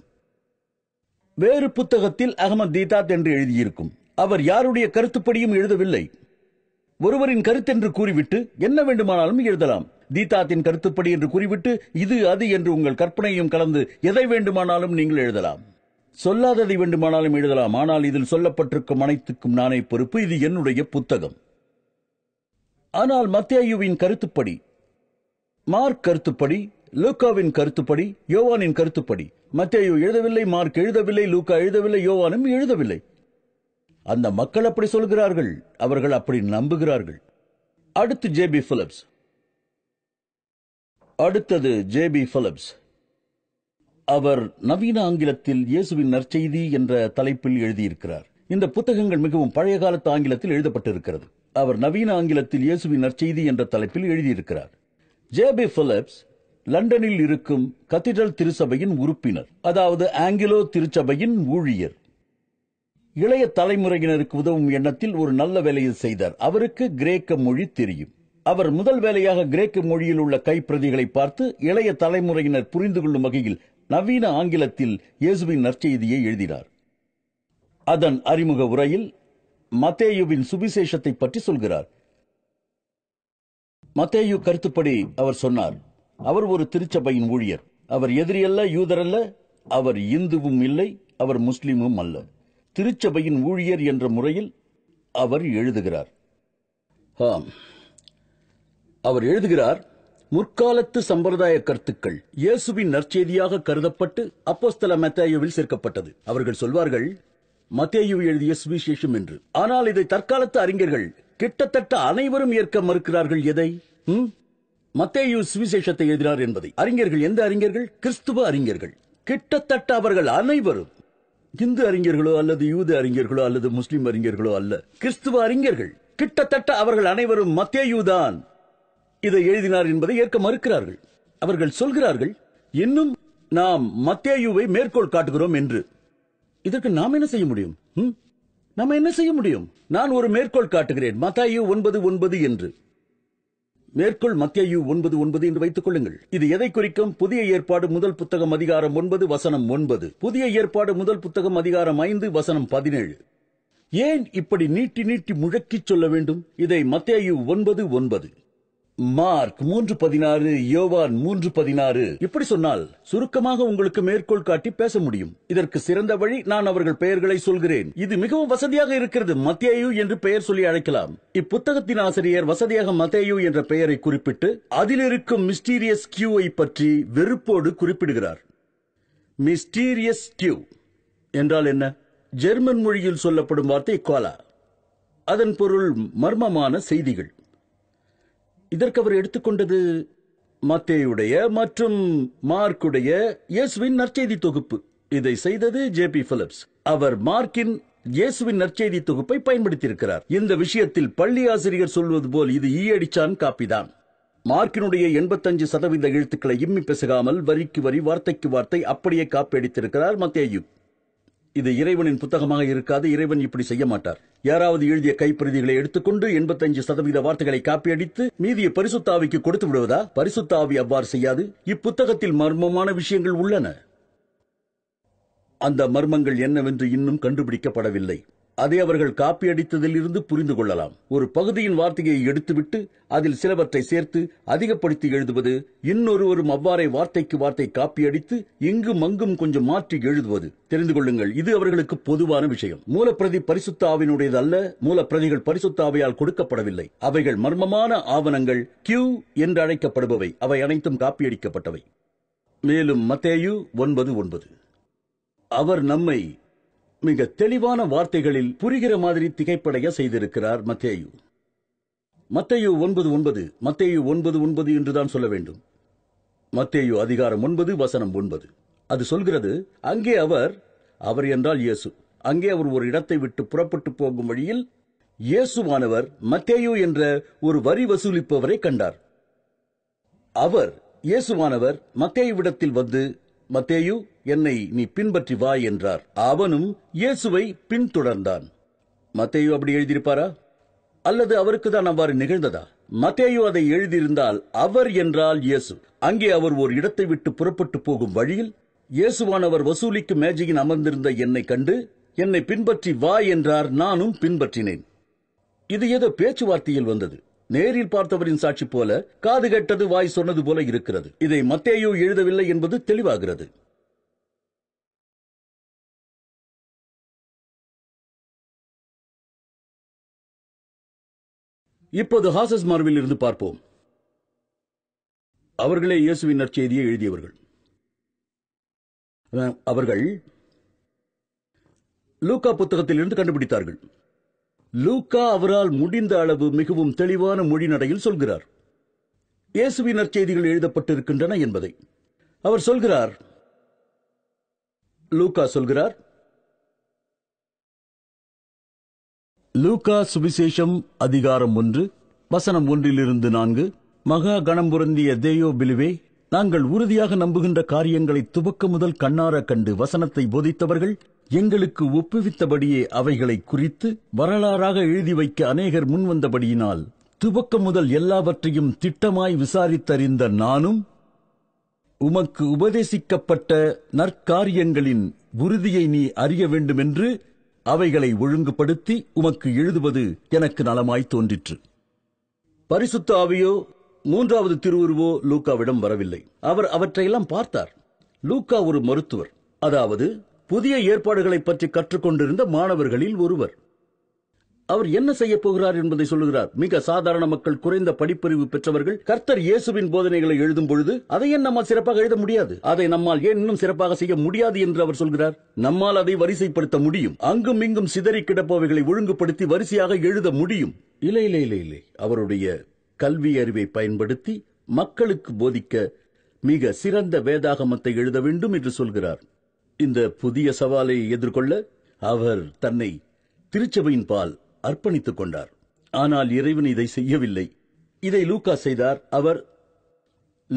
D: வேறு புத்தகத்தில் அகமத் தீதாத் என்று எழுதியிருக்கும் அவர் யாருடைய கருத்துப்படியும் எழுதவில்லை ஒருவரின் கருத்தென்று கூறிவிட்டு என்ன வேண்டுமானாலும் எழுதலாம் தீதாத்தின் கருத்துப்படி என்று கூறிவிட்டு இது அது என்று உங்கள் கற்பனையும் கலந்து எதை வேண்டுமானாலும் நீங்கள் எழுதலாம் சொல்லாததை வேண்டுமானாலும் எழுதலாம் ஆனால் இதில் சொல்லப்பட்டிருக்கும் அனைத்துக்கும் நானே பொறுப்பு இது என்னுடைய புத்தகம் ஆனால் மத்தியாயுவின் கருத்துப்படி மார்க் கருத்துப்படி லூகாவின் கருத்துப்படி யோவானின் கருத்துப்படி மத்தியாயு எழுதவில்லை மார்க் எழுதவில்லை லூகா எழுதவில்லை யோவானும் எழுதவில்லை அந்த மக்கள் அப்படி சொல்கிறார்கள் அவர்கள் அப்படி நம்புகிறார்கள் அடுத்து ஜேபி பிலிப்ஸ் அடுத்தது ஜேபி பிலிப்ஸ் அவர் நவீன ஆங்கிலத்தில் இயேசுவின் நற்செய்தி என்ற தலைப்பில் எழுதியிருக்கிறார் இந்த புத்தகங்கள் மிகவும் பழைய காலத்து ஆங்கிலத்தில் எழுதப்பட்டிருக்கிறது அவர் நவீன ஆங்கிலத்தில் இயேசுவின் நற்செய்தி என்ற தலைப்பில் எழுதியிருக்கிறார் ஜேபி பிலிப்ஸ் லண்டனில் இருக்கும் கத்தீட்ரல் திருச்சபையின் உறுப்பினர் அதாவது ஆங்கிலோ திருச்சபையின் ஊழியர் இளைய தலைமுறையினருக்கு உதவும் எண்ணத்தில் ஒரு நல்ல வேலையை செய்தார் அவருக்கு கிரேக்க மொழி தெரியும் அவர் முதல் வேலையாக கிரேக்க மொழியில் உள்ள கைப்பிரதிகளை பார்த்து இளைய தலைமுறையினர் புரிந்து கொள்ளும் வகையில் நவீன ஆங்கிலத்தில் இயேசுவின் நற்செய்தியை எழுதினார் அதன் அறிமுக உரையில் மத்தேயுவின் சுவிசேஷத்தை பற்றி சொல்கிறார் மத்தேயு கருத்துப்படி அவர் சொன்னார் அவர் ஒரு திருச்சபையின் ஊழியர் அவர் எதிரியல்ல யூதரல்ல அவர் இந்துவும் இல்லை அவர் முஸ்லீமும் அல்ல திருச்சபையின் ஊழியர் என்ற முறையில் அவர் எழுதுகிறார் ஆம் அவர் எழுதுகிறார் முற்காலத்து சம்பிரதாய கருத்துக்கள் இயேசுவின் நற்செய்தியாக கருதப்பட்டு அப்போஸ்தல மத்தேயுவில் சேர்க்கப்பட்டது அவர்கள் சொல்வார்கள் மத்தேயு எழுதிய சுவிசேஷம் என்று ஆனால் இதை தற்காலத்து அறிஞர்கள் கிட்டத்தட்ட அனைவரும் ஏற்க மறுக்கிறார்கள் எதை மத்தேயு சுவிசேஷத்தை எழுதினார் என்பதை அறிஞர்கள் எந்த அறிஞர்கள் கிறிஸ்துவ அறிஞர்கள் கிட்டத்தட்ட அவர்கள் அனைவரும் இந்து அறிஞர்களோ அல்லது யூத அறிஞர்களோ அல்லது முஸ்லிம் அறிஞர்களோ அல்ல கிறிஸ்துவ அறிஞர்கள் கிட்டத்தட்ட அவர்கள் அனைவரும் மத்தேயுதான் இதை எழுதினார் என்பதை ஏற்க மறுக்கிறார்கள் அவர்கள் சொல்கிறார்கள் இன்னும் நாம் மத்தேயுவை மேற்கோள் காட்டுகிறோம் என்று இதற்கு நாம் என்ன செய்ய முடியும் நாம் என்ன செய்ய முடியும் நான் ஒரு மேற்கோள் காட்டுகிறேன் மத்தாயு ஒன்பது ஒன்பது என்று மேற்கொள் மத்தியு ஒன்பது ஒன்பது என்று வைத்துக் கொள்ளுங்கள் இது எதை குறிக்கும் புதிய ஏற்பாடு முதல் புத்தகம் அதிகாரம் ஒன்பது வசனம் ஒன்பது புதிய ஏற்பாடு முதல் புத்தகம் அதிகாரம் ஐந்து வசனம் பதினேழு ஏன் இப்படி நீட்டி நீட்டி முழக்கிச் சொல்ல வேண்டும் இதை மத்தியு ஒன்பது ஒன்பது மார்க் மூன்று பதினாறு யோவான் மூன்று பதினாறு இப்படி சொன்னால் சுருக்கமாக உங்களுக்கு மேற்கோள் காட்டி பேச முடியும் இதற்கு சிறந்த வழி நான் அவர்கள் பெயர்களை சொல்கிறேன் இது மிகவும் வசதியாக இருக்கிறது மத்தியு என்று பெயர் சொல்லி அழைக்கலாம் இப்புத்தகத்தின் ஆசிரியர் வசதியாக மத்தேயு என்ற பெயரை குறிப்பிட்டு அதில் இருக்கும் மிஸ்டீரியஸ் கியூவை பற்றி வெறுப்போடு குறிப்பிடுகிறார் மிஸ்டீரியஸ் கியூ என்றால் என்ன ஜெர்மன் மொழியில் சொல்லப்படும் வார்த்தை கோலா அதன் பொருள் மர்மமான செய்திகள் இதற்கு அவர் எடுத்துக்கொண்டது மத்தேயுடைய மற்றும் மார்க்குடைய இயேசுவின் நற்செய்தி தொகுப்பு இதை செய்தது ஜே பி பிலிப்ஸ் அவர் மார்க்கின் இயேசுவின் நற்செய்தி தொகுப்பை பயன்படுத்தியிருக்கிறார் இந்த விஷயத்தில் பள்ளி ஆசிரியர் சொல்வது போல் இது ஈயடிச்சான் காப்பிதான் மார்க்கினுடைய எண்பத்தஞ்சு சதவீத எழுத்துக்களை இம்மி பெசுகாமல் வரிக்கு வரி வார்த்தைக்கு வார்த்தை அப்படியே காப்பி அடித்திருக்கிறார் மத்தேயு இது இறைவனின் புத்தகமாக இருக்காது இறைவன் இப்படி செய்ய மாட்டார் யாராவது எழுதிய கைப்பிரதிகளை எடுத்துக்கொண்டு எண்பத்தஞ்சு சதவீத வார்த்தைகளை காப்பியடித்து மீதியை பரிசுத்தாவிக்கு கொடுத்து விடுவதா பரிசுத்தாவி அவ்வாறு செய்யாது இப்புத்தகத்தில் மர்மமான விஷயங்கள் உள்ளன அந்த மர்மங்கள் என்னவென்று இன்னும் கண்டுபிடிக்கப்படவில்லை அதை அவர்கள் காப்பியடித்ததிலிருந்து புரிந்து கொள்ளலாம் ஒரு பகுதியின் வார்த்தையை எடுத்துவிட்டு அதில் சிலவற்றை சேர்த்து அதிகப்படுத்தி எழுதுவது இன்னொருவரும் அவ்வாறே வார்த்தைக்கு வார்த்தை காப்பியடித்து இங்கும் அங்கும் கொஞ்சம் மாற்றி எழுதுவது தெரிந்து கொள்ளுங்கள் இது அவர்களுக்கு பொதுவான விஷயம் மூலப்பிரதி பரிசுத்தாவினுடையது அல்ல மூலப்பிரதிகள் பரிசுத்தாவையால் கொடுக்கப்படவில்லை அவைகள் மர்மமான ஆவணங்கள் கியூ என்று அழைக்கப்படுபவை அவை அனைத்தும் காப்பியடிக்கப்பட்டவை மேலும் மத்தேயு ஒன்பது ஒன்பது அவர் நம்மை மிக தெளிவான வார்த்தைகளில் புரிகிற மாதிரி திகைப்படைய செய்திருக்கிறார் மத்தேயு மத்தேயு ஒன்பது ஒன்பது மத்தேயு ஒன்பது ஒன்பது என்றுதான் சொல்ல வேண்டும் மத்தேயு அதிகாரம் ஒன்பது வசனம் ஒன்பது அது சொல்கிறது அங்கே அவர் அவர் என்றால் இயேசு அங்கே அவர் ஒரு இடத்தை விட்டு புறப்பட்டு போகும் வழியில் இயேசுவானவர் மத்தேயு என்ற ஒரு வரி வசூலிப்பவரை கண்டார் அவர் இயேசுவானவர் விடத்தில் வந்து மத்தேயு என்னை நீ பின்பற்றி வா என்றார் அவனும் இயேசுவை பின்தொடர்ந்தான் மத்தேயு அப்படி எழுதியிருப்பாரா அல்லது அவருக்கு தான் அவ்வாறு நிகழ்ந்ததா மத்தேயு அதை எழுதியிருந்தால் அவர் என்றால் இயேசு அங்கே அவர் ஒரு இடத்தை விட்டு புறப்பட்டு போகும் வழியில் இயேசுவானவர் வசூலிக்கும் மேஜையின் அமர்ந்திருந்த என்னை கண்டு என்னை பின்பற்றி வா என்றார் நானும் பின்பற்றினேன் இது ஏதோ பேச்சுவார்த்தையில் வந்தது நேரில் பார்த்தவரின் சாட்சி போல காது கெட்டது வாய் சொன்னது போல இருக்கிறது இதை மத்தேயோ எழுதவில்லை என்பது தெளிவாகிறது
E: இப்போது ஹாசஸ் மார்வில் இருந்து பார்ப்போம்
D: அவர்களே இயேசுவின் நற்செய்தியை எழுதியவர்கள் அவர்கள் லூக்கா இருந்து கண்டுபிடித்தார்கள் லூக்கா அவரால் முடிந்த அளவு மிகவும் தெளிவான மொழிநடையில் சொல்கிறார் இயேசுவின் செய்திகள் எழுதப்பட்டிருக்கின்றன என்பதை அவர் சொல்கிறார் லூக்கா சொல்கிறார் லூக்கா சுவிசேஷம் அதிகாரம் ஒன்று வசனம் ஒன்றிலிருந்து நான்கு மகா கணம் பொருந்திய தேயோ பிலுவே நாங்கள் உறுதியாக நம்புகின்ற காரியங்களை துவக்க முதல் கண்ணார கண்டு வசனத்தை போதித்தவர்கள் எங்களுக்கு ஒப்புவித்தபடியே அவைகளை குறித்து வரலாறாக எழுதி வைக்க அநேகர் முன்வந்தபடியினால் துவக்க முதல் எல்லாவற்றையும் திட்டமாய் விசாரித்தறிந்த நானும் உமக்கு உபதேசிக்கப்பட்ட நற்காரியங்களின் உறுதியை நீ அறிய வேண்டுமென்று அவைகளை ஒழுங்குபடுத்தி உமக்கு எழுதுவது எனக்கு நலமாய் தோன்றிற்று பரிசுத்த ஆவியோ மூன்றாவது திருவுருவோ லூக்காவிடம் வரவில்லை அவர் அவற்றையெல்லாம் பார்த்தார் லூக்கா ஒரு மருத்துவர் அதாவது புதிய ஏற்பாடுகளை பற்றி கற்றுக்கொண்டிருந்த மாணவர்களில் ஒருவர் அவர் என்ன செய்ய போகிறார் என்பதை சொல்லுகிறார் மிக சாதாரண மக்கள் குறைந்த படிப்பறிவு பெற்றவர்கள் கர்த்தர் இயேசுவின் போதனைகளை எழுதும் பொழுது அதை ஏன் நம்மால் சிறப்பாக எழுத முடியாது அதை நம்மால் ஏன் இன்னும் சிறப்பாக செய்ய முடியாது என்று அவர் சொல்கிறார் நம்மால் அதை வரிசைப்படுத்த முடியும் அங்கும் இங்கும் சிதறி கிடப்பவைகளை ஒழுங்குபடுத்தி வரிசையாக எழுத முடியும் இல்லை இல்லை இல்லை இல்லை அவருடைய கல்வி அறிவை பயன்படுத்தி மக்களுக்கு போதிக்க மிக சிறந்த வேதாகமத்தை எழுத வேண்டும் என்று சொல்கிறார் இந்த புதிய சவாலை எதிர்கொள்ள அவர் தன்னை திருச்சபையின் பால் அர்ப்பணித்துக் கொண்டார் ஆனால் இறைவன் இதை செய்யவில்லை இதை லூக்கா செய்தார் அவர்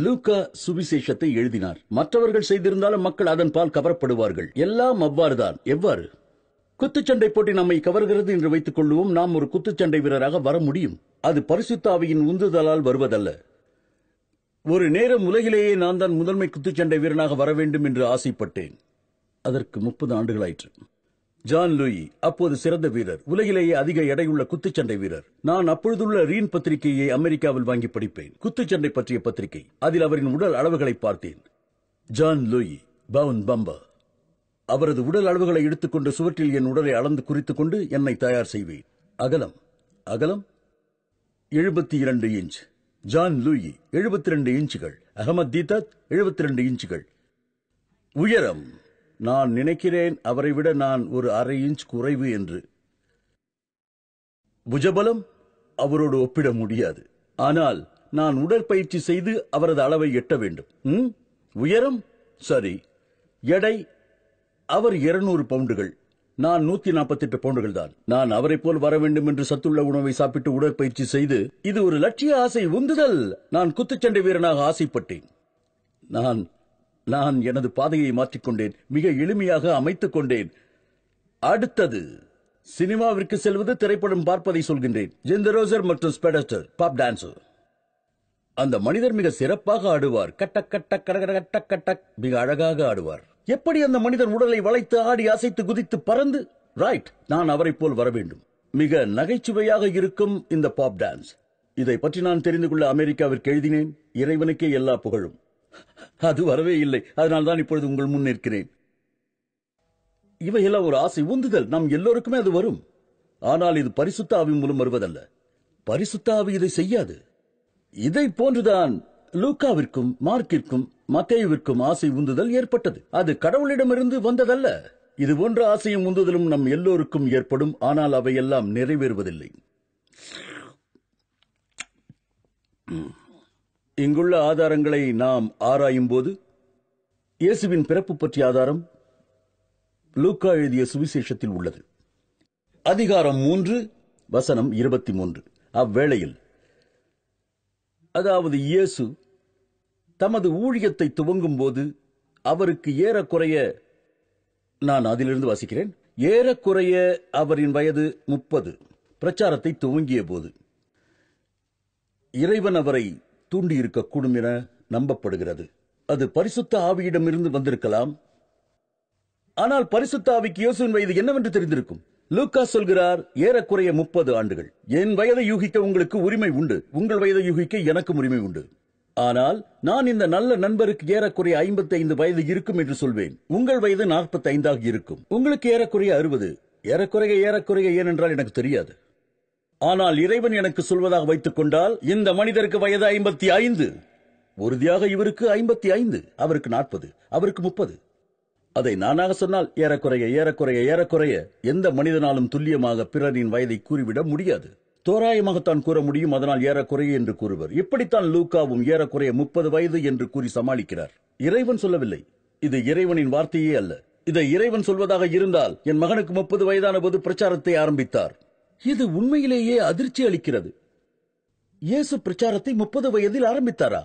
D: லூகா சுவிசேஷத்தை எழுதினார் மற்றவர்கள் செய்திருந்தாலும் மக்கள் அதன் பால் கவரப்படுவார்கள் எல்லாம் அவ்வாறுதான் எவ்வாறு குத்துச்சண்டை போட்டி நம்மை கவர்கிறது என்று வைத்துக் கொள்வோம் நாம் ஒரு குத்துச்சண்டை வீரராக வர முடியும் அது பரிசுத்தாவையின் உந்துதலால் வருவதல்ல ஒரு நேரம் உலகிலேயே நான் தான் முதன்மை குத்துச்சண்டை வீரனாக வர வேண்டும் என்று ஆசைப்பட்டேன் அதற்கு முப்பது ஆண்டுகளாயிற்று ஜான் லூயி அப்போது சிறந்த வீரர் உலகிலேயே அதிக எடையுள்ள குத்துச்சண்டை வீரர் நான் அப்பொழுதுள்ள ரீன் பத்திரிகையை அமெரிக்காவில் வாங்கி படிப்பேன் குத்துச்சண்டை பற்றிய பத்திரிகை அதில் அவரின் உடல் அளவுகளை பார்த்தேன் ஜான் லூயி பவுன் பம்பா அவரது உடல் அளவுகளை எடுத்துக்கொண்டு சுவற்றில் என் உடலை அளந்து குறித்துக் கொண்டு என்னை தயார் செய்வேன் அகலம் அகலம் எழுபத்தி இரண்டு இன்ச் ஜான் லூயி எழுபத்தி ரெண்டு இன்ச்சுகள் அகமத் தீதாத் எழுபத்தி ரெண்டு இன்ச்சுகள் உயரம் நான் நினைக்கிறேன் அவரை விட நான் ஒரு அரை இன்ச் குறைவு என்று புஜபலம் அவரோடு ஒப்பிட முடியாது ஆனால் நான் உடற்பயிற்சி செய்து அவரது அளவை எட்ட வேண்டும் உயரம் சரி எடை அவர் இருநூறு பவுண்டுகள் நான் நூத்தி நாற்பத்தி எட்டு பவுண்டுகள் தான் நான் அவரை போல் வர வேண்டும் என்று சத்துள்ள உணவை சாப்பிட்டு உடற்பயிற்சி செய்து இது ஒரு லட்சிய ஆசை உந்துதல் நான் குத்துச்சண்டை வீரனாக ஆசைப்பட்டேன் நான் நான் எனது பாதையை மாற்றிக்கொண்டேன் மிக எளிமையாக அமைத்துக் கொண்டேன் அடுத்தது சினிமாவிற்கு செல்வது திரைப்படம் பார்ப்பதை சொல்கின்றேன் ஜெந்தரோசர் மற்றும் ஸ்பெடஸ்டர் பாப் டான்சர் அந்த மனிதர் மிக சிறப்பாக ஆடுவார் கட்டக் கட்டக் கடகட கட்டக் மிக அழகாக ஆடுவார் எப்படி அந்த மனிதன் உடலை வளைத்து ஆடி அசைத்து குதித்து பறந்து ரைட் நான் அவரை போல் வர வேண்டும் மிக நகைச்சுவையாக இருக்கும் இந்த பாப் டான்ஸ் இதை பற்றி நான் தெரிந்து கொள்ள அமெரிக்காவிற்கு எழுதினேன் இறைவனுக்கே எல்லா புகழும் அது வரவே இல்லை அதனால் தான் இப்பொழுது உங்கள் முன் நிற்கிறேன் இவையெல்லாம் ஒரு ஆசை உந்துதல் நாம் எல்லோருக்குமே அது வரும் ஆனால் இது பரிசுத்தாவி மூலம் வருவதல்ல பரிசுத்தாவி இதை செய்யாது இதை போன்றுதான் லூக்காவிற்கும் மார்க்கிற்கும் மத்தேயுவிற்கும் ஆசை உந்துதல் ஏற்பட்டது அது கடவுளிடமிருந்து வந்ததல்ல இது போன்ற ஆசையும் உந்துதலும் நம் எல்லோருக்கும் ஏற்படும் ஆனால் அவையெல்லாம் நிறைவேறுவதில்லை இங்குள்ள ஆதாரங்களை நாம் ஆராயும் போது இயேசுவின் பிறப்பு பற்றிய ஆதாரம் லூக்கா எழுதிய சுவிசேஷத்தில் உள்ளது அதிகாரம் மூன்று வசனம் இருபத்தி மூன்று அவ்வேளையில் அதாவது இயேசு தமது ஊழியத்தை துவங்கும் போது அவருக்கு ஏறக்குறைய நான் அதிலிருந்து வாசிக்கிறேன் ஏறக்குறைய அவரின் வயது முப்பது பிரச்சாரத்தை துவங்கிய போது இறைவன் அவரை தூண்டியிருக்கக்கூடும் என நம்பப்படுகிறது அது பரிசுத்த ஆவியிடமிருந்து வந்திருக்கலாம் ஆனால் பரிசுத்த ஆவிக்கு யோசுவின் வயது என்னவென்று தெரிந்திருக்கும் லூக்கா சொல்கிறார் ஏறக்குறைய முப்பது ஆண்டுகள் என் வயதை யூகிக்க உங்களுக்கு உரிமை உண்டு உங்கள் வயதை யூகிக்க எனக்கும் உரிமை உண்டு ஆனால் நான் இந்த நல்ல நண்பருக்கு ஏறக்குறைய ஐம்பத்தைந்து வயது இருக்கும் என்று சொல்வேன் உங்கள் வயது நாற்பத்தி ஐந்தாக இருக்கும் உங்களுக்கு ஏறக்குறைய அறுபது ஏறக்குறைய ஏறக்குறைய ஏனென்றால் எனக்கு தெரியாது ஆனால் இறைவன் எனக்கு சொல்வதாக வைத்துக் கொண்டால் இந்த மனிதருக்கு வயது ஐம்பத்தி ஐந்து உறுதியாக இவருக்கு ஐம்பத்தி ஐந்து அவருக்கு நாற்பது அவருக்கு முப்பது அதை நானாக சொன்னால் ஏறக்குறைய ஏறக்குறைய ஏறக்குறைய எந்த மனிதனாலும் துல்லியமாக பிறரின் வயதை கூறிவிட முடியாது தோராயமாகத்தான் கூற முடியும் அதனால் ஏறக்குறைய என்று கூறுவர் இப்படித்தான் லூக்காவும் ஏறக்குறைய முப்பது வயது என்று கூறி சமாளிக்கிறார் இறைவன் சொல்லவில்லை இது இறைவனின் வார்த்தையே அல்ல இதை இறைவன் சொல்வதாக இருந்தால் என் மகனுக்கு முப்பது வயதான போது பிரச்சாரத்தை ஆரம்பித்தார் இது உண்மையிலேயே அதிர்ச்சி அளிக்கிறது இயேசு பிரச்சாரத்தை முப்பது வயதில் ஆரம்பித்தாரா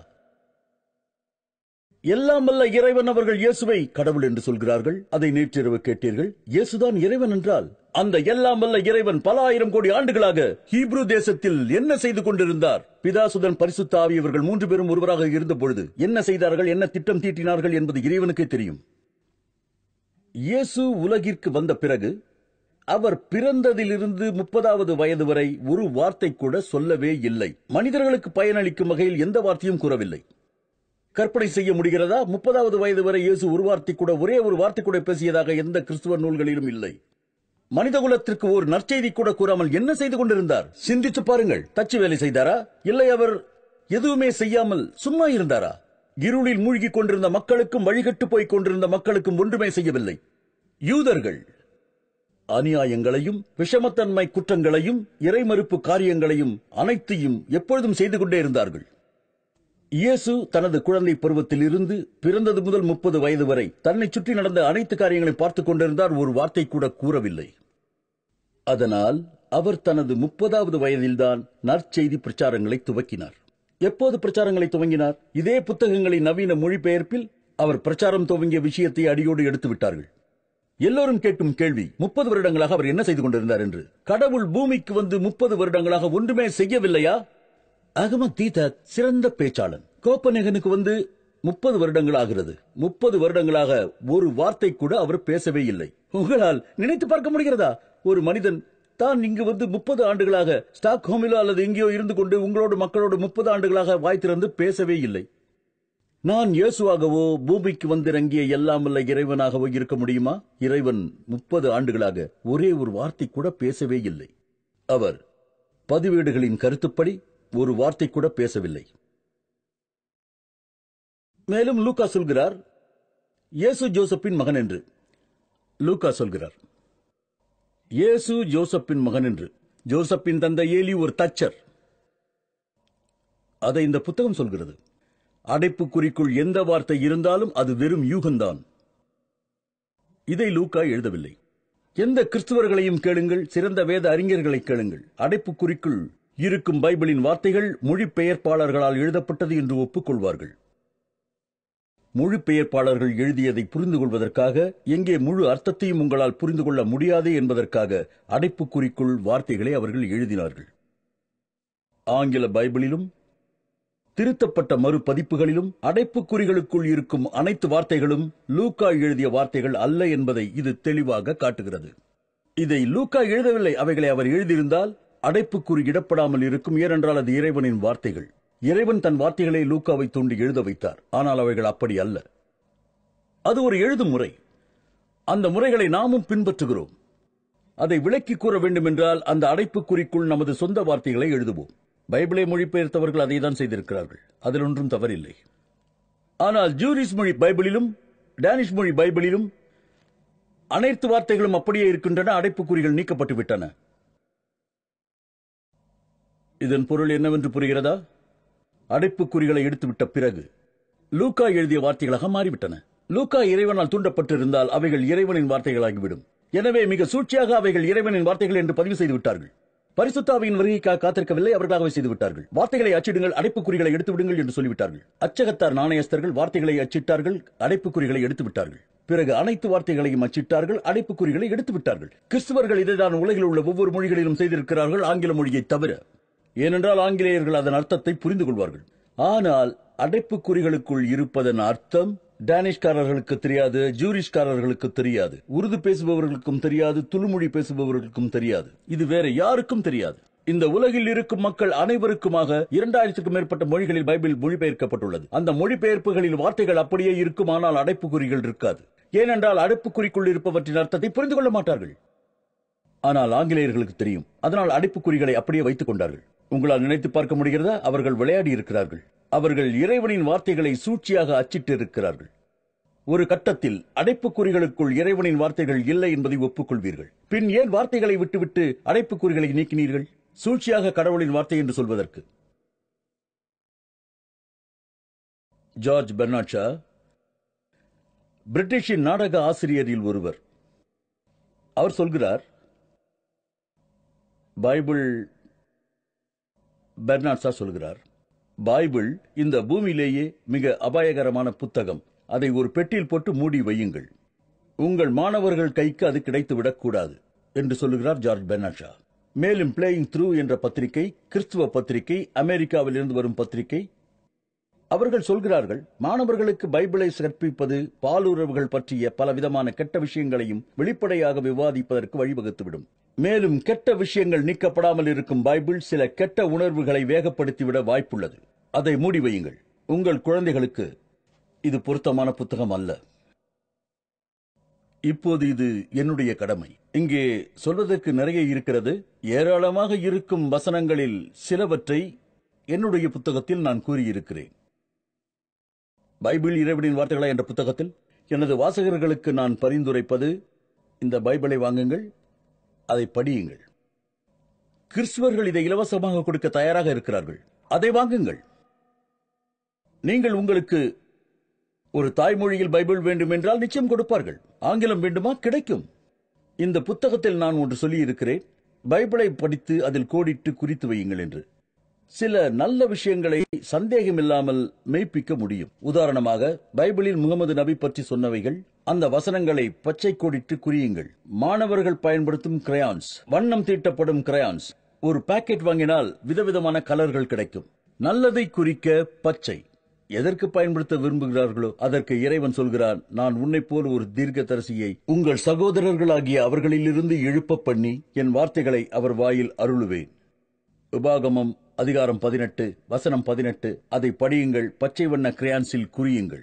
D: எல்லாம் வல்ல இறைவன் அவர்கள் இயேசுவை கடவுள் என்று சொல்கிறார்கள் அதை நேற்றிரவு கேட்டீர்கள் இயேசுதான் இறைவன் என்றால் அந்த எல்லாம் வல்ல இறைவன் பல ஆயிரம் கோடி ஆண்டுகளாக ஹீப்ரு தேசத்தில் என்ன செய்து கொண்டிருந்தார் பிதாசுதன் பரிசுத்த ஆவியவர்கள் மூன்று பேரும் ஒருவராக இருந்த பொழுது என்ன செய்தார்கள் என்ன திட்டம் தீட்டினார்கள் என்பது இறைவனுக்கே தெரியும் இயேசு உலகிற்கு வந்த பிறகு அவர் பிறந்ததிலிருந்து முப்பதாவது வயது வரை ஒரு வார்த்தை கூட சொல்லவே இல்லை மனிதர்களுக்கு பயனளிக்கும் வகையில் எந்த வார்த்தையும் கூறவில்லை கற்பனை செய்ய முடிகிறதா முப்பதாவது வயது வரை இயேசு ஒரு வார்த்தை கூட ஒரே ஒரு வார்த்தை கூட பேசியதாக எந்த கிறிஸ்துவ நூல்களிலும் இல்லை மனிதகுலத்திற்கு ஒரு நற்செய்தி கூட கூறாமல் என்ன செய்து கொண்டிருந்தார் சிந்தித்து பாருங்கள் தச்சு வேலை செய்தாரா இல்லை அவர் எதுவுமே செய்யாமல் சும்மா இருந்தாரா இருளில் மூழ்கி கொண்டிருந்த மக்களுக்கும் வழிகட்டு போய் கொண்டிருந்த மக்களுக்கும் ஒன்றுமே செய்யவில்லை யூதர்கள் அநியாயங்களையும் விஷமத்தன்மை குற்றங்களையும் இறைமறுப்பு காரியங்களையும் அனைத்தையும் எப்பொழுதும் செய்து கொண்டே இருந்தார்கள் இயேசு தனது குழந்தை பருவத்தில் இருந்து பிறந்தது முதல் முப்பது வயது வரை தன்னை சுற்றி நடந்த அனைத்து காரியங்களை பார்த்துக் கொண்டிருந்தார் ஒரு வார்த்தை கூட கூறவில்லை அதனால் அவர் தனது முப்பதாவது வயதில்தான் நற்செய்தி பிரச்சாரங்களை துவக்கினார் எப்போது பிரச்சாரங்களை துவங்கினார் இதே புத்தகங்களின் நவீன மொழிபெயர்ப்பில் அவர் பிரச்சாரம் துவங்கிய விஷயத்தை அடியோடு எடுத்துவிட்டார்கள் எல்லோரும் கேட்கும் கேள்வி முப்பது வருடங்களாக அவர் என்ன செய்து கொண்டிருந்தார் என்று கடவுள் பூமிக்கு வந்து முப்பது வருடங்களாக ஒன்றுமே செய்யவில்லையா அகமத் தீதா சிறந்த பேச்சாளன் கோப்பநேகனுக்கு வந்து முப்பது வருடங்கள் ஆகிறது முப்பது வருடங்களாக ஒரு வார்த்தை கூட அவர் பேசவே இல்லை உங்களால் நினைத்து பார்க்க முடிகிறதா ஒரு மனிதன் தான் இங்கு வந்து முப்பது ஆண்டுகளாக ஸ்டாக் ஹோமிலோ அல்லது எங்கேயோ இருந்து கொண்டு உங்களோட மக்களோடு முப்பது ஆண்டுகளாக வாய் திறந்து பேசவே இல்லை நான் இயேசுவாகவோ பூமிக்கு வந்திறங்கிய எல்லாமல்ல இறைவனாகவோ இருக்க முடியுமா இறைவன் முப்பது ஆண்டுகளாக ஒரே ஒரு வார்த்தை கூட பேசவே இல்லை அவர் பதிவேடுகளின் கருத்துப்படி ஒரு வார்த்தை கூட பேசவில்லை மேலும் லூகா சொல்கிறார் இயேசு ஜோசப்பின் மகன் என்று லூகா சொல்கிறார் இயேசு ஜோசப்பின் மகன் என்று ஜோசப்பின் தந்தை ஏலி ஒரு தச்சர் அதை இந்த புத்தகம் சொல்கிறது அடைப்பு குறிக்குள் எந்த வார்த்தை இருந்தாலும் அது வெறும் யூகந்தான் இதை லூகா எழுதவில்லை எந்த கிறிஸ்துவர்களையும் கேளுங்கள் சிறந்த வேத அறிஞர்களை கேளுங்கள் அடைப்பு குறிக்குள் இருக்கும் பைபிளின் வார்த்தைகள் மொழிபெயர்ப்பாளர்களால் எழுதப்பட்டது என்று ஒப்புக்கொள்வார்கள் மொழிபெயர்ப்பாளர்கள் எழுதியதை புரிந்து கொள்வதற்காக எங்கே முழு அர்த்தத்தையும் உங்களால் புரிந்து கொள்ள முடியாது என்பதற்காக அடைப்புக்குறிக்குள் வார்த்தைகளை அவர்கள் எழுதினார்கள் ஆங்கில பைபிளிலும் திருத்தப்பட்ட மறுபதிப்புகளிலும் அடைப்புக்குறிகளுக்குள் இருக்கும் அனைத்து வார்த்தைகளும் லூக்கா எழுதிய வார்த்தைகள் அல்ல என்பதை இது தெளிவாக காட்டுகிறது இதை லூக்கா எழுதவில்லை அவைகளை அவர் எழுதியிருந்தால் அடைப்புக்குறி இடப்படாமல் இருக்கும் ஏனென்றால் அது இறைவனின் வார்த்தைகள் இறைவன் தன் வார்த்தைகளை லூக்காவை தூண்டி எழுத வைத்தார் ஆனால் அவைகள் அப்படி அல்ல அது ஒரு எழுதும் முறை அந்த முறைகளை நாமும் பின்பற்றுகிறோம் அதை விளக்கி கூற வேண்டும் என்றால் அந்த அடைப்புக்குறிக்குள் நமது சொந்த வார்த்தைகளை எழுதுவோம் பைபிளை மொழிபெயர்த்தவர்கள் அதை தான் செய்திருக்கிறார்கள் அதில் ஒன்றும் தவறில்லை ஆனால் ஜூரிஸ் மொழி பைபிளிலும் டேனிஷ் மொழி பைபிளிலும் அனைத்து வார்த்தைகளும் அப்படியே இருக்கின்றன அடைப்புக்குறிகள் நீக்கப்பட்டு விட்டன இதன் பொருள் என்னவென்று புரிகிறதா அடைப்புக்குறிகளை எடுத்துவிட்ட பிறகு லூக்கா எழுதிய வார்த்தைகளாக மாறிவிட்டன லூக்கா இறைவனால் தூண்டப்பட்டிருந்தால் அவைகள் இறைவனின் வார்த்தைகளாகிவிடும் எனவே மிக சூழ்ச்சியாக அவைகள் இறைவனின் வார்த்தைகள் என்று பதிவு செய்து விட்டார்கள் பரிசுத்தாவியின் வருகைக்காக காத்திருக்கவில்லை அவர்களாகவே செய்து விட்டார்கள் வார்த்தைகளை அச்சிடுங்கள் அடைப்புக்குறிகளை எடுத்து விடுங்கள் என்று சொல்லிவிட்டார்கள் அச்சகத்தார் நாணயஸ்தர்கள் வார்த்தைகளை அச்சிட்டார்கள் அடைப்புக்குறிகளை எடுத்து விட்டார்கள் பிறகு அனைத்து வார்த்தைகளையும் அச்சிட்டார்கள் அடைப்புக்குறிகளை எடுத்து விட்டார்கள் கிறிஸ்துவர்கள் இதைதான் உலகில் உள்ள ஒவ்வொரு மொழிகளிலும் செய்திருக்கிறார்கள் ஆங்கில மொழியை தவிர ஏனென்றால் ஆங்கிலேயர்கள் அதன் அர்த்தத்தை புரிந்து கொள்வார்கள் ஆனால் அடைப்புக்குறிகளுக்குள் இருப்பதன் அர்த்தம் டேனிஷ்காரர்களுக்கு தெரியாது ஜூரிஷ்காரர்களுக்கு தெரியாது உருது பேசுபவர்களுக்கும் தெரியாது துளுமொழி பேசுபவர்களுக்கும் தெரியாது இது வேற யாருக்கும் தெரியாது இந்த உலகில் இருக்கும் மக்கள் அனைவருக்குமாக இரண்டாயிரத்துக்கும் மேற்பட்ட மொழிகளில் பைபிள் மொழிபெயர்க்கப்பட்டுள்ளது அந்த மொழிபெயர்ப்புகளில் வார்த்தைகள் அப்படியே இருக்கும் அடைப்பு அடைப்புக்குறிகள் இருக்காது ஏனென்றால் அடைப்புக்குறிக்குள் இருப்பவற்றின் அர்த்தத்தை புரிந்து கொள்ள மாட்டார்கள் ஆனால் ஆங்கிலேயர்களுக்கு தெரியும் அதனால் அடைப்புக்குறிகளை அப்படியே வைத்துக் கொண்டார்கள் உங்களால் நினைத்து பார்க்க முடிகிறதா அவர்கள் விளையாடி இருக்கிறார்கள் அவர்கள் இறைவனின் வார்த்தைகளை சூழ்ச்சியாக அச்சிட்டு இருக்கிறார்கள் ஒரு கட்டத்தில் அடைப்புக்குறிகளுக்குள் இறைவனின் வார்த்தைகள் இல்லை என்பதை ஒப்புக்கொள்வீர்கள் பின் ஏன் வார்த்தைகளை விட்டுவிட்டு அடைப்புக்குறிகளை நீக்கினீர்கள் சூழ்ச்சியாக கடவுளின் வார்த்தை என்று சொல்வதற்கு ஜார்ஜ் பெர்னாட்சா பிரிட்டிஷின் நாடக ஆசிரியரில் ஒருவர் அவர் சொல்கிறார் பைபிள் பெர்னாட்ஸா சொல்கிறார் பைபிள் இந்த பூமியிலேயே மிக அபாயகரமான புத்தகம் அதை ஒரு பெட்டியில் போட்டு மூடி வையுங்கள் உங்கள் மாணவர்கள் கைக்கு அது கிடைத்து விடக்கூடாது என்று சொல்லுகிறார் ஜார்ஜ் பெர்னாட்ஷா மேலும் பிளேயிங் த்ரூ என்ற பத்திரிகை கிறிஸ்துவ பத்திரிகை அமெரிக்காவில் இருந்து வரும் பத்திரிகை அவர்கள் சொல்கிறார்கள் மாணவர்களுக்கு பைபிளை சிற்பிப்பது பாலுறவுகள் பற்றிய பல விதமான கெட்ட விஷயங்களையும் வெளிப்படையாக விவாதிப்பதற்கு வழிவகுத்துவிடும் மேலும் கெட்ட விஷயங்கள் நீக்கப்படாமல் இருக்கும் பைபிள் சில கெட்ட உணர்வுகளை வேகப்படுத்திவிட வாய்ப்புள்ளது அதை மூடி வையுங்கள் உங்கள் குழந்தைகளுக்கு இது பொருத்தமான புத்தகம் அல்ல இப்போது இது என்னுடைய கடமை இங்கே சொல்வதற்கு நிறைய இருக்கிறது ஏராளமாக இருக்கும் வசனங்களில் சிலவற்றை என்னுடைய புத்தகத்தில் நான் கூறியிருக்கிறேன் பைபிள் இறைவனின் வார்த்தைகளா என்ற புத்தகத்தில் எனது வாசகர்களுக்கு நான் பரிந்துரைப்பது இந்த பைபிளை வாங்குங்கள் அதை படியுங்கள் கிறிஸ்துவர்கள் இதை இலவசமாக கொடுக்க தயாராக இருக்கிறார்கள் அதை வாங்குங்கள் நீங்கள் உங்களுக்கு ஒரு தாய்மொழியில் பைபிள் வேண்டும் என்றால் நிச்சயம் கொடுப்பார்கள் ஆங்கிலம் வேண்டுமா கிடைக்கும் இந்த புத்தகத்தில் நான் ஒன்று சொல்லியிருக்கிறேன் பைபிளை படித்து அதில் கோடிட்டு குறித்து வையுங்கள் என்று சில நல்ல விஷயங்களை சந்தேகம் இல்லாமல் மெய்ப்பிக்க முடியும் உதாரணமாக பைபிளில் முகமது நபி பற்றி சொன்னவைகள் அந்த வசனங்களை பச்சை கோடிட்டு குறியுங்கள் மாணவர்கள் பயன்படுத்தும் கிரையான்ஸ் வண்ணம் தீட்டப்படும் கிரையான்ஸ் ஒரு பாக்கெட் வாங்கினால் விதவிதமான கலர்கள் கிடைக்கும் நல்லதை குறிக்க பச்சை எதற்கு பயன்படுத்த விரும்புகிறார்களோ அதற்கு இறைவன் சொல்கிறான் நான் உன்னை போல் ஒரு தீர்க்க தரிசியை உங்கள் சகோதரர்களாகிய அவர்களிலிருந்து எழுப்ப பண்ணி என் வார்த்தைகளை அவர் வாயில் அருளுவேன் உபாகமம் அதிகாரம் பதினெட்டு வசனம் பதினெட்டு அதை படியுங்கள் பச்சை வண்ண கிரையான்ஸில் குறியுங்கள்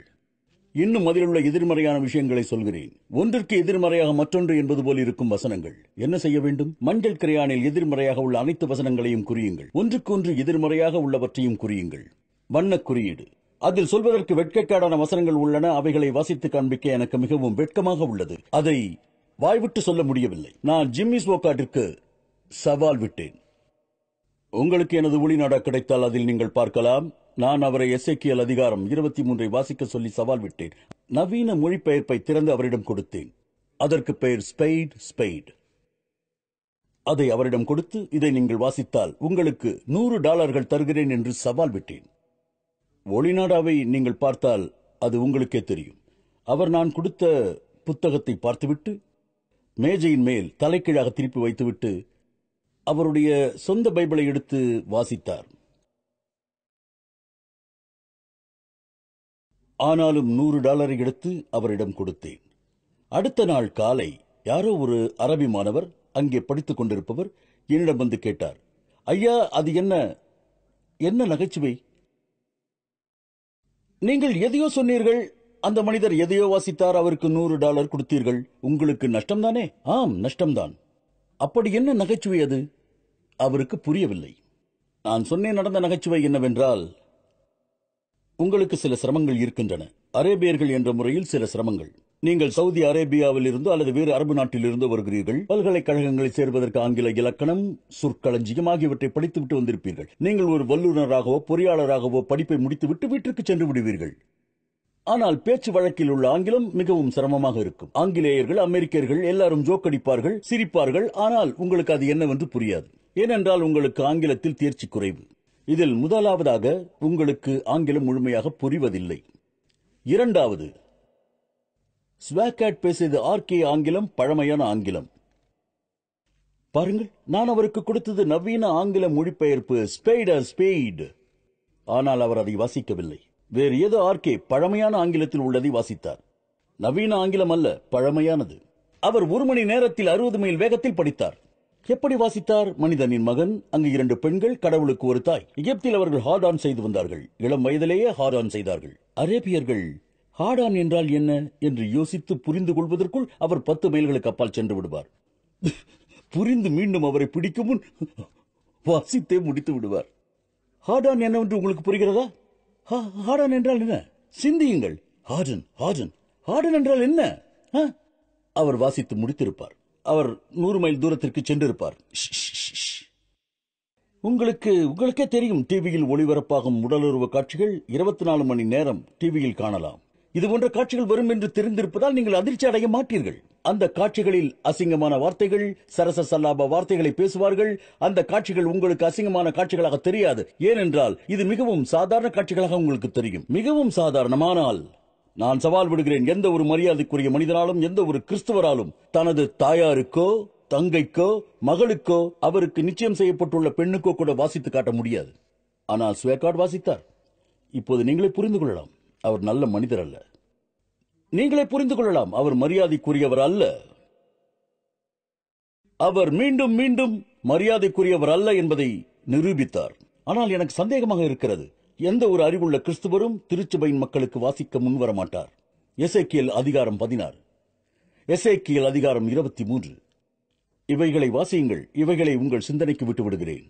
D: இன்னும் அதிலுள்ள எதிர்மறையான விஷயங்களை சொல்கிறேன் ஒன்றிற்கு எதிர்மறையாக மற்றொன்று என்பது போல் இருக்கும் வசனங்கள் என்ன செய்ய வேண்டும் மஞ்சள் கிரையானில் எதிர்மறையாக உள்ள அனைத்து வசனங்களையும் குறியுங்கள் ஒன்றுக்கு ஒன்று எதிர்மறையாக உள்ளவற்றையும் குறியுங்கள் வண்ண குறியீடு அதில் சொல்வதற்கு வெட்கக்காடான வசனங்கள் உள்ளன அவைகளை வாசித்து காண்பிக்க எனக்கு மிகவும் வெட்கமாக உள்ளது அதை வாய்விட்டு சொல்ல முடியவில்லை நான் ஜிம்மி ஓக்காட்டிற்கு சவால் விட்டேன் உங்களுக்கு எனது ஒளிநாடா கிடைத்தால் அதில் நீங்கள் பார்க்கலாம் நான் அவரை எஸ்ஐக்கியல் அதிகாரம் இருபத்தி மூன்றை வாசிக்க சொல்லி சவால் விட்டேன் நவீன மொழிபெயர்ப்பை திறந்து அவரிடம் கொடுத்தேன் அதற்கு பெயர் ஸ்பெய்ட் ஸ்பெய்ட் அதை அவரிடம் கொடுத்து இதை நீங்கள் வாசித்தால் உங்களுக்கு நூறு டாலர்கள் தருகிறேன் என்று சவால் விட்டேன் ஒளிநாடாவை நீங்கள் பார்த்தால் அது உங்களுக்கே தெரியும் அவர் நான் கொடுத்த புத்தகத்தை பார்த்துவிட்டு மேஜையின் மேல் தலைக்கீழாக திருப்பி வைத்துவிட்டு அவருடைய சொந்த பைபிளை எடுத்து வாசித்தார் ஆனாலும் நூறு டாலரை எடுத்து அவரிடம் கொடுத்தேன் அடுத்த நாள் காலை யாரோ ஒரு அரபி மாணவர் அங்கே படித்துக் கொண்டிருப்பவர் என்னிடம் வந்து கேட்டார் ஐயா அது என்ன என்ன நகைச்சுவை நீங்கள் எதையோ சொன்னீர்கள் அந்த மனிதர் எதையோ வாசித்தார் அவருக்கு நூறு டாலர் கொடுத்தீர்கள் உங்களுக்கு நஷ்டம்தானே ஆம் நஷ்டம்தான் அப்படி என்ன நகைச்சுவை அது அவருக்கு புரியவில்லை நான் சொன்னேன் நடந்த நகைச்சுவை என்னவென்றால் உங்களுக்கு சில சிரமங்கள் இருக்கின்றன அரேபியர்கள் என்ற முறையில் சில சிரமங்கள் நீங்கள் சவுதி அரேபியாவில் இருந்து அல்லது வேறு அரபு நாட்டில் இருந்து வருகிறீர்கள் பல்கலைக்கழகங்களை சேர்வதற்கு ஆங்கில இலக்கணம் சொற்களஞ்சியம் ஆகியவற்றை படித்துவிட்டு வந்திருப்பீர்கள் நீங்கள் ஒரு வல்லுநராகவோ பொறியாளராகவோ படிப்பை முடித்துவிட்டு வீட்டிற்கு சென்று விடுவீர்கள் ஆனால் பேச்சு வழக்கில் உள்ள ஆங்கிலம் மிகவும் சிரமமாக இருக்கும் ஆங்கிலேயர்கள் அமெரிக்கர்கள் எல்லாரும் ஜோக்கடிப்பார்கள் சிரிப்பார்கள் ஆனால் உங்களுக்கு அது என்னவென்று புரியாது ஏனென்றால் உங்களுக்கு ஆங்கிலத்தில் தேர்ச்சி குறைவு இதில் முதலாவதாக உங்களுக்கு ஆங்கிலம் முழுமையாக புரிவதில்லை இரண்டாவது ஸ்வாகேட் பேசியது ஆர்கே ஆங்கிலம் பழமையான ஆங்கிலம் பாருங்கள் நான் அவருக்கு கொடுத்தது நவீன ஆங்கில மொழிபெயர்ப்பு ஸ்பெய்டர் ஸ்பெய்டு ஆனால் அவர் அதை வாசிக்கவில்லை வேறு ஏதோ ஆர்கே பழமையான ஆங்கிலத்தில் உள்ளதை வாசித்தார் நவீன ஆங்கிலம் அல்ல பழமையானது அவர் ஒரு மணி நேரத்தில் அறுபது மைல் வேகத்தில் படித்தார் எப்படி வாசித்தார் மனிதனின் மகன் அங்கு இரண்டு பெண்கள் கடவுளுக்கு ஒரு தாய் எகிப்தில் அவர்கள் ஹார்டான் செய்து வந்தார்கள் இளம் வயதிலேயே ஹார்டான் செய்தார்கள் அரேபியர்கள் ஹார்டான் என்றால் என்ன என்று யோசித்து புரிந்து கொள்வதற்குள் அவர் பத்து மைல்களுக்கு அப்பால் சென்று விடுவார் புரிந்து மீண்டும் அவரை பிடிக்கும் முன் வாசித்தே முடித்து விடுவார் ஹார்டான் என்னவென்று உங்களுக்கு புரிகிறதா ஹார்டான் என்றால் என்ன சிந்தியுங்கள் ஹார்டன் ஹார்டன் ஹார்டன் என்றால் என்ன அவர் வாசித்து முடித்திருப்பார் அவர் நூறு மைல் தூரத்திற்கு சென்றிருப்பார் உங்களுக்கு உங்களுக்கே தெரியும் டிவியில் ஒளிபரப்பாகும் உடலுறவு காட்சிகள் இருபத்தி நாலு மணி நேரம் டிவியில் காணலாம் இதுபோன்ற காட்சிகள் வரும் என்று தெரிந்திருப்பதால் நீங்கள் அதிர்ச்சி அடைய மாட்டீர்கள் அந்த காட்சிகளில் அசிங்கமான வார்த்தைகள் சரச சல்லாப வார்த்தைகளை பேசுவார்கள் அந்த காட்சிகள் உங்களுக்கு அசிங்கமான காட்சிகளாக தெரியாது ஏனென்றால் இது மிகவும் சாதாரண காட்சிகளாக உங்களுக்கு தெரியும் மிகவும் சாதாரணமானால் நான் சவால் விடுகிறேன் எந்த ஒரு மரியாதைக்குரிய மனிதனாலும் எந்த ஒரு கிறிஸ்துவராலும் தனது தாயாருக்கோ தங்கைக்கோ மகளுக்கோ அவருக்கு நிச்சயம் செய்யப்பட்டுள்ள பெண்ணுக்கோ கூட வாசித்து காட்ட முடியாது ஆனால் ஸ்வேகார்ட் வாசித்தார் இப்போது நீங்களே புரிந்து கொள்ளலாம் அவர் நல்ல மனிதர் அல்ல நீங்களே புரிந்து கொள்ளலாம் அவர் மரியாதைக்குரியவர் அல்ல அவர் மீண்டும் மீண்டும் மரியாதைக்குரியவர் அல்ல என்பதை நிரூபித்தார் ஆனால் எனக்கு சந்தேகமாக இருக்கிறது எந்த ஒரு அறிவுள்ள கிறிஸ்துவரும் திருச்சபையின் மக்களுக்கு வாசிக்க முன்வரமாட்டார் மாட்டார் எசேக்கியல் அதிகாரம் பதினாறு எசேக்கியல் அதிகாரம் இருபத்தி மூன்று இவைகளை வாசியுங்கள் இவைகளை உங்கள் சிந்தனைக்கு விட்டு விடுகிறேன்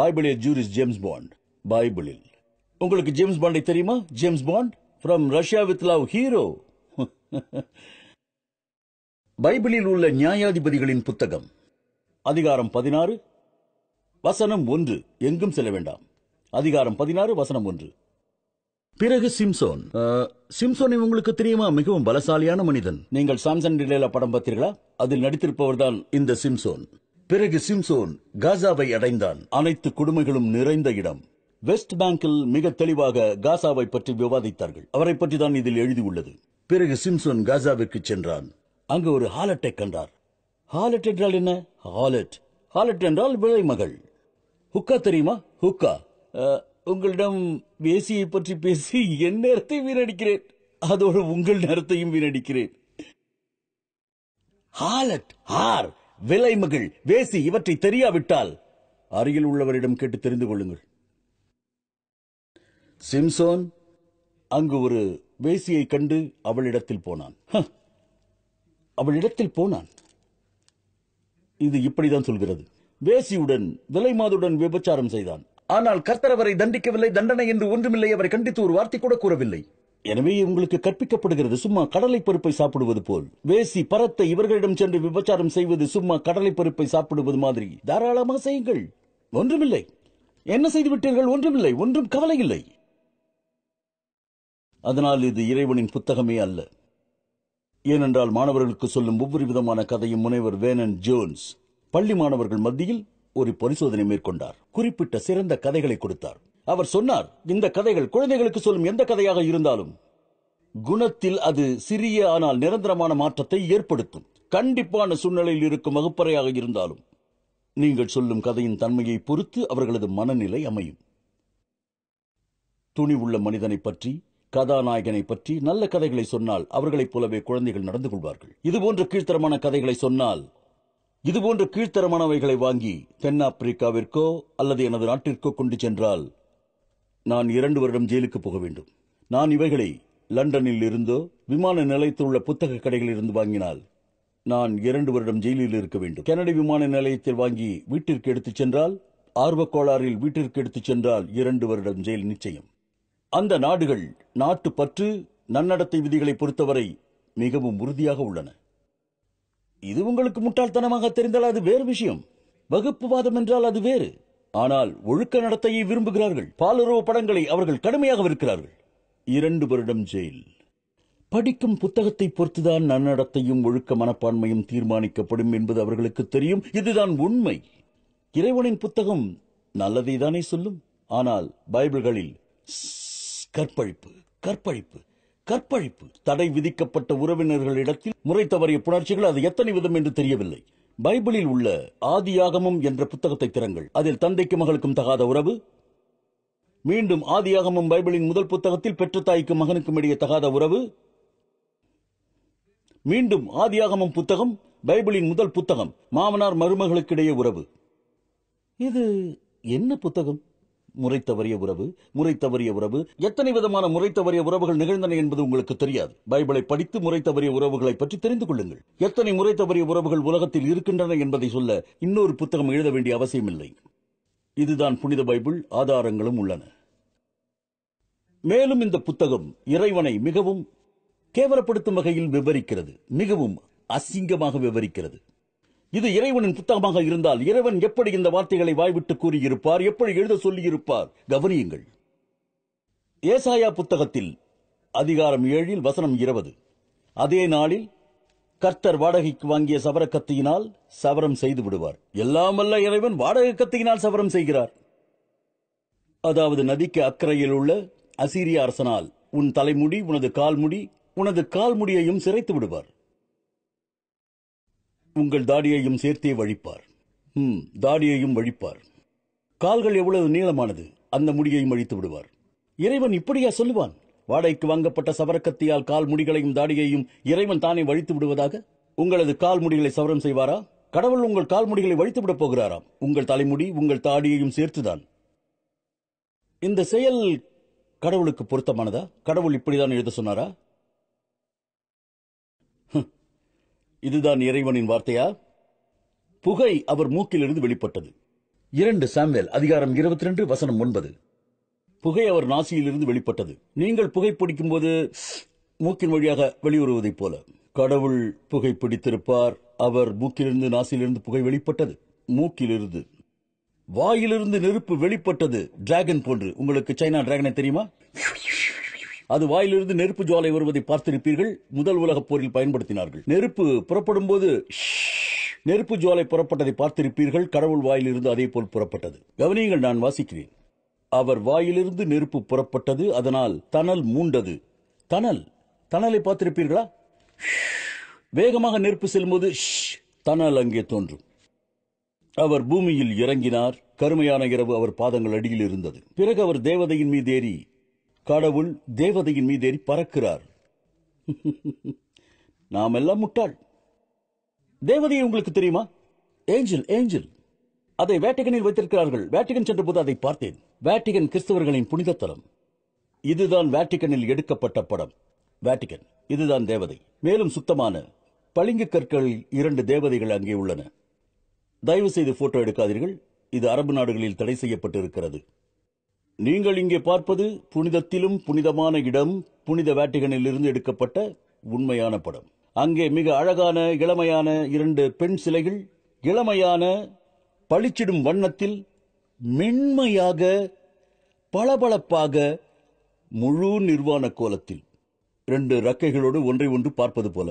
D: பைபிளில் ஜூரிஸ் ஜேம்ஸ் பாண்ட் பைபிளில் உங்களுக்கு ஜேம்ஸ் பாண்டை தெரியுமா James Bond from Russia with love hero பைபிளில் உள்ள நியாயாதிபதிகளின் புத்தகம் அதிகாரம் பதினாறு வசனம் ஒன்று எங்கும் செல்ல வேண்டாம் அதிகாரம் பதினாறு வசனம் ஒன்று பிறகு சிம்சோன் சிம்சோன் இவங்களுக்கு தெரியுமா மிகவும் பலசாலியான மனிதன் நீங்கள் சாம்சன் நிலையில படம் பார்த்தீர்களா அதில் நடித்திருப்பவர் தான் இந்த சிம்சோன் பிறகு சிம்சோன் காசாவை அடைந்தான் அனைத்து குடும்பங்களும் நிறைந்த இடம் வெஸ்ட் பேங்கில் மிக தெளிவாக காசாவை பற்றி விவாதித்தார்கள் அவரை பற்றி தான் இதில் எழுதியுள்ளது பிறகு சிம்சோன் காசாவிற்கு சென்றான் அங்கு ஒரு ஹாலட்டை கண்டார் ஹாலட் என்றால் என்ன ஹாலட் ஹாலட் என்றால் விளை மகள் ஹுக்கா தெரியுமா ஹுக்கா உங்களிடம் வேசியை பற்றி பேசி என் நேரத்தை வீணடிக்கிறேன் அதோடு உங்கள் நேரத்தையும் வீணடிக்கிறேன் ஹாலட் விலை மகள் வேசி இவற்றை தெரியாவிட்டால் அருகில் உள்ளவரிடம் கேட்டு தெரிந்து கொள்ளுங்கள் சிம்சோன் அங்கு ஒரு வேசியை கண்டு அவளிடத்தில் போனான் அவளிடத்தில் போனான் இது இப்படிதான் சொல்கிறது வேசியுடன் விலைமாதுடன் விபச்சாரம் செய்தான் ஆனால் கர்த்தர் அவரை தண்டிக்கவில்லை தண்டனை என்று ஒன்றுமில்லை அவரை கண்டித்து ஒரு வார்த்தை கூட கூறவில்லை எனவே உங்களுக்கு கற்பிக்கப்படுகிறது சும்மா கடலை பருப்பை சாப்பிடுவது போல் வேசி பரத்தை இவர்களிடம் சென்று விபச்சாரம் செய்வது சும்மா கடலை பருப்பை சாப்பிடுவது மாதிரி தாராளமா செய்யுங்கள் ஒன்றுமில்லை என்ன செய்து விட்டீர்கள் ஒன்றுமில்லை ஒன்றும் கவலை இல்லை அதனால் இது இறைவனின் புத்தகமே அல்ல ஏனென்றால் மாணவர்களுக்கு சொல்லும் ஒவ்வொரு விதமான கதையும் முனைவர் வேனன் ஜோன்ஸ் பள்ளி மாணவர்கள் மத்தியில் ஒரு பரிசோதனை மேற்கொண்டார் குறிப்பிட்ட சிறந்த கதைகளை கொடுத்தார் அவர் சொன்னார் இந்த கதைகள் குழந்தைகளுக்கு சொல்லும் எந்த கதையாக இருந்தாலும் குணத்தில் அது சிறிய ஆனால் நிரந்தரமான மாற்றத்தை ஏற்படுத்தும் கண்டிப்பான சூழ்நிலையில் இருக்கும் வகுப்பறையாக இருந்தாலும் நீங்கள் சொல்லும் கதையின் தன்மையை பொறுத்து அவர்களது மனநிலை அமையும் துணி உள்ள மனிதனை பற்றி கதாநாயகனை பற்றி நல்ல கதைகளை சொன்னால் அவர்களைப் போலவே குழந்தைகள் நடந்து கொள்வார்கள் இதுபோன்ற கீழ்த்தரமான கதைகளை சொன்னால் இதுபோன்ற கீழ்த்தரமானவைகளை வாங்கி தென்னாப்பிரிக்காவிற்கோ அல்லது எனது நாட்டிற்கோ கொண்டு சென்றால் நான் இரண்டு வருடம் ஜெயிலுக்கு போக வேண்டும் நான் இவைகளை லண்டனில் இருந்தோ விமான நிலையத்தில் உள்ள புத்தக கடைகளில் இருந்து வாங்கினால் நான் இரண்டு வருடம் ஜெயிலில் இருக்க வேண்டும் கனடி விமான நிலையத்தில் வாங்கி வீட்டிற்கு எடுத்துச் சென்றால் ஆர்வக் கோளாறில் வீட்டிற்கு எடுத்துச் சென்றால் இரண்டு வருடம் ஜெயில் நிச்சயம் அந்த நாடுகள் நாட்டு பற்று நன்னடத்தை விதிகளை பொறுத்தவரை மிகவும் உறுதியாக உள்ளன இது உங்களுக்கு முட்டாள்தனமாக தெரிந்தால் அது வேறு விஷயம் வகுப்புவாதம் என்றால் அது வேறு ஆனால் ஒழுக்க நடத்தையை விரும்புகிறார்கள் பாலுறவு படங்களை அவர்கள் கடுமையாக இருக்கிறார்கள் இரண்டு வருடம் ஜெயில் படிக்கும் புத்தகத்தை பொறுத்துதான் நன்னடத்தையும் ஒழுக்க மனப்பான்மையும் தீர்மானிக்கப்படும் என்பது அவர்களுக்கு தெரியும் இதுதான் உண்மை இறைவனின் புத்தகம் நல்லதை தானே சொல்லும் ஆனால் பைபிள்களில் கற்பழிப்பு கற்பழிப்பு கற்பழிப்பு தடை விதிக்கப்பட்ட உறவினர்களிடத்தில் முறை தவறிய புணர்ச்சிகள் அது எத்தனை விதம் என்று தெரியவில்லை பைபிளில் உள்ள ஆதியாகமம் என்ற புத்தகத்தை திறங்கள் அதில் தந்தைக்கு மகளுக்கும் தகாத உறவு மீண்டும் ஆதியாகமம் பைபிளின் முதல் புத்தகத்தில் பெற்ற தாய்க்கும் மகனுக்கும் இடையே தகாத உறவு மீண்டும் ஆதியாகமம் புத்தகம் பைபிளின் முதல் புத்தகம் மாமனார் மருமகளுக்கிடையே உறவு இது என்ன புத்தகம் முறை தவறிய உறவு முறை தவறிய உறவு எத்தனை விதமான முறை தவறிய உறவுகள் நிகழ்ந்தன என்பது உங்களுக்கு தெரியாது பைபிளை படித்து முறை தவறிய உறவுகளை பற்றி தெரிந்து கொள்ளுங்கள் எத்தனை முறை தவறிய உறவுகள் உலகத்தில் இருக்கின்றன என்பதை சொல்ல இன்னொரு புத்தகம் எழுத வேண்டிய அவசியமில்லை இதுதான் புனித பைபிள் ஆதாரங்களும் உள்ளன மேலும் இந்த புத்தகம் இறைவனை மிகவும் கேவலப்படுத்தும் வகையில் விவரிக்கிறது மிகவும் அசிங்கமாக விவரிக்கிறது இது இறைவனின் புத்தகமாக இருந்தால் இறைவன் எப்படி இந்த வார்த்தைகளை வாய்விட்டு கூறியிருப்பார் எப்படி எழுத சொல்லியிருப்பார் கவனியுங்கள் ஏசாயா புத்தகத்தில் அதிகாரம் ஏழில் வசனம் இருபது அதே நாளில் கர்த்தர் வாடகைக்கு வாங்கிய சவர கத்தியினால் சவரம் செய்து விடுவார் எல்லாம் அல்ல இறைவன் வாடகை கத்தியினால் சவரம் செய்கிறார் அதாவது நதிக்கு அக்கறையில் உள்ள அசீரிய அரசனால் உன் தலைமுடி உனது கால்முடி உனது கால்முடியையும் சிறைத்து விடுவார் உங்கள் தாடியையும் சேர்த்தே வழிப்பார் ம் தாடியையும் வழிப்பார் கால்கள் எவ்வளவு நீளமானது அந்த முடியையும் அழித்து விடுவார் இறைவன் இப்படியா சொல்லுவான் வாடகைக்கு வாங்கப்பட்ட சவரக்கத்தியால் கால் முடிகளையும் தாடியையும் இறைவன் தானே வழித்து விடுவதாக உங்களது கால் முடிகளை சவரம் செய்வாரா கடவுள் உங்கள் கால் முடிகளை வழித்து விடப் போகிறாராம் உங்கள் தலைமுடி உங்கள் தாடியையும் சேர்த்துதான் இந்த செயல் கடவுளுக்கு பொருத்தமானதா கடவுள் இப்படிதான் எழுத சொன்னாரா இதுதான் இறைவனின் வார்த்தையா புகை அவர் மூக்கிலிருந்து வெளிப்பட்டது இரண்டு சாம்வேல் அதிகாரம் இருபத்தி ரெண்டு வசனம் ஒன்பது புகை அவர் நாசியிலிருந்து வெளிப்பட்டது நீங்கள் புகை பிடிக்கும் போது மூக்கின் வழியாக வெளிவருவதைப் போல கடவுள் புகை பிடித்திருப்பார் அவர் மூக்கிலிருந்து நாசியிலிருந்து புகை வெளிப்பட்டது மூக்கிலிருந்து வாயிலிருந்து நெருப்பு வெளிப்பட்டது டிராகன் போன்று உங்களுக்கு சைனா டிராகனை தெரியுமா அது வாயிலிருந்து நெருப்பு ஜுவாலை வருவதை பார்த்திருப்பீர்கள் முதல் உலகப் போரில் பயன்படுத்தினார்கள் நெருப்பு புறப்படும் போது நெருப்பு ஜுவாலை புறப்பட்டதை பார்த்திருப்பீர்கள் கடவுள் வாயிலிருந்து அதே போல் புறப்பட்டது கவனியங்கள் நான் வாசிக்கிறேன் அவர் வாயிலிருந்து நெருப்பு புறப்பட்டது அதனால் தணல் மூண்டது தணல் தணலை பார்த்திருப்பீர்களா வேகமாக நெருப்பு செல்லும்போது தணல் அங்கே தோன்றும் அவர் பூமியில் இறங்கினார் கருமையான இரவு அவர் பாதங்கள் அடியில் இருந்தது பிறகு அவர் தேவதையின் மீது ஏறி கடவுள் தேவதையின் மீது ஏறி பறக்கிறார் நாம் எல்லாம் முட்டாள் தேவதையை உங்களுக்கு தெரியுமா ஏஞ்சல் ஏஞ்சல் அதை வேட்டிகனில் வைத்திருக்கிறார்கள் வேட்டிகன் சென்றபோது அதை பார்த்தேன் வேட்டிகன் கிறிஸ்தவர்களின் புனித தலம் இதுதான் வேட்டிகனில் எடுக்கப்பட்ட படம் வேட்டிகன் இதுதான் தேவதை மேலும் சுத்தமான பளிங்கு கற்களில் இரண்டு தேவதைகள் அங்கே உள்ளன தயவு செய்து போட்டோ எடுக்காதீர்கள் இது அரபு நாடுகளில் தடை செய்யப்பட்டிருக்கிறது நீங்கள் இங்கே பார்ப்பது புனிதத்திலும் புனிதமான இடம் புனித இருந்து எடுக்கப்பட்ட உண்மையான படம் அங்கே மிக அழகான இளமையான இரண்டு பெண் சிலைகள் இளமையான பளிச்சிடும் வண்ணத்தில் மென்மையாக பளபளப்பாக முழு நிர்வாண கோலத்தில் இரண்டு ரக்கைகளோடு ஒன்றை ஒன்று பார்ப்பது போல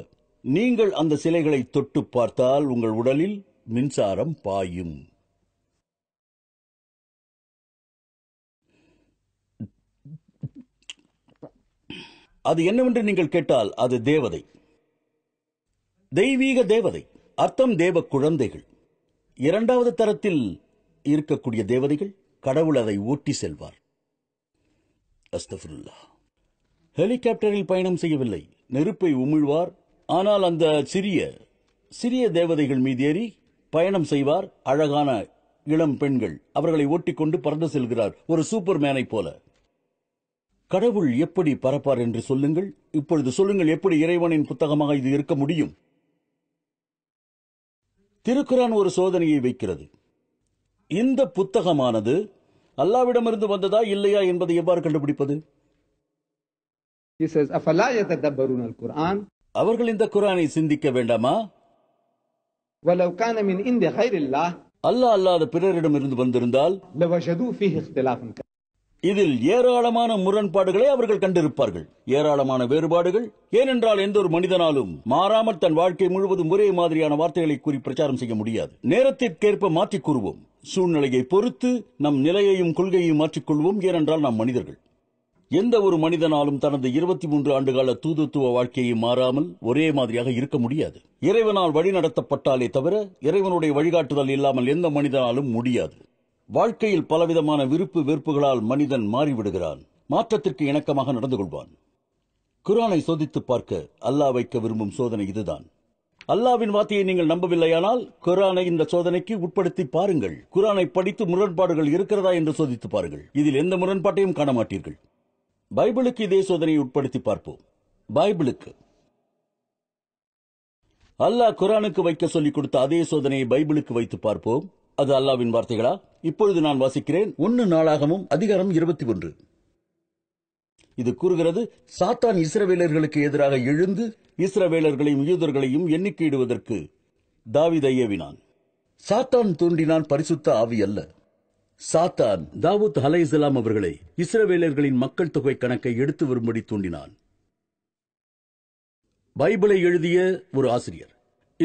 D: நீங்கள் அந்த சிலைகளை தொட்டு பார்த்தால் உங்கள் உடலில் மின்சாரம் பாயும் அது என்னவென்று நீங்கள் கேட்டால் அது தேவதை தெய்வீக தேவதை அர்த்தம் தேவ குழந்தைகள் இரண்டாவது தரத்தில் இருக்கக்கூடிய தேவதைகள் கடவுள் அதை ஓட்டி செல்வார் அஸ்தபுல்லா ஹெலிகாப்டரில் பயணம் செய்யவில்லை நெருப்பை உமிழ்வார் ஆனால் அந்த சிறிய சிறிய தேவதைகள் மீது ஏறி பயணம் செய்வார் அழகான இளம் பெண்கள் அவர்களை ஓட்டிக்கொண்டு பறந்து செல்கிறார் ஒரு சூப்பர் மேனை போல கடவுள் எப்படி பரப்பார் என்று சொல்லுங்கள் இப்பொழுது சொல்லுங்கள் எப்படி இறைவனின் புத்தகமாக இது இருக்க முடியும் திருக்குறான் ஒரு சோதனையை வைக்கிறது இந்த புத்தகமானது அல்லாவிடமிருந்து வந்ததா இல்லையா என்பதை எவ்வாறு கண்டுபிடிப்பது அவர்கள் இந்த குரானை சிந்திக்க வேண்டாமா அல்லா அல்லாத பிறரிடம் இருந்து வந்திருந்தால் இதில் ஏராளமான முரண்பாடுகளை அவர்கள் கண்டிருப்பார்கள் ஏராளமான வேறுபாடுகள் ஏனென்றால் எந்த ஒரு மனிதனாலும் மாறாமல் தன் வாழ்க்கை முழுவதும் ஒரே மாதிரியான வார்த்தைகளை கூறி பிரச்சாரம் செய்ய முடியாது நேரத்திற்கேற்ப மாற்றிக் கூறுவோம் சூழ்நிலையை பொறுத்து நம் நிலையையும் கொள்கையையும் மாற்றிக்கொள்வோம் ஏனென்றால் நாம் மனிதர்கள் எந்த ஒரு மனிதனாலும் தனது இருபத்தி மூன்று ஆண்டுகால தூதுத்துவ வாழ்க்கையை மாறாமல் ஒரே மாதிரியாக இருக்க முடியாது இறைவனால் வழிநடத்தப்பட்டாலே தவிர இறைவனுடைய வழிகாட்டுதல் இல்லாமல் எந்த மனிதனாலும் முடியாது வாழ்க்கையில் பலவிதமான விருப்பு வெறுப்புகளால் மனிதன் மாறிவிடுகிறான் மாற்றத்திற்கு இணக்கமாக நடந்து கொள்வான் குரானை சோதித்து பார்க்க அல்லாஹ் வைக்க விரும்பும் சோதனை இதுதான் அல்லாவின் வார்த்தையை நீங்கள் நம்பவில்லையானால் குரானை இந்த சோதனைக்கு உட்படுத்தி பாருங்கள் குரானை படித்து முரண்பாடுகள் இருக்கிறதா என்று சோதித்து பாருங்கள் இதில் எந்த முரண்பாட்டையும் காண மாட்டீர்கள் பைபிளுக்கு இதே சோதனையை உட்படுத்தி பார்ப்போம் பைபிளுக்கு அல்லாஹ் குரானுக்கு வைக்க சொல்லிக் கொடுத்த அதே சோதனையை பைபிளுக்கு வைத்து பார்ப்போம் அது அல்லாவின் வார்த்தைகளா இப்பொழுது நான் வாசிக்கிறேன் ஒன்னு நாளாகவும் அதிகாரம் இருபத்தி ஒன்று இது கூறுகிறது சாத்தான் இஸ்ரவேலர்களுக்கு எதிராக எழுந்து இஸ்ரவேலர்களையும் யூதர்களையும் எண்ணிக்கையிடுவதற்கு தாவித ஏவினான் சாத்தான் தோன்றினான் பரிசுத்த ஆவி அல்ல சாத்தான் தாவூத் அலை இஸ்லாம் அவர்களை இஸ்ரவேலர்களின் மக்கள் தொகை கணக்கை எடுத்து வரும்படி தூண்டினான் பைபிளை எழுதிய ஒரு ஆசிரியர்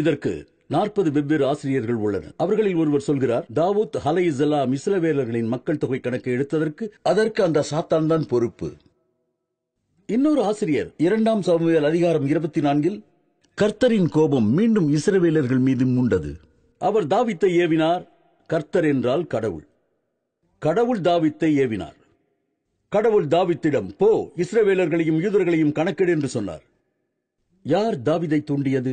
D: இதற்கு நாற்பது வெவ்வேறு ஆசிரியர்கள் உள்ளனர் அவர்களில் ஒருவர் சொல்கிறார் தாவூத் ஹலை இஸ்லாம் இஸ்லவேலர்களின் மக்கள் தொகை கணக்கை எடுத்ததற்கு அதற்கு அந்த சாத்தான் தான் பொறுப்பு இன்னொரு ஆசிரியர் இரண்டாம் சமூகல் அதிகாரம் இருபத்தி நான்கில் கர்த்தரின் கோபம் மீண்டும் இஸ்ரவேலர்கள் மீது மூண்டது அவர் தாவித்தை ஏவினார் கர்த்தர் என்றால் கடவுள் கடவுள் தாவித்தை ஏவினார் கடவுள் தாவித்திடம் போ இஸ்ரவேலர்களையும் யூதர்களையும் கணக்கெடு என்று சொன்னார் யார் தாவிதை தூண்டியது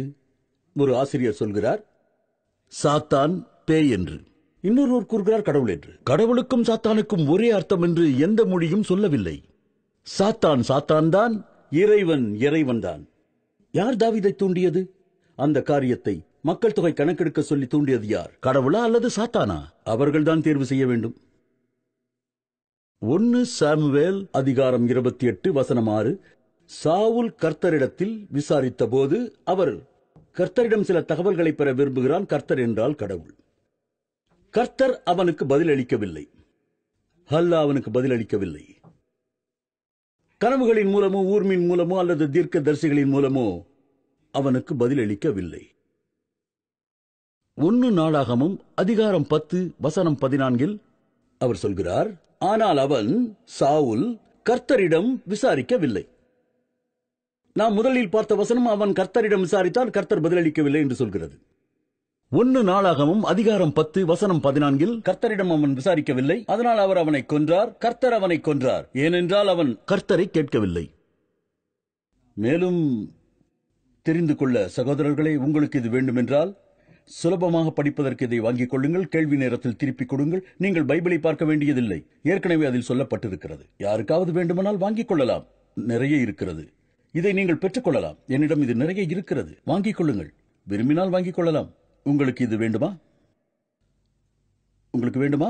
D: ஒரு ஆசிரியர் சொல்கிறார் சாத்தான் பே என்று இன்னொருவர் கூறுகிறார் கடவுள் என்று கடவுளுக்கும் சாத்தானுக்கும் ஒரே அர்த்தம் என்று எந்த மொழியும் சொல்லவில்லை சாத்தான் சாத்தான் தான் இறைவன் இறைவன் தான் யார் தாவிதை தூண்டியது அந்த காரியத்தை மக்கள் தொகை கணக்கெடுக்க சொல்லி தூண்டியது யார் கடவுளா அல்லது சாத்தானா அவர்கள்தான் தேர்வு செய்ய வேண்டும் ஒன்னு சாமுவேல் அதிகாரம் இருபத்தி எட்டு வசனம் ஆறு சாவுல் கர்த்தரிடத்தில் விசாரித்த போது அவர் கர்த்தரிடம் சில தகவல்களை பெற விரும்புகிறான் கர்த்தர் என்றால் கடவுள் கர்த்தர் அவனுக்கு பதிலளிக்கவில்லை ஹல்லா அவனுக்கு பதிலளிக்கவில்லை கனவுகளின் மூலமோ ஊர்மின் மூலமோ அல்லது தீர்க்க தரிசிகளின் மூலமோ அவனுக்கு பதிலளிக்கவில்லை ஒன்னு நாளாகமும் அதிகாரம் பத்து வசனம் பதினான்கில் அவர் சொல்கிறார் ஆனால் அவன் சாவுல் கர்த்தரிடம் விசாரிக்கவில்லை நாம் முதலில் பார்த்த வசனம் அவன் கர்த்தரிடம் விசாரித்தால் கர்த்தர் பதிலளிக்கவில்லை என்று சொல்கிறது ஒன்று நாளாகவும் அதிகாரம் பத்து வசனம் பதினான்கில் கர்த்தரிடம் அவன் விசாரிக்கவில்லை அதனால் அவர் அவனை கொன்றார் கர்த்தர் அவனை கொன்றார் ஏனென்றால் அவன் கர்த்தரை கேட்கவில்லை மேலும் தெரிந்து கொள்ள சகோதரர்களே உங்களுக்கு இது வேண்டுமென்றால் சுலபமாக படிப்பதற்கு இதை வாங்கிக் கொள்ளுங்கள் கேள்வி நேரத்தில் திருப்பிக் கொடுங்கள் நீங்கள் பைபிளை பார்க்க வேண்டியதில்லை ஏற்கனவே அதில் சொல்லப்பட்டிருக்கிறது யாருக்காவது வேண்டுமானால் வாங்கிக் கொள்ளலாம் நிறைய இருக்கிறது இதை நீங்கள் பெற்றுக்கொள்ளலாம் என்னிடம் இது நிறைய இருக்கிறது வாங்கிக் கொள்ளுங்கள் விரும்பினால் வாங்கிக் கொள்ளலாம் உங்களுக்கு இது வேண்டுமா உங்களுக்கு வேண்டுமா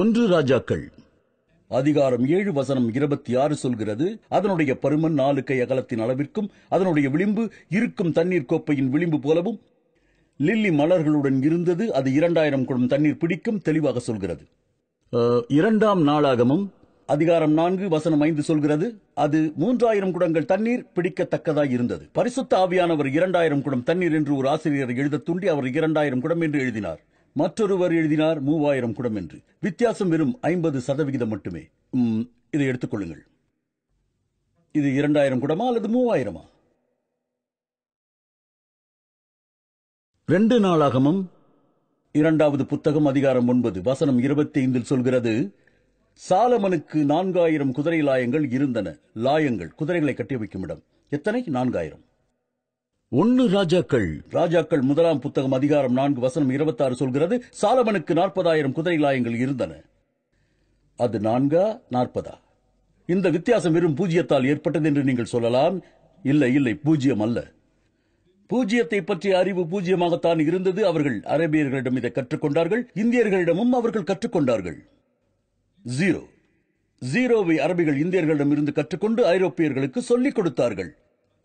D: ஒன்று ராஜாக்கள் அதிகாரம் ஏழு வசனம் இருபத்தி ஆறு சொல்கிறது அதனுடைய பருமன் நாலு கை அகலத்தின் அளவிற்கும் அதனுடைய விளிம்பு இருக்கும் தண்ணீர் கோப்பையின் விளிம்பு போலவும் லில்லி மலர்களுடன் இருந்தது அது இரண்டாயிரம் குடம் தண்ணீர் பிடிக்கும் தெளிவாக சொல்கிறது இரண்டாம் நாளாகமும் அதிகாரம் நான்கு வசனம் ஐந்து சொல்கிறது அது மூன்றாயிரம் குடங்கள் தண்ணீர் பிடிக்கத்தக்கதாக இருந்தது பரிசுத்த ஆவியானவர் இரண்டாயிரம் குடம் தண்ணீர் என்று ஒரு ஆசிரியர் எழுத தூண்டி அவர் இரண்டாயிரம் குடம் என்று எழுதினார் மற்றொருவர் எழுதினார் மூவாயிரம் குடம் என்று வித்தியாசம் வெறும் ஐம்பது சதவிகிதம் மட்டுமே இதை எடுத்துக்கொள்ளுங்கள் இது இரண்டாயிரம் குடமா அல்லது மூவாயிரமா ரெண்டு நாளாகமும் இரண்டாவது புத்தகம் அதிகாரம் ஒன்பது வசனம் இருபத்தி ஐந்தில் சொல்கிறது சாலமனுக்கு நான்காயிரம் குதிரை லாயங்கள் இருந்தன லாயங்கள் குதிரைகளை கட்டி வைக்கும் இடம் எத்தனை நான்காயிரம் ஒன்னு ராஜாக்கள் ராஜாக்கள் முதலாம் புத்தகம் அதிகாரம் நான்கு வசனம் இருபத்தாறு சொல்கிறது சாலமனுக்கு நாற்பதாயிரம் குதிரை லாயங்கள் இருந்தன அது நான்கா நாற்பதா இந்த வித்தியாசம் வெறும் பூஜ்ஜியத்தால் ஏற்பட்டது என்று நீங்கள் சொல்லலாம் இல்லை இல்லை பூஜ்ஜியம் அல்ல பூஜ்யத்தை பற்றிய அறிவு பூஜ்ஜியமாகத்தான் இருந்தது அவர்கள் அரேபியர்களிடம் இதை கற்றுக்கொண்டார்கள் இந்தியர்களிடமும் அவர்கள் கற்றுக்கொண்டார்கள் ஜீரோ ஜீரோவை அரபிகள் இந்தியர்களிடம் இருந்து கற்றுக்கொண்டு ஐரோப்பியர்களுக்கு சொல்லிக் கொடுத்தார்கள்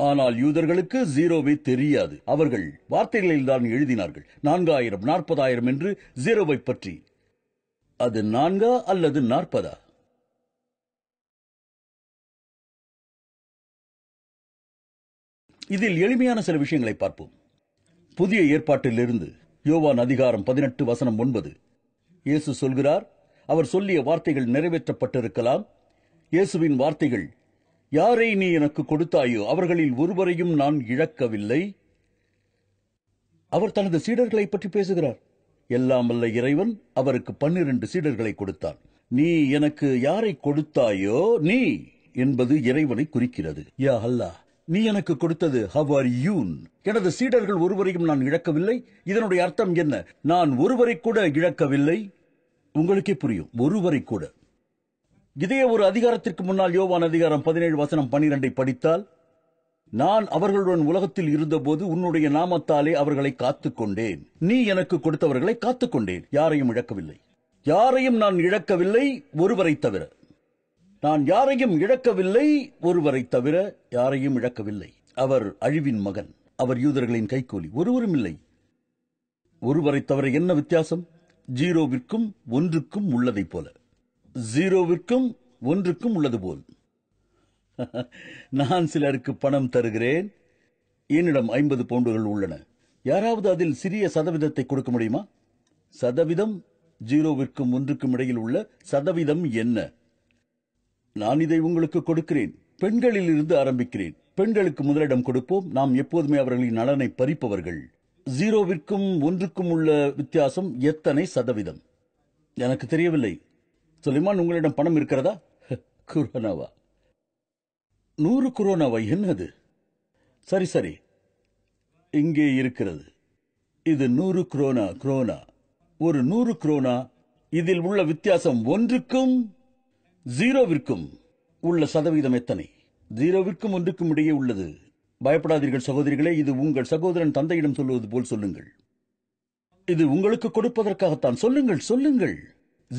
D: ஆனால் யூதர்களுக்கு ஜீரோவை தெரியாது அவர்கள் வார்த்தைகளில் தான் எழுதினார்கள் நான்காயிரம் நாற்பதாயிரம் என்று ஜீரோவை பற்றி அது நான்கா அல்லது நாற்பதா
E: இதில் எளிமையான
D: சில விஷயங்களை பார்ப்போம் புதிய ஏற்பாட்டிலிருந்து யோவான் அதிகாரம் பதினெட்டு வசனம் ஒன்பது இயேசு சொல்கிறார் அவர் சொல்லிய வார்த்தைகள் நிறைவேற்றப்பட்டிருக்கலாம் இயேசுவின் வார்த்தைகள் யாரை நீ எனக்கு கொடுத்தாயோ அவர்களில் ஒருவரையும் நான் இழக்கவில்லை அவர் தனது சீடர்களை பற்றி பேசுகிறார் எல்லாம் அல்ல இறைவன் அவருக்கு பன்னிரண்டு சீடர்களை கொடுத்தார் நீ எனக்கு யாரை கொடுத்தாயோ நீ என்பது இறைவனை குறிக்கிறது யா அல்லாஹ் நீ எனக்கு கொடுத்தது ஹவ் ஆர் யூன் எனது சீடர்கள் ஒருவரையும் நான் இழக்கவில்லை இதனுடைய அர்த்தம் என்ன நான் ஒருவரை கூட இழக்கவில்லை உங்களுக்கே புரியும் ஒருவரை கூட இதே ஒரு அதிகாரத்திற்கு முன்னால் யோவான் அதிகாரம் பதினேழு வசனம் பனிரெண்டை படித்தால் நான் அவர்களுடன் உலகத்தில் இருந்தபோது உன்னுடைய நாமத்தாலே அவர்களை காத்துக்கொண்டேன் நீ எனக்கு கொடுத்தவர்களை காத்துக்கொண்டேன் யாரையும் இழக்கவில்லை யாரையும் நான் இழக்கவில்லை ஒருவரை தவிர நான் யாரையும் இழக்கவில்லை ஒருவரை தவிர யாரையும் இழக்கவில்லை அவர் அழிவின் மகன் அவர் யூதர்களின் கைகூலி ஒருவரும் இல்லை ஒருவரை தவிர என்ன வித்தியாசம் ஜீரோவிற்கும் ஒன்றுக்கும் உள்ளதை போல ஜீரோவிற்கும் ஒன்றுக்கும் உள்ளது போல் நான் சிலருக்கு பணம் தருகிறேன் என்னிடம் ஐம்பது பவுண்டுகள் உள்ளன யாராவது அதில் சிறிய சதவீதத்தை கொடுக்க முடியுமா சதவீதம் ஜீரோவிற்கும் ஒன்றுக்கும் இடையில் உள்ள சதவீதம் என்ன நான் இதை உங்களுக்கு கொடுக்கிறேன் பெண்களில் இருந்து ஆரம்பிக்கிறேன் பெண்களுக்கு முதலிடம் கொடுப்போம் நாம் எப்போதுமே அவர்களின் நலனை பறிப்பவர்கள் ஜீரோவிற்கும் ஒன்றுக்கும் உள்ள வித்தியாசம் எத்தனை சதவீதம் எனக்கு தெரியவில்லை சுலைமான் உங்களிடம் பணம் இருக்கிறதா குரோனாவா நூறு குரோனாவா என்னது சரி சரி இங்கே இருக்கிறது இது நூறு குரோனா குரோனா ஒரு நூறு குரோனா இதில் உள்ள வித்தியாசம் ஒன்றுக்கும் ஜீரோவிற்கும் உள்ள சதவீதம் எத்தனை ஜீரோவிற்கும் ஒன்றுக்கும் இடையே உள்ளது பயப்படாதீர்கள் சகோதரிகளே இது உங்கள் சகோதரன் தந்தையிடம் சொல்லுவது போல் சொல்லுங்கள் இது உங்களுக்கு கொடுப்பதற்காகத்தான் சொல்லுங்கள் சொல்லுங்கள்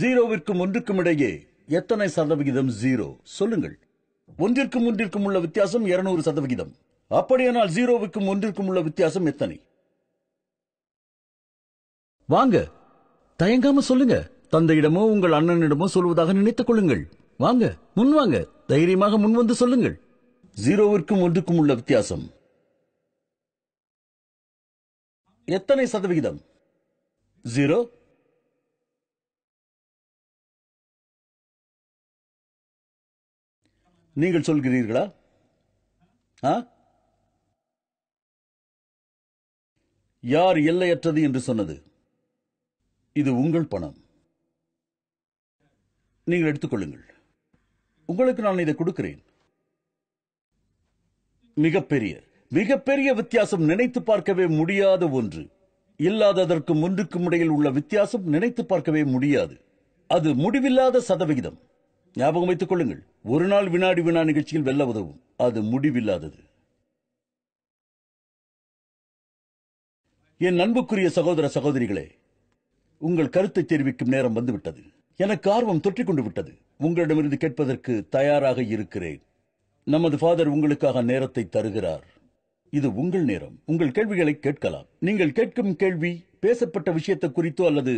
D: ஜீரோவிற்கும் ஒன்றுக்கும் இடையே எத்தனை சதவிகிதம் ஜீரோ சொல்லுங்கள் ஒன்றிற்கும் ஒன்றிற்கும் உள்ள வித்தியாசம் இருநூறு சதவிகிதம் அப்படியானால் ஜீரோவுக்கும் ஒன்றிற்கும் உள்ள வித்தியாசம் எத்தனை வாங்க தயங்காம சொல்லுங்க தந்தையிடமோ உங்கள் அண்ணனிடமோ சொல்வதாக நினைத்துக் கொள்ளுங்கள் வாங்க முன் வாங்க தைரியமாக முன் வந்து சொல்லுங்கள் ஜீரோவிற்கும் ஒன்றுக்கும் உள்ள வித்தியாசம் எத்தனை சதவிகிதம் ஜீரோ நீங்கள் சொல்கிறீர்களா ஆ யார் எல்லையற்றது என்று சொன்னது இது உங்கள் பணம் நீங்கள் எடுத்துக்கொள்ளுங்கள் உங்களுக்கு நான் இதை கொடுக்கிறேன் மிகப்பெரிய மிகப்பெரிய வித்தியாசம் நினைத்து பார்க்கவே முடியாத ஒன்று இல்லாததற்கும் ஒன்றுக்கும் இடையில் உள்ள வித்தியாசம் நினைத்து பார்க்கவே முடியாது அது முடிவில்லாத சதவிகிதம் ஞாபகம் வைத்துக் கொள்ளுங்கள் ஒரு நாள் வினாடி வினா நிகழ்ச்சியில் வெல்ல உதவும் அது முடிவில்லாதது என் அன்புக்குரிய சகோதர சகோதரிகளே உங்கள் கருத்தை தெரிவிக்கும் நேரம் வந்துவிட்டது எனக்கு ஆர்வம் தொற்றிக்கொண்டு விட்டது உங்களிடமிருந்து கேட்பதற்கு தயாராக இருக்கிறேன் நமது ஃபாதர் உங்களுக்காக நேரத்தை தருகிறார் இது உங்கள் நேரம் உங்கள் கேள்விகளை கேட்கலாம் நீங்கள் கேட்கும் கேள்வி பேசப்பட்ட விஷயத்தை குறித்தோ அல்லது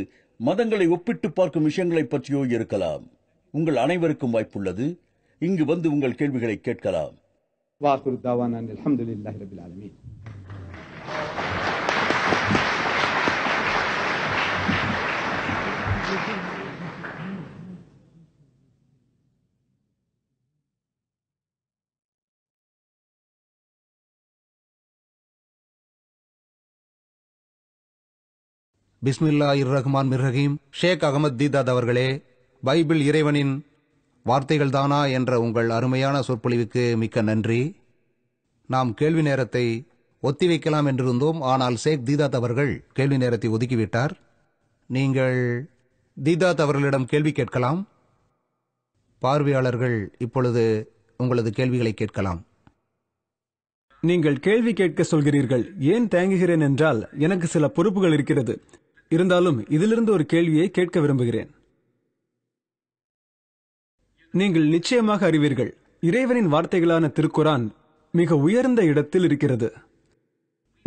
D: மதங்களை ஒப்பிட்டு பார்க்கும் விஷயங்களை பற்றியோ இருக்கலாம் உங்கள் அனைவருக்கும் வாய்ப்புள்ளது இங்கு வந்து உங்கள் கேள்விகளை கேட்கலாம் அலமதுல்லாஹி ரபில் ஆலமீன்
A: பிஸ்மில்லா இர் ரஹ்மான் மிர் ரஹீம்
C: ஷேக் அகமது தீதாத் அவர்களே பைபிள் இறைவனின் வார்த்தைகள் தானா என்ற உங்கள் அருமையான சொற்பொழிவுக்கு மிக்க நன்றி நாம் கேள்வி நேரத்தை ஒத்திவைக்கலாம் என்றிருந்தோம் ஆனால் ஷேக் தீதாத் அவர்கள் கேள்வி நேரத்தை ஒதுக்கிவிட்டார் நீங்கள் தீதாத் அவர்களிடம் கேள்வி கேட்கலாம் பார்வையாளர்கள் இப்பொழுது
F: உங்களது கேள்விகளை கேட்கலாம் நீங்கள் கேள்வி கேட்க சொல்கிறீர்கள் ஏன் தயங்குகிறேன் என்றால் எனக்கு சில பொறுப்புகள் இருக்கிறது இருந்தாலும் இதிலிருந்து ஒரு கேள்வியை கேட்க விரும்புகிறேன் நீங்கள் நிச்சயமாக அறிவீர்கள் இறைவனின் வார்த்தைகளான திருக்குரான் மிக உயர்ந்த இடத்தில் இருக்கிறது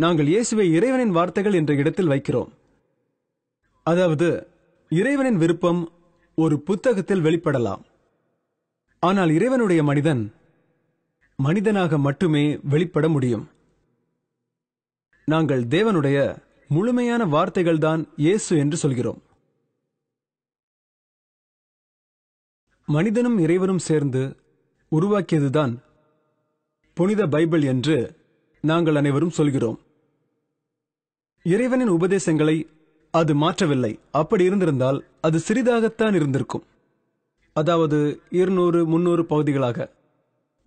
F: நாங்கள் இயேசுவை இறைவனின் வார்த்தைகள் என்ற இடத்தில் வைக்கிறோம் அதாவது இறைவனின் விருப்பம் ஒரு புத்தகத்தில் வெளிப்படலாம் ஆனால் இறைவனுடைய மனிதன் மனிதனாக மட்டுமே வெளிப்பட முடியும் நாங்கள் தேவனுடைய முழுமையான வார்த்தைகள் தான் இயேசு என்று சொல்கிறோம் மனிதனும் இறைவரும் சேர்ந்து உருவாக்கியதுதான் புனித பைபிள் என்று நாங்கள் அனைவரும் சொல்கிறோம் இறைவனின் உபதேசங்களை அது மாற்றவில்லை அப்படி இருந்திருந்தால் அது சிறிதாகத்தான் இருந்திருக்கும் அதாவது இருநூறு முன்னூறு பகுதிகளாக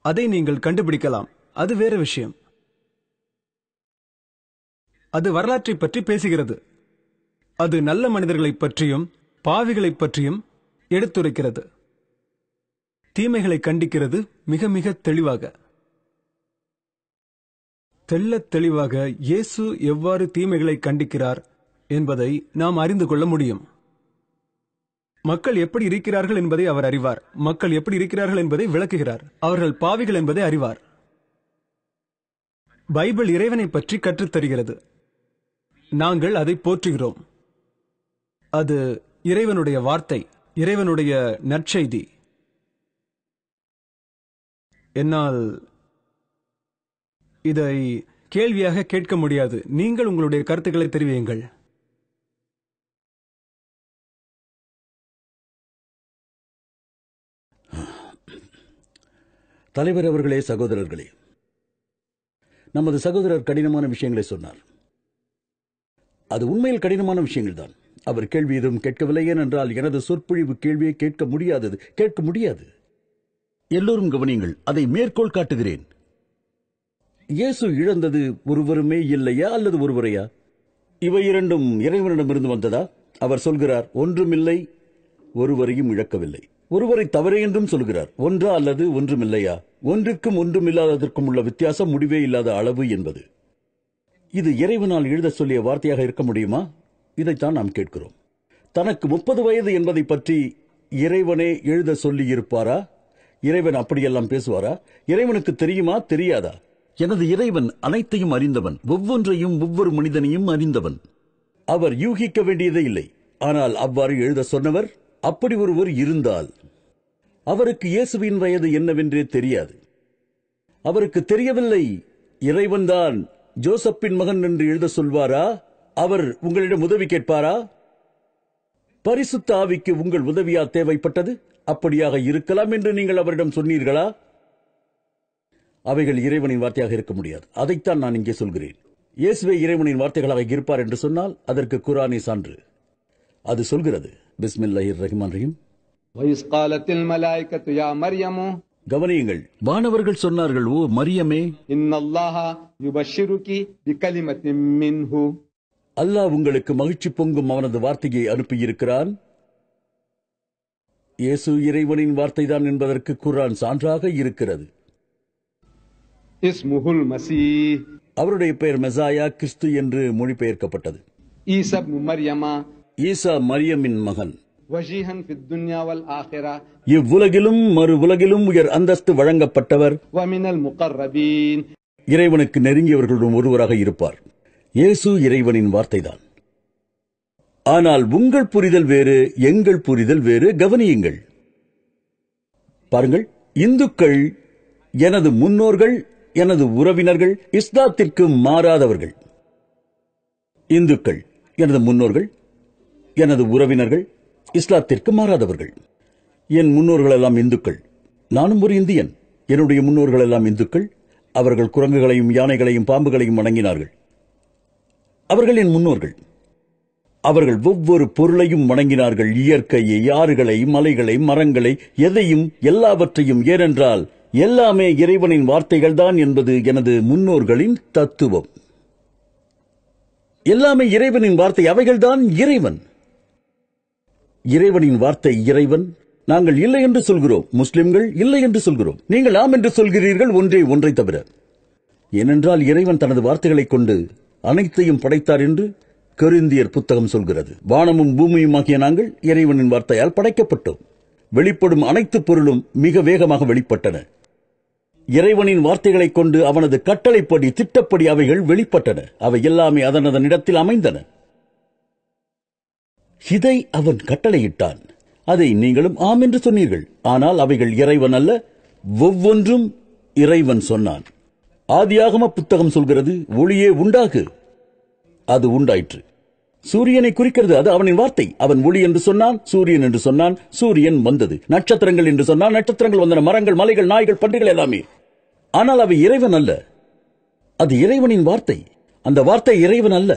F: அதை நீங்கள் கண்டுபிடிக்கலாம் அது வேறு விஷயம் அது வரலாற்றை பற்றி பேசுகிறது அது நல்ல மனிதர்களை பற்றியும் பாவிகளை பற்றியும் எடுத்துரைக்கிறது தீமைகளை கண்டிக்கிறது மிக மிக தெளிவாக தெள்ள தெளிவாக இயேசு எவ்வாறு தீமைகளை கண்டிக்கிறார் என்பதை நாம் அறிந்து கொள்ள முடியும் மக்கள் எப்படி இருக்கிறார்கள் என்பதை அவர் அறிவார் மக்கள் எப்படி இருக்கிறார்கள் என்பதை விளக்குகிறார் அவர்கள் பாவிகள் என்பதை அறிவார் பைபிள் இறைவனை பற்றி கற்றுத்தருகிறது நாங்கள் அதை போற்றுகிறோம் அது இறைவனுடைய வார்த்தை இறைவனுடைய நற்செய்தி என்னால் இதை கேள்வியாக கேட்க முடியாது நீங்கள் உங்களுடைய கருத்துக்களை தெரிவியுங்கள்
D: தலைவர் அவர்களே சகோதரர்களே நமது சகோதரர் கடினமான விஷயங்களை சொன்னார் அது உண்மையில் கடினமான விஷயங்கள் தான் அவர் கேள்வி எதுவும் கேட்கவில்லை ஏனென்றால் எனது சொற்பொழிவு கேள்வியை கேட்க முடியாதது கேட்க முடியாது எல்லோரும் கவனியுங்கள் அதை மேற்கோள் காட்டுகிறேன் இயேசு இழந்தது ஒருவருமே இல்லையா அல்லது ஒருவரையா இவை இரண்டும் இறைவனிடமிருந்து வந்ததா அவர் சொல்கிறார் ஒன்றுமில்லை ஒருவரையும் இழக்கவில்லை ஒருவரை தவறே என்றும் சொல்கிறார் ஒன்றா அல்லது ஒன்றுமில்லையா ஒன்றுக்கும் ஒன்றுமில்லாததற்கும் உள்ள வித்தியாசம் முடிவே இல்லாத அளவு என்பது இது இறைவனால் எழுத சொல்லிய வார்த்தையாக இருக்க முடியுமா இதைத்தான் நாம் கேட்கிறோம் தனக்கு முப்பது வயது என்பதை பற்றி இறைவனே எழுத சொல்லி இருப்பாரா இறைவன் அப்படியெல்லாம் பேசுவாரா இறைவனுக்கு தெரியுமா தெரியாதா எனது இறைவன் அனைத்தையும் அறிந்தவன் ஒவ்வொன்றையும் ஒவ்வொரு மனிதனையும் அறிந்தவன் அவர் யூகிக்க வேண்டியதே இல்லை ஆனால் அவ்வாறு எழுத சொன்னவர் அப்படி ஒருவர் இருந்தால் அவருக்கு இயேசுவின் வயது என்னவென்றே தெரியாது அவருக்கு தெரியவில்லை இறைவன்தான் ஜோசப்பின் மகன் என்று எழுத சொல்வாரா அவர் உங்களிடம் உதவி கேட்பாரா பரிசுத்த ஆவிக்கு உங்கள் உதவியா தேவைப்பட்டது அப்படியாக இருக்கலாம் என்று நீங்கள் அவரிடம் சொன்னீர்களா அவைகள் இறைவனின் வார்த்தையாக இருக்க முடியாது அதைத்தான் நான் இங்கே சொல்கிறேன் இயேசுவை இறைவனின் வார்த்தைகளாக இருப்பார் என்று சொன்னால் அதற்கு குரானே சான்று அது சொல்கிறது பிஸ்மில்லாஹிர் ரஹ்மான் ரஹீம் وإذ காலத்தில் الملائكة யா மரியமோ கவனியுங்கள் வானவர்கள் சொன்னார்கள் ஓ மரியமே அல்லாஹ் உங்களுக்கு மகிழ்ச்சி பொங்கும் அவனது வார்த்தையை அனுப்பியிருக்கிறான் இயேசு இறைவனின் வார்த்தைதான் என்பதற்கு குரான் சான்றாக இருக்கிறது அவருடைய பெயர் மெசாயா கிறிஸ்து என்று மொழிபெயர்க்கப்பட்டது ஈசா மரியமின் மகன் இவ்வுலகிலும் மறு உலகிலும் உயர் அந்தஸ்து வழங்கப்பட்டவர் இறைவனுக்கு நெருங்கியவர்களுடன் ஒருவராக இருப்பார் இயேசு இறைவனின் வார்த்தைதான் ஆனால் உங்கள் புரிதல் வேறு எங்கள் புரிதல் வேறு கவனியுங்கள் பாருங்கள் இந்துக்கள் எனது முன்னோர்கள் எனது உறவினர்கள் இஸ்லாத்திற்கு மாறாதவர்கள் இந்துக்கள் எனது முன்னோர்கள் எனது உறவினர்கள் இஸ்லாத்திற்கு மாறாதவர்கள் என் முன்னோர்கள் எல்லாம் இந்துக்கள் நானும் ஒரு இந்தியன் என்னுடைய முன்னோர்கள் எல்லாம் இந்துக்கள் அவர்கள் குரங்குகளையும் யானைகளையும் பாம்புகளையும் வணங்கினார்கள் அவர்கள் என் முன்னோர்கள் அவர்கள் ஒவ்வொரு பொருளையும் வணங்கினார்கள் இயற்கையை ஆறுகளை மலைகளை மரங்களை எதையும் எல்லாவற்றையும் ஏனென்றால் எல்லாமே இறைவனின் வார்த்தைகள் தான் என்பது எனது முன்னோர்களின் தத்துவம் எல்லாமே இறைவனின் வார்த்தை அவைகள்தான் இறைவன் இறைவனின் வார்த்தை இறைவன் நாங்கள் இல்லை என்று சொல்கிறோம் முஸ்லிம்கள் இல்லை என்று சொல்கிறோம் நீங்கள் ஆம் என்று சொல்கிறீர்கள் ஒன்றே ஒன்றை தவிர ஏனென்றால் இறைவன் தனது வார்த்தைகளைக் கொண்டு அனைத்தையும் படைத்தார் என்று கருந்தியர் புத்தகம் சொல்கிறது வானமும் பூமியும் ஆகிய நாங்கள் இறைவனின் வார்த்தையால் படைக்கப்பட்டோம் வெளிப்படும் அனைத்து பொருளும் மிக வேகமாக வெளிப்பட்டன இறைவனின் வார்த்தைகளைக் கொண்டு அவனது கட்டளைப்படி திட்டப்படி அவைகள் வெளிப்பட்டன அவை எல்லாமே அதனதன் இடத்தில் அமைந்தன இதை அவன் கட்டளையிட்டான் அதை நீங்களும் ஆம் என்று சொன்னீர்கள் ஆனால் அவைகள் இறைவன் அல்ல ஒவ்வொன்றும் இறைவன் சொன்னான் ஆதியாகம புத்தகம் சொல்கிறது ஒளியே உண்டாகு அது உண்டாயிற்று சூரியனை குறிக்கிறது அது அவனின் வார்த்தை அவன் ஒளி என்று சொன்னான் சூரியன் என்று சொன்னான் சூரியன் வந்தது நட்சத்திரங்கள் என்று சொன்னான் நட்சத்திரங்கள் வந்தன மரங்கள் மலைகள் நாய்கள் பன்றிகள் எல்லாமே ஆனால் அவை இறைவன் அல்ல அது இறைவனின் வார்த்தை அந்த வார்த்தை இறைவன் அல்ல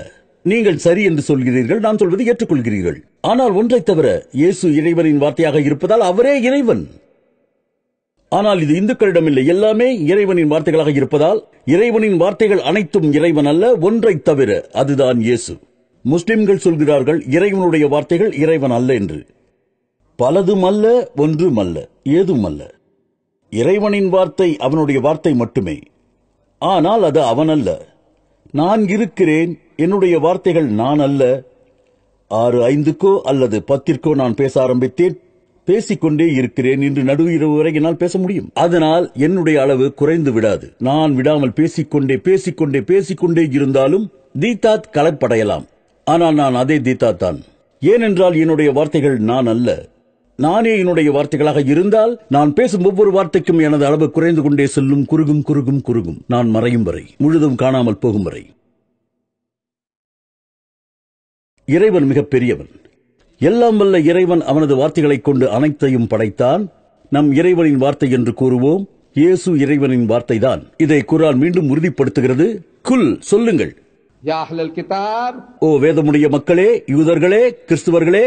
D: நீங்கள் சரி என்று சொல்கிறீர்கள் நான் சொல்வதை ஏற்றுக்கொள்கிறீர்கள் ஆனால் ஒன்றை தவிர இயேசு இறைவனின் வார்த்தையாக இருப்பதால் அவரே இறைவன் ஆனால் இது இந்துக்களிடம் இல்லை எல்லாமே இறைவனின் வார்த்தைகளாக இருப்பதால் இறைவனின் வார்த்தைகள் அனைத்தும் இறைவன் அல்ல ஒன்றை தவிர அதுதான் இயேசு முஸ்லிம்கள் சொல்கிறார்கள் இறைவனுடைய வார்த்தைகள் இறைவன் அல்ல என்று பலதும் அல்ல ஒன்றும் அல்ல ஏதும் அல்ல இறைவனின் வார்த்தை அவனுடைய வார்த்தை மட்டுமே ஆனால் அது அவனல்ல நான் இருக்கிறேன் என்னுடைய வார்த்தைகள் நான் அல்ல ஆறு ஐந்துக்கோ அல்லது பத்திற்கோ நான் பேச ஆரம்பித்தேன் பேசிக்கொண்டே இருக்கிறேன் இன்று நடு இரவு வரை என்னால் பேச முடியும் அதனால் என்னுடைய அளவு குறைந்து விடாது நான் விடாமல் பேசிக்கொண்டே பேசிக்கொண்டே பேசிக்கொண்டே இருந்தாலும் தீதாத் கலப்படையலாம் ஆனால் நான் அதே தீதாத் தான் ஏனென்றால் என்னுடைய வார்த்தைகள் நான் அல்ல நானே என்னுடைய வார்த்தைகளாக இருந்தால் நான் பேசும் ஒவ்வொரு வார்த்தைக்கும் எனது அளவு குறைந்து கொண்டே செல்லும் குறுகும் குறுகும் குறுகும் நான் மறையும் வரை முழுதும் காணாமல் போகும் வரை இறைவன் மிக பெரியவன் எல்லாம் வல்ல இறைவன் அவனது வார்த்தைகளைக் கொண்டு அனைத்தையும் படைத்தான் நம் இறைவனின் வார்த்தை என்று கூறுவோம் இயேசு இறைவனின் வார்த்தை தான் இதை குரான் மீண்டும் உறுதிப்படுத்துகிறது குல் சொல்லுங்கள் ஓ வேதமுடைய மக்களே யூதர்களே கிறிஸ்துவர்களே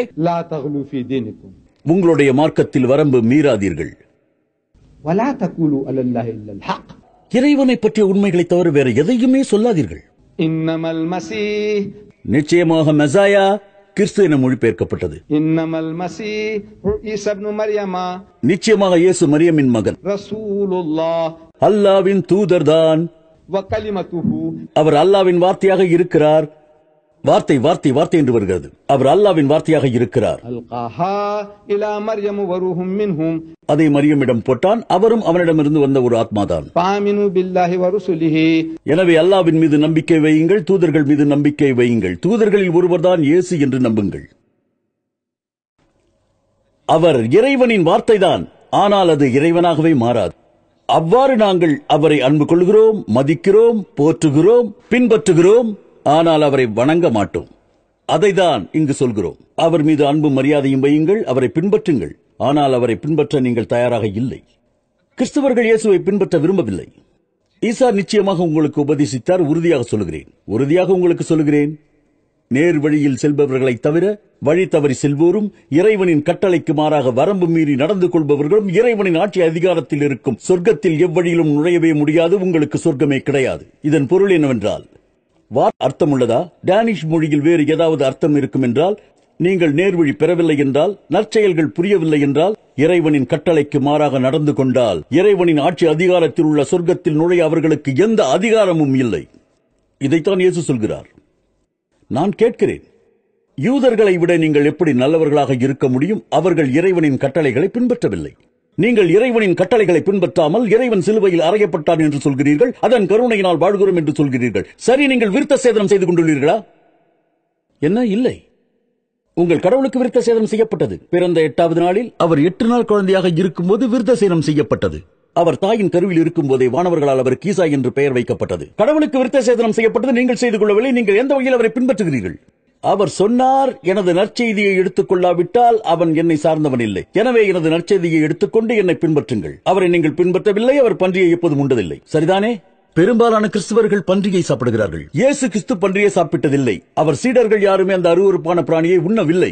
D: உங்களுடைய மார்க்கத்தில் வரம்பு மீறாதீர்கள் இறைவனை பற்றிய உண்மைகளை தவிர வேற எதையுமே சொல்லாதீர்கள் நிச்சயமாக மெசாயா கிறிஸ்து என மொழிபெயர்க்கப்பட்டது நிச்சயமாக இயேசு மரியமின் மகன் அல்லாவின் தூதர் தான் அவர் அல்லாவின் வார்த்தையாக இருக்கிறார் வார்த்தை வார்த்தை வார்த்தை என்று வருகிறது அவர் அல்லாவின் வார்த்தையாக இருக்கிறார் அதை மரியமிடம் போட்டான் அவரும் அவனிடமிருந்து வந்த ஒரு ஆத்மாதான் எனவே அல்லாவின் மீது நம்பிக்கை வையுங்கள் தூதர்கள் மீது நம்பிக்கை வையுங்கள் தூதர்களில் ஒருவர்தான் இயேசு என்று நம்புங்கள் அவர் இறைவனின் வார்த்தைதான் ஆனால் அது இறைவனாகவே மாறாது அவ்வாறு நாங்கள் அவரை அன்பு கொள்கிறோம் மதிக்கிறோம் போற்றுகிறோம் பின்பற்றுகிறோம் ஆனால் அவரை வணங்க மாட்டோம் அதைதான் இங்கு சொல்கிறோம் அவர் மீது அன்பு மரியாதையும் வையுங்கள் அவரை பின்பற்றுங்கள் ஆனால் அவரை பின்பற்ற நீங்கள் தயாராக இல்லை கிறிஸ்தவர்கள் இயேசுவை பின்பற்ற விரும்பவில்லை ஈசா நிச்சயமாக உங்களுக்கு உபதேசித்தார் உறுதியாக சொல்கிறேன் உறுதியாக உங்களுக்கு சொல்கிறேன் நேர் வழியில் செல்பவர்களை தவிர வழி தவறி செல்வோரும் இறைவனின் கட்டளைக்கு மாறாக வரம்பு மீறி நடந்து கொள்பவர்களும் இறைவனின் ஆட்சி அதிகாரத்தில் இருக்கும் சொர்க்கத்தில் எவ்வழியிலும் நுழையவே முடியாது உங்களுக்கு சொர்க்கமே கிடையாது இதன் பொருள் என்னவென்றால் வார் அர்த்தம் உள்ளதா டேனிஷ் மொழியில் வேறு ஏதாவது அர்த்தம் இருக்கும் என்றால் நீங்கள் நேர்வழி பெறவில்லை என்றால் நற்செயல்கள் புரியவில்லை என்றால் இறைவனின் கட்டளைக்கு மாறாக நடந்து கொண்டால் இறைவனின் ஆட்சி அதிகாரத்தில் உள்ள சொர்க்கத்தில் நுழைய அவர்களுக்கு எந்த அதிகாரமும் இல்லை இதைத்தான் இயேசு சொல்கிறார் நான் கேட்கிறேன் யூதர்களை விட நீங்கள் எப்படி நல்லவர்களாக இருக்க முடியும் அவர்கள் இறைவனின் கட்டளைகளை பின்பற்றவில்லை நீங்கள் இறைவனின் கட்டளைகளை பின்பற்றாமல் இறைவன் சிலுவையில் அறையப்பட்டான் என்று சொல்கிறீர்கள் அதன் கருணையினால் வாழ்கிறோம் என்று சொல்கிறீர்கள் சரி நீங்கள் விருத்த சேதனம் செய்து கொண்டுள்ளீர்களா என்ன இல்லை உங்கள் கடவுளுக்கு விருத்த சேதனம் செய்யப்பட்டது பிறந்த எட்டாவது நாளில் அவர் எட்டு நாள் குழந்தையாக இருக்கும் போது விருத்த சேதனம் செய்யப்பட்டது அவர் தாயின் கருவில் இருக்கும் போதே வானவர்களால் அவர் கீசா என்று பெயர் வைக்கப்பட்டது கடவுளுக்கு விருத்த சேதனம் செய்யப்பட்டது நீங்கள் செய்து கொள்ளவில்லை நீங்கள் எந்த வகையில் அவரை பின்பற்றுகிறீர்கள் அவர் சொன்னார் எனது நற்செய்தியை எடுத்துக் கொள்ளாவிட்டால் அவன் என்னை சார்ந்தவன் இல்லை எனவே எனது நற்செய்தியை எடுத்துக்கொண்டு என்னை பின்பற்றுங்கள் அவரை நீங்கள் பின்பற்றவில்லை அவர் பன்றியை எப்போதும் உண்டதில்லை சரிதானே பெரும்பாலான கிறிஸ்துவர்கள் பன்றியை சாப்பிடுகிறார்கள் இயேசு கிறிஸ்து பன்றியை சாப்பிட்டதில்லை அவர் சீடர்கள் யாருமே அந்த அருவறுப்பான பிராணியை உண்ணவில்லை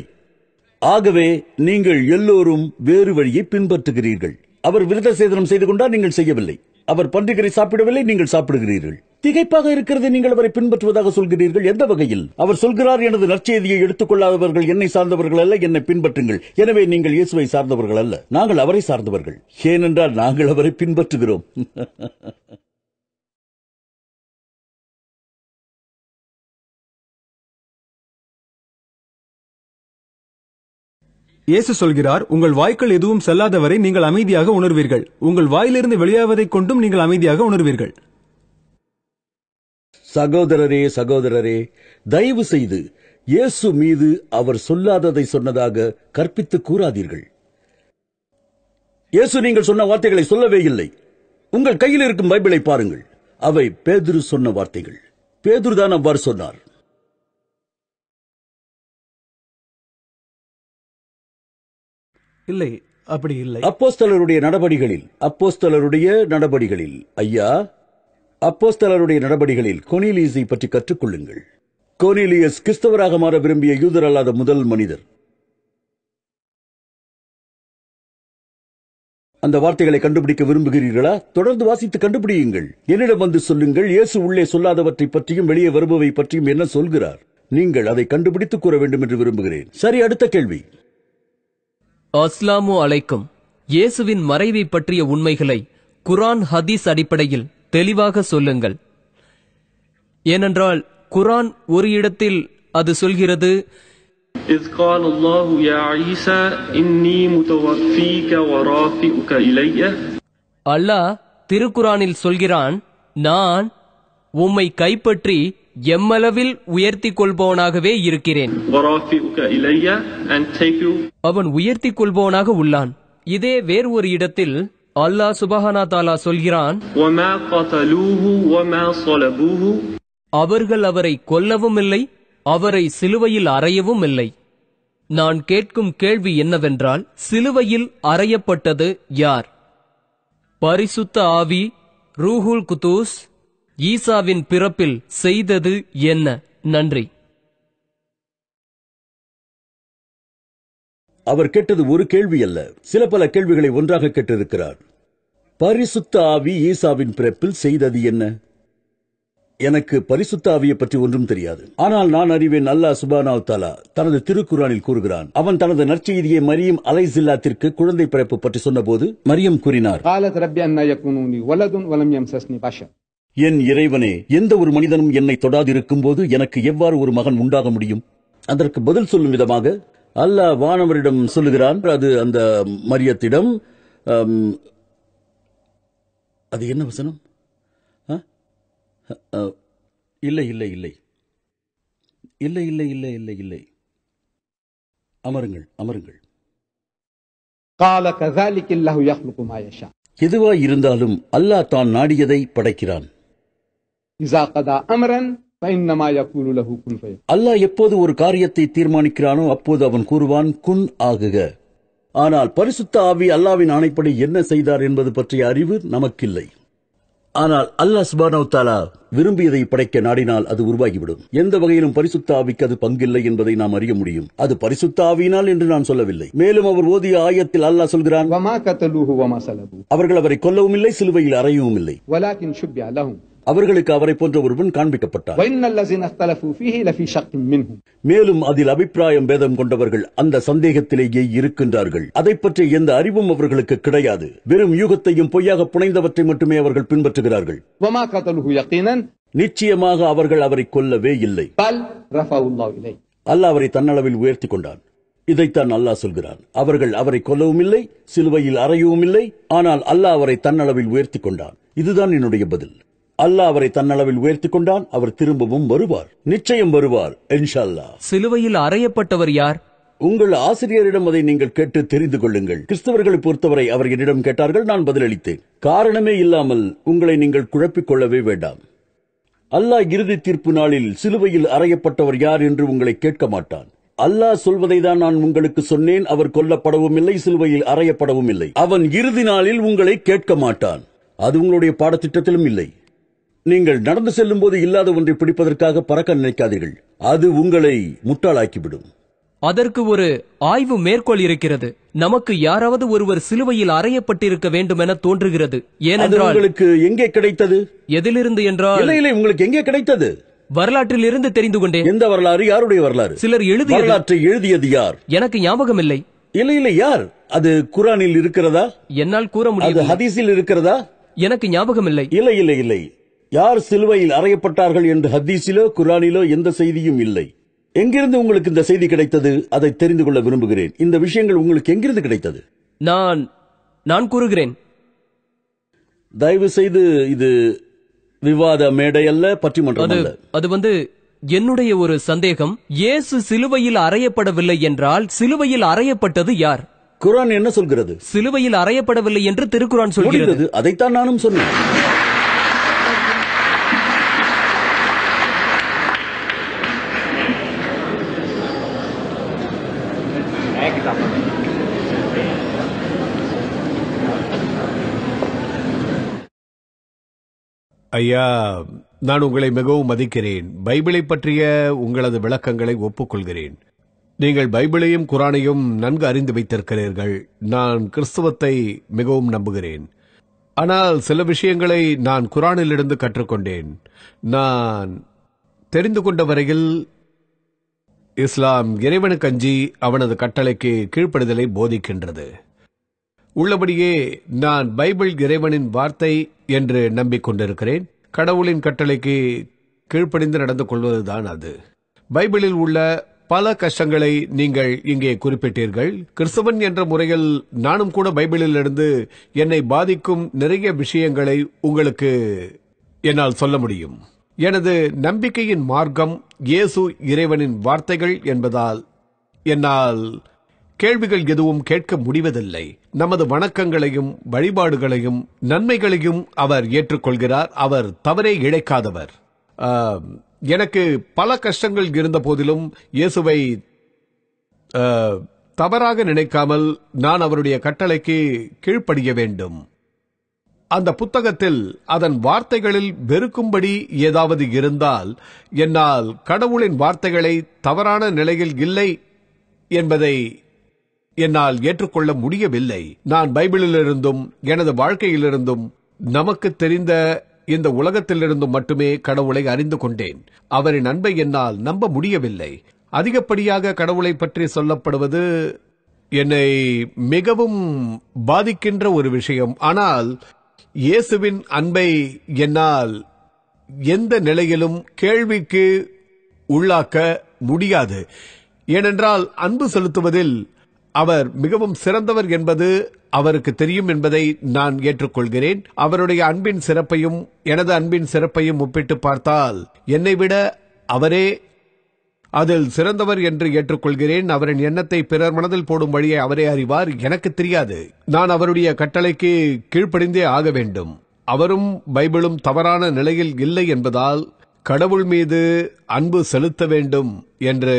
D: ஆகவே நீங்கள் எல்லோரும் வேறு வழியை பின்பற்றுகிறீர்கள் அவர் விருத சேதனம் செய்து கொண்டால் நீங்கள் செய்யவில்லை அவர் பன்றிகரை சாப்பிடவில்லை நீங்கள் சாப்பிடுகிறீர்கள் திகைப்பாக இருக்கிறது நீங்கள் அவரை பின்பற்றுவதாக சொல்கிறீர்கள் எந்த வகையில் அவர் சொல்கிறார் எனது நற்செய்தியை எடுத்துக்கொள்ளாதவர்கள் என்னை சார்ந்தவர்கள் அல்ல என்னை பின்பற்றுங்கள் எனவே நீங்கள் இயேசுவை சார்ந்தவர்கள் அல்ல நாங்கள் அவரை சார்ந்தவர்கள் ஏனென்றால் நாங்கள் அவரை
E: பின்பற்றுகிறோம்
F: இயேசு சொல்கிறார் உங்கள் வாய்க்கள் எதுவும் செல்லாதவரை நீங்கள் அமைதியாக உணர்வீர்கள் உங்கள் வாயிலிருந்து
D: வெளியாவதை கொண்டும் நீங்கள் அமைதியாக உணர்வீர்கள் சகோதரரே சகோதரரே தயவு செய்து இயேசு மீது அவர் சொல்லாததை சொன்னதாக கற்பித்து கூறாதீர்கள் இயேசு நீங்கள் சொன்ன வார்த்தைகளை சொல்லவே இல்லை உங்கள் கையில் இருக்கும் பைபிளை பாருங்கள் அவை பேதுரு சொன்ன வார்த்தைகள் பேதுரு தான் அவ்வாறு சொன்னார் இல்லை அப்படி இல்லை அப்போஸ்தலருடைய நடபடிகளில் அப்போஸ்தலருடைய நடபடிகளில் ஐயா அப்போஸ்தலருடைய நடபடிகளில் கொனிலீஸை பற்றி கற்றுக்கொள்ளுங்கள் கோனிலியஸ் கிறிஸ்தவராக மாற விரும்பிய யூதர் அல்லாத முதல் மனிதர்
E: அந்த வார்த்தைகளை கண்டுபிடிக்க விரும்புகிறீர்களா
D: தொடர்ந்து வாசித்து கண்டுபிடியுங்கள் என்னிடம் வந்து சொல்லுங்கள் இயேசு உள்ளே சொல்லாதவற்றை பற்றியும் வெளியே வருபவை பற்றியும் என்ன சொல்கிறார் நீங்கள் அதை கண்டுபிடித்து கூற வேண்டும் என்று விரும்புகிறேன் சரி அடுத்த கேள்வி
G: அஸ்லாமு அலைக்கும் இயேசுவின் மறைவை பற்றிய உண்மைகளை குரான் ஹதீஸ் அடிப்படையில் தெளிவாக சொல்லுங்கள் ஏனென்றால் குரான் ஒரு இடத்தில் அது சொல்கிறது إذ قال الله يا عيسى إني متوفيك ورافئك إلي சொல்கிறான் நான் உம்மை கைப்பற்றி எம்மளவில் உயர்த்தி கொள்பவனாகவே இருக்கிறேன் அவன் உயர்த்தி கொள்பவனாக உள்ளான் இதே வேறு ஒரு இடத்தில் அல்லாஹ் சுபஹானா தாலா சொல்கிறான் அவர்கள் அவரை கொல்லவும் இல்லை அவரை சிலுவையில் அறையவும் இல்லை நான் கேட்கும் கேள்வி என்னவென்றால் சிலுவையில் அறையப்பட்டது யார் பரிசுத்த ஆவி ரூஹுல் குதூஸ் ஈசாவின் பிறப்பில் செய்தது என்ன நன்றி
D: அவர் கேட்டது ஒரு கேள்வி அல்ல சில பல கேள்விகளை ஒன்றாக கேட்டிருக்கிறார் பரிசுத்த ஆவி ஈசாவின் பிறப்பில் செய்தது என்ன எனக்கு பரிசுத்தாவியை பற்றி ஒன்றும் தெரியாது ஆனால் நான் அறிவேன் அல்லா சுபானாவ் தாலா தனது திருக்குறானில் கூறுகிறான் அவன் தனது நற்செய்தியை மரியம் அலை ஜில்லாத்திற்கு குழந்தை பிறப்பு பற்றி சொன்னபோது மரியம் கூறினார் என் இறைவனே எந்த ஒரு மனிதனும் என்னை தொடாதிருக்கும் போது எனக்கு எவ்வாறு ஒரு மகன் உண்டாக முடியும் அதற்கு பதில் சொல்லும் விதமாக அல்லாஹ் வானவரிடம் சொல்லுகிறான் அது அந்த மரியத்திடம் அது என்ன வசனம் இல்லை இல்லை இல்லை இல்லை இல்லை இல்லை இல்லை இல்லை அமருங்கள்
B: அமருங்கள் கால கசாலிக்கு அல்லாஹு
D: எதுவா இருந்தாலும் அல்லாஹ் தான் நாடியதை படைக்கிறான் அல்லாஹ் எப்போது ஒரு காரியத்தை தீர்மானிக்கிறானோ அப்போது அவன் கூறுவான் குன் ஆகுக ஆனால் பரிசுத்த ஆவி அல்லாவின் ஆணைப்படி என்ன செய்தார் என்பது பற்றிய அறிவு நமக்கில்லை ஆனால் அல்லா சுபானோ தாலா விரும்பியதை படைக்க நாடினால் அது உருவாகிவிடும் எந்த வகையிலும் பரிசுத்த ஆவிக்கு அது பங்கில்லை என்பதை நாம் அறிய முடியும் அது பரிசுத்த ஆவியினால் என்று நான் சொல்லவில்லை மேலும் அவர் ஓதிய ஆயத்தில் அல்லாஹ் சொல்கிறான் அவர்கள் அவரை கொல்லவும் இல்லை சிலுவையில் அறையவும் இல்லை அவர்களுக்கு அவரை போன்ற ஒருவன் காண்பிக்கப்பட்டார் மேலும் அதில் அபிப்பிராயம் பேதம் கொண்டவர்கள் அந்த சந்தேகத்திலேயே இருக்கின்றார்கள் அதை பற்றி எந்த அறிவும் அவர்களுக்கு கிடையாது வெறும் யூகத்தையும் பொய்யாக புனைந்தவற்றை மட்டுமே அவர்கள் பின்பற்றுகிறார்கள் நிச்சயமாக அவர்கள் அவரை கொல்லவே இல்லை அல்லாஹ் அவரை தன்னளவில் உயர்த்தி கொண்டான் இதைத்தான் அல்லாஹ் சொல்கிறான் அவர்கள் அவரை கொல்லவும் இல்லை சிலுவையில் அறையவும் இல்லை ஆனால் அல்லாஹ் அவரை தன்னளவில் உயர்த்தி கொண்டான் இதுதான் என்னுடைய பதில் அல்லாஹ் அவரை தன்னளவில் உயர்த்தி கொண்டான் அவர் திரும்பவும் வருவார் நிச்சயம் வருவார் இன்ஷல்லா
G: சிலுவையில் அறையப்பட்டவர் யார் உங்கள் ஆசிரியரிடம்
D: அதை நீங்கள் கேட்டு தெரிந்து கொள்ளுங்கள் கிறிஸ்தவர்களை பொறுத்தவரை அவர் என்னிடம் கேட்டார்கள் நான் பதிலளித்தேன் காரணமே இல்லாமல் உங்களை நீங்கள் குழப்பிக் கொள்ளவே வேண்டாம் அல்லாஹ் இறுதி தீர்ப்பு நாளில் சிலுவையில் அறையப்பட்டவர் யார் என்று உங்களை கேட்க மாட்டான் அல்லாஹ் சொல்வதை தான் நான் உங்களுக்கு சொன்னேன் அவர் கொல்லப்படவும் இல்லை சிலுவையில் அறையப்படவும் இல்லை அவன் இறுதி நாளில் உங்களை கேட்க மாட்டான் அது உங்களுடைய பாடத்திட்டத்திலும் இல்லை நீங்கள் நடந்து செல்லும் போது இல்லாத ஒன்றை பிடிப்பதற்காக பறக்க நினைக்காதீர்கள் அது உங்களை முட்டாளாக்கிவிடும்
G: அதற்கு ஒரு ஆய்வு மேற்கோள் இருக்கிறது நமக்கு யாராவது ஒருவர் சிலுவையில் அறையப்பட்டிருக்க வேண்டும் என தோன்றுகிறது ஏனென்றால்
D: உங்களுக்கு எங்கே கிடைத்தது எதிலிருந்து என்றால்
G: இல்லை உங்களுக்கு எங்கே கிடைத்தது வரலாற்றில்
D: இருந்து தெரிந்து கொண்டேன் எந்த வரலாறு யாருடைய வரலாறு சிலர் எழுதிய வரலாற்றை எழுதியது யார்
G: எனக்கு ஞாபகம் இல்லை
D: இல்லை இல்லை யார் அது குரானில் இருக்கிறதா என்னால் கூற முடியாது ஹதீஸில் இருக்கிறதா எனக்கு ஞாபகம் இல்லை இல்லை இல்லை இல்லை யார் சிலுவையில் அறையப்பட்டார்கள் என்று ஹத்தீஸிலோ குரானிலோ எந்த செய்தியும் இல்லை எங்கிருந்து உங்களுக்கு இந்த செய்தி கிடைத்தது அதை தெரிந்து கொள்ள விரும்புகிறேன் இந்த விஷயங்கள் உங்களுக்கு எங்கிருந்து கிடைத்தது
G: நான் நான் கூறுகிறேன்
D: தயவு செய்து இது விவாத மேடை அல்ல பற்றிமன்றம்
G: அது வந்து என்னுடைய ஒரு சந்தேகம் இயேசு சிலுவையில் அறையப்படவில்லை என்றால் சிலுவையில் அறையப்பட்டது யார் குரான் என்ன சொல்கிறது சிலுவையில் அறையப்படவில்லை என்று திருக்குரான் சொல்கிறது அதைத்தான் நானும் சொன்னேன்
H: ஐயா நான் உங்களை மிகவும் மதிக்கிறேன் பைபிளை பற்றிய உங்களது விளக்கங்களை ஒப்புக்கொள்கிறேன் நீங்கள் பைபிளையும் குரானையும் நன்கு அறிந்து வைத்திருக்கிறீர்கள் நான் கிறிஸ்துவத்தை மிகவும் நம்புகிறேன் ஆனால் சில விஷயங்களை நான் குரானிலிருந்து கற்றுக்கொண்டேன் நான் தெரிந்து கொண்ட வரையில் இஸ்லாம் இறைவனுக்கஞ்சி அவனது கட்டளைக்கு கீழ்ப்படுதலை போதிக்கின்றது உள்ளபடியே நான் பைபிள் இறைவனின் வார்த்தை என்று நம்பிக்கொண்டிருக்கிறேன் கடவுளின் கட்டளைக்கு கீழ்ப்படிந்து நடந்து கொள்வதுதான் அது பைபிளில் உள்ள பல கஷ்டங்களை நீங்கள் இங்கே குறிப்பிட்டீர்கள் கிறிஸ்தவன் என்ற முறையில் நானும் கூட பைபிளிலிருந்து என்னை பாதிக்கும் நிறைய விஷயங்களை உங்களுக்கு என்னால் சொல்ல முடியும் எனது நம்பிக்கையின் மார்க்கம் இயேசு இறைவனின் வார்த்தைகள் என்பதால் என்னால் கேள்விகள் எதுவும் கேட்க முடிவதில்லை நமது வணக்கங்களையும் வழிபாடுகளையும் நன்மைகளையும் அவர் ஏற்றுக்கொள்கிறார் அவர் தவறே இழைக்காதவர் எனக்கு பல கஷ்டங்கள் இருந்த போதிலும் இயேசுவை தவறாக நினைக்காமல் நான் அவருடைய கட்டளைக்கு கீழ்ப்படிய வேண்டும் அந்த புத்தகத்தில் அதன் வார்த்தைகளில் வெறுக்கும்படி ஏதாவது இருந்தால் என்னால் கடவுளின் வார்த்தைகளை தவறான நிலையில் இல்லை என்பதை என்னால் ஏற்றுக்கொள்ள முடியவில்லை நான் பைபிளிலிருந்தும் எனது வாழ்க்கையிலிருந்தும் நமக்கு தெரிந்த இந்த உலகத்திலிருந்தும் மட்டுமே கடவுளை அறிந்து கொண்டேன் அவரின் அன்பை என்னால் நம்ப முடியவில்லை அதிகப்படியாக கடவுளை பற்றி சொல்லப்படுவது என்னை மிகவும் பாதிக்கின்ற ஒரு விஷயம் ஆனால் இயேசுவின் அன்பை என்னால் எந்த நிலையிலும் கேள்விக்கு உள்ளாக்க முடியாது ஏனென்றால் அன்பு செலுத்துவதில் அவர் மிகவும் சிறந்தவர் என்பது அவருக்கு தெரியும் என்பதை நான் ஏற்றுக்கொள்கிறேன் அவருடைய அன்பின் சிறப்பையும் எனது அன்பின் சிறப்பையும் ஒப்பிட்டு பார்த்தால் என்னை விட அவரே அதில் சிறந்தவர் என்று ஏற்றுக்கொள்கிறேன் அவரின் எண்ணத்தை பிறர் மனதில் போடும் வழியை அவரே அறிவார் எனக்கு தெரியாது நான் அவருடைய கட்டளைக்கு கீழ்ப்படிந்தே ஆக வேண்டும் அவரும் பைபிளும் தவறான நிலையில் இல்லை என்பதால் கடவுள் மீது அன்பு செலுத்த வேண்டும் என்று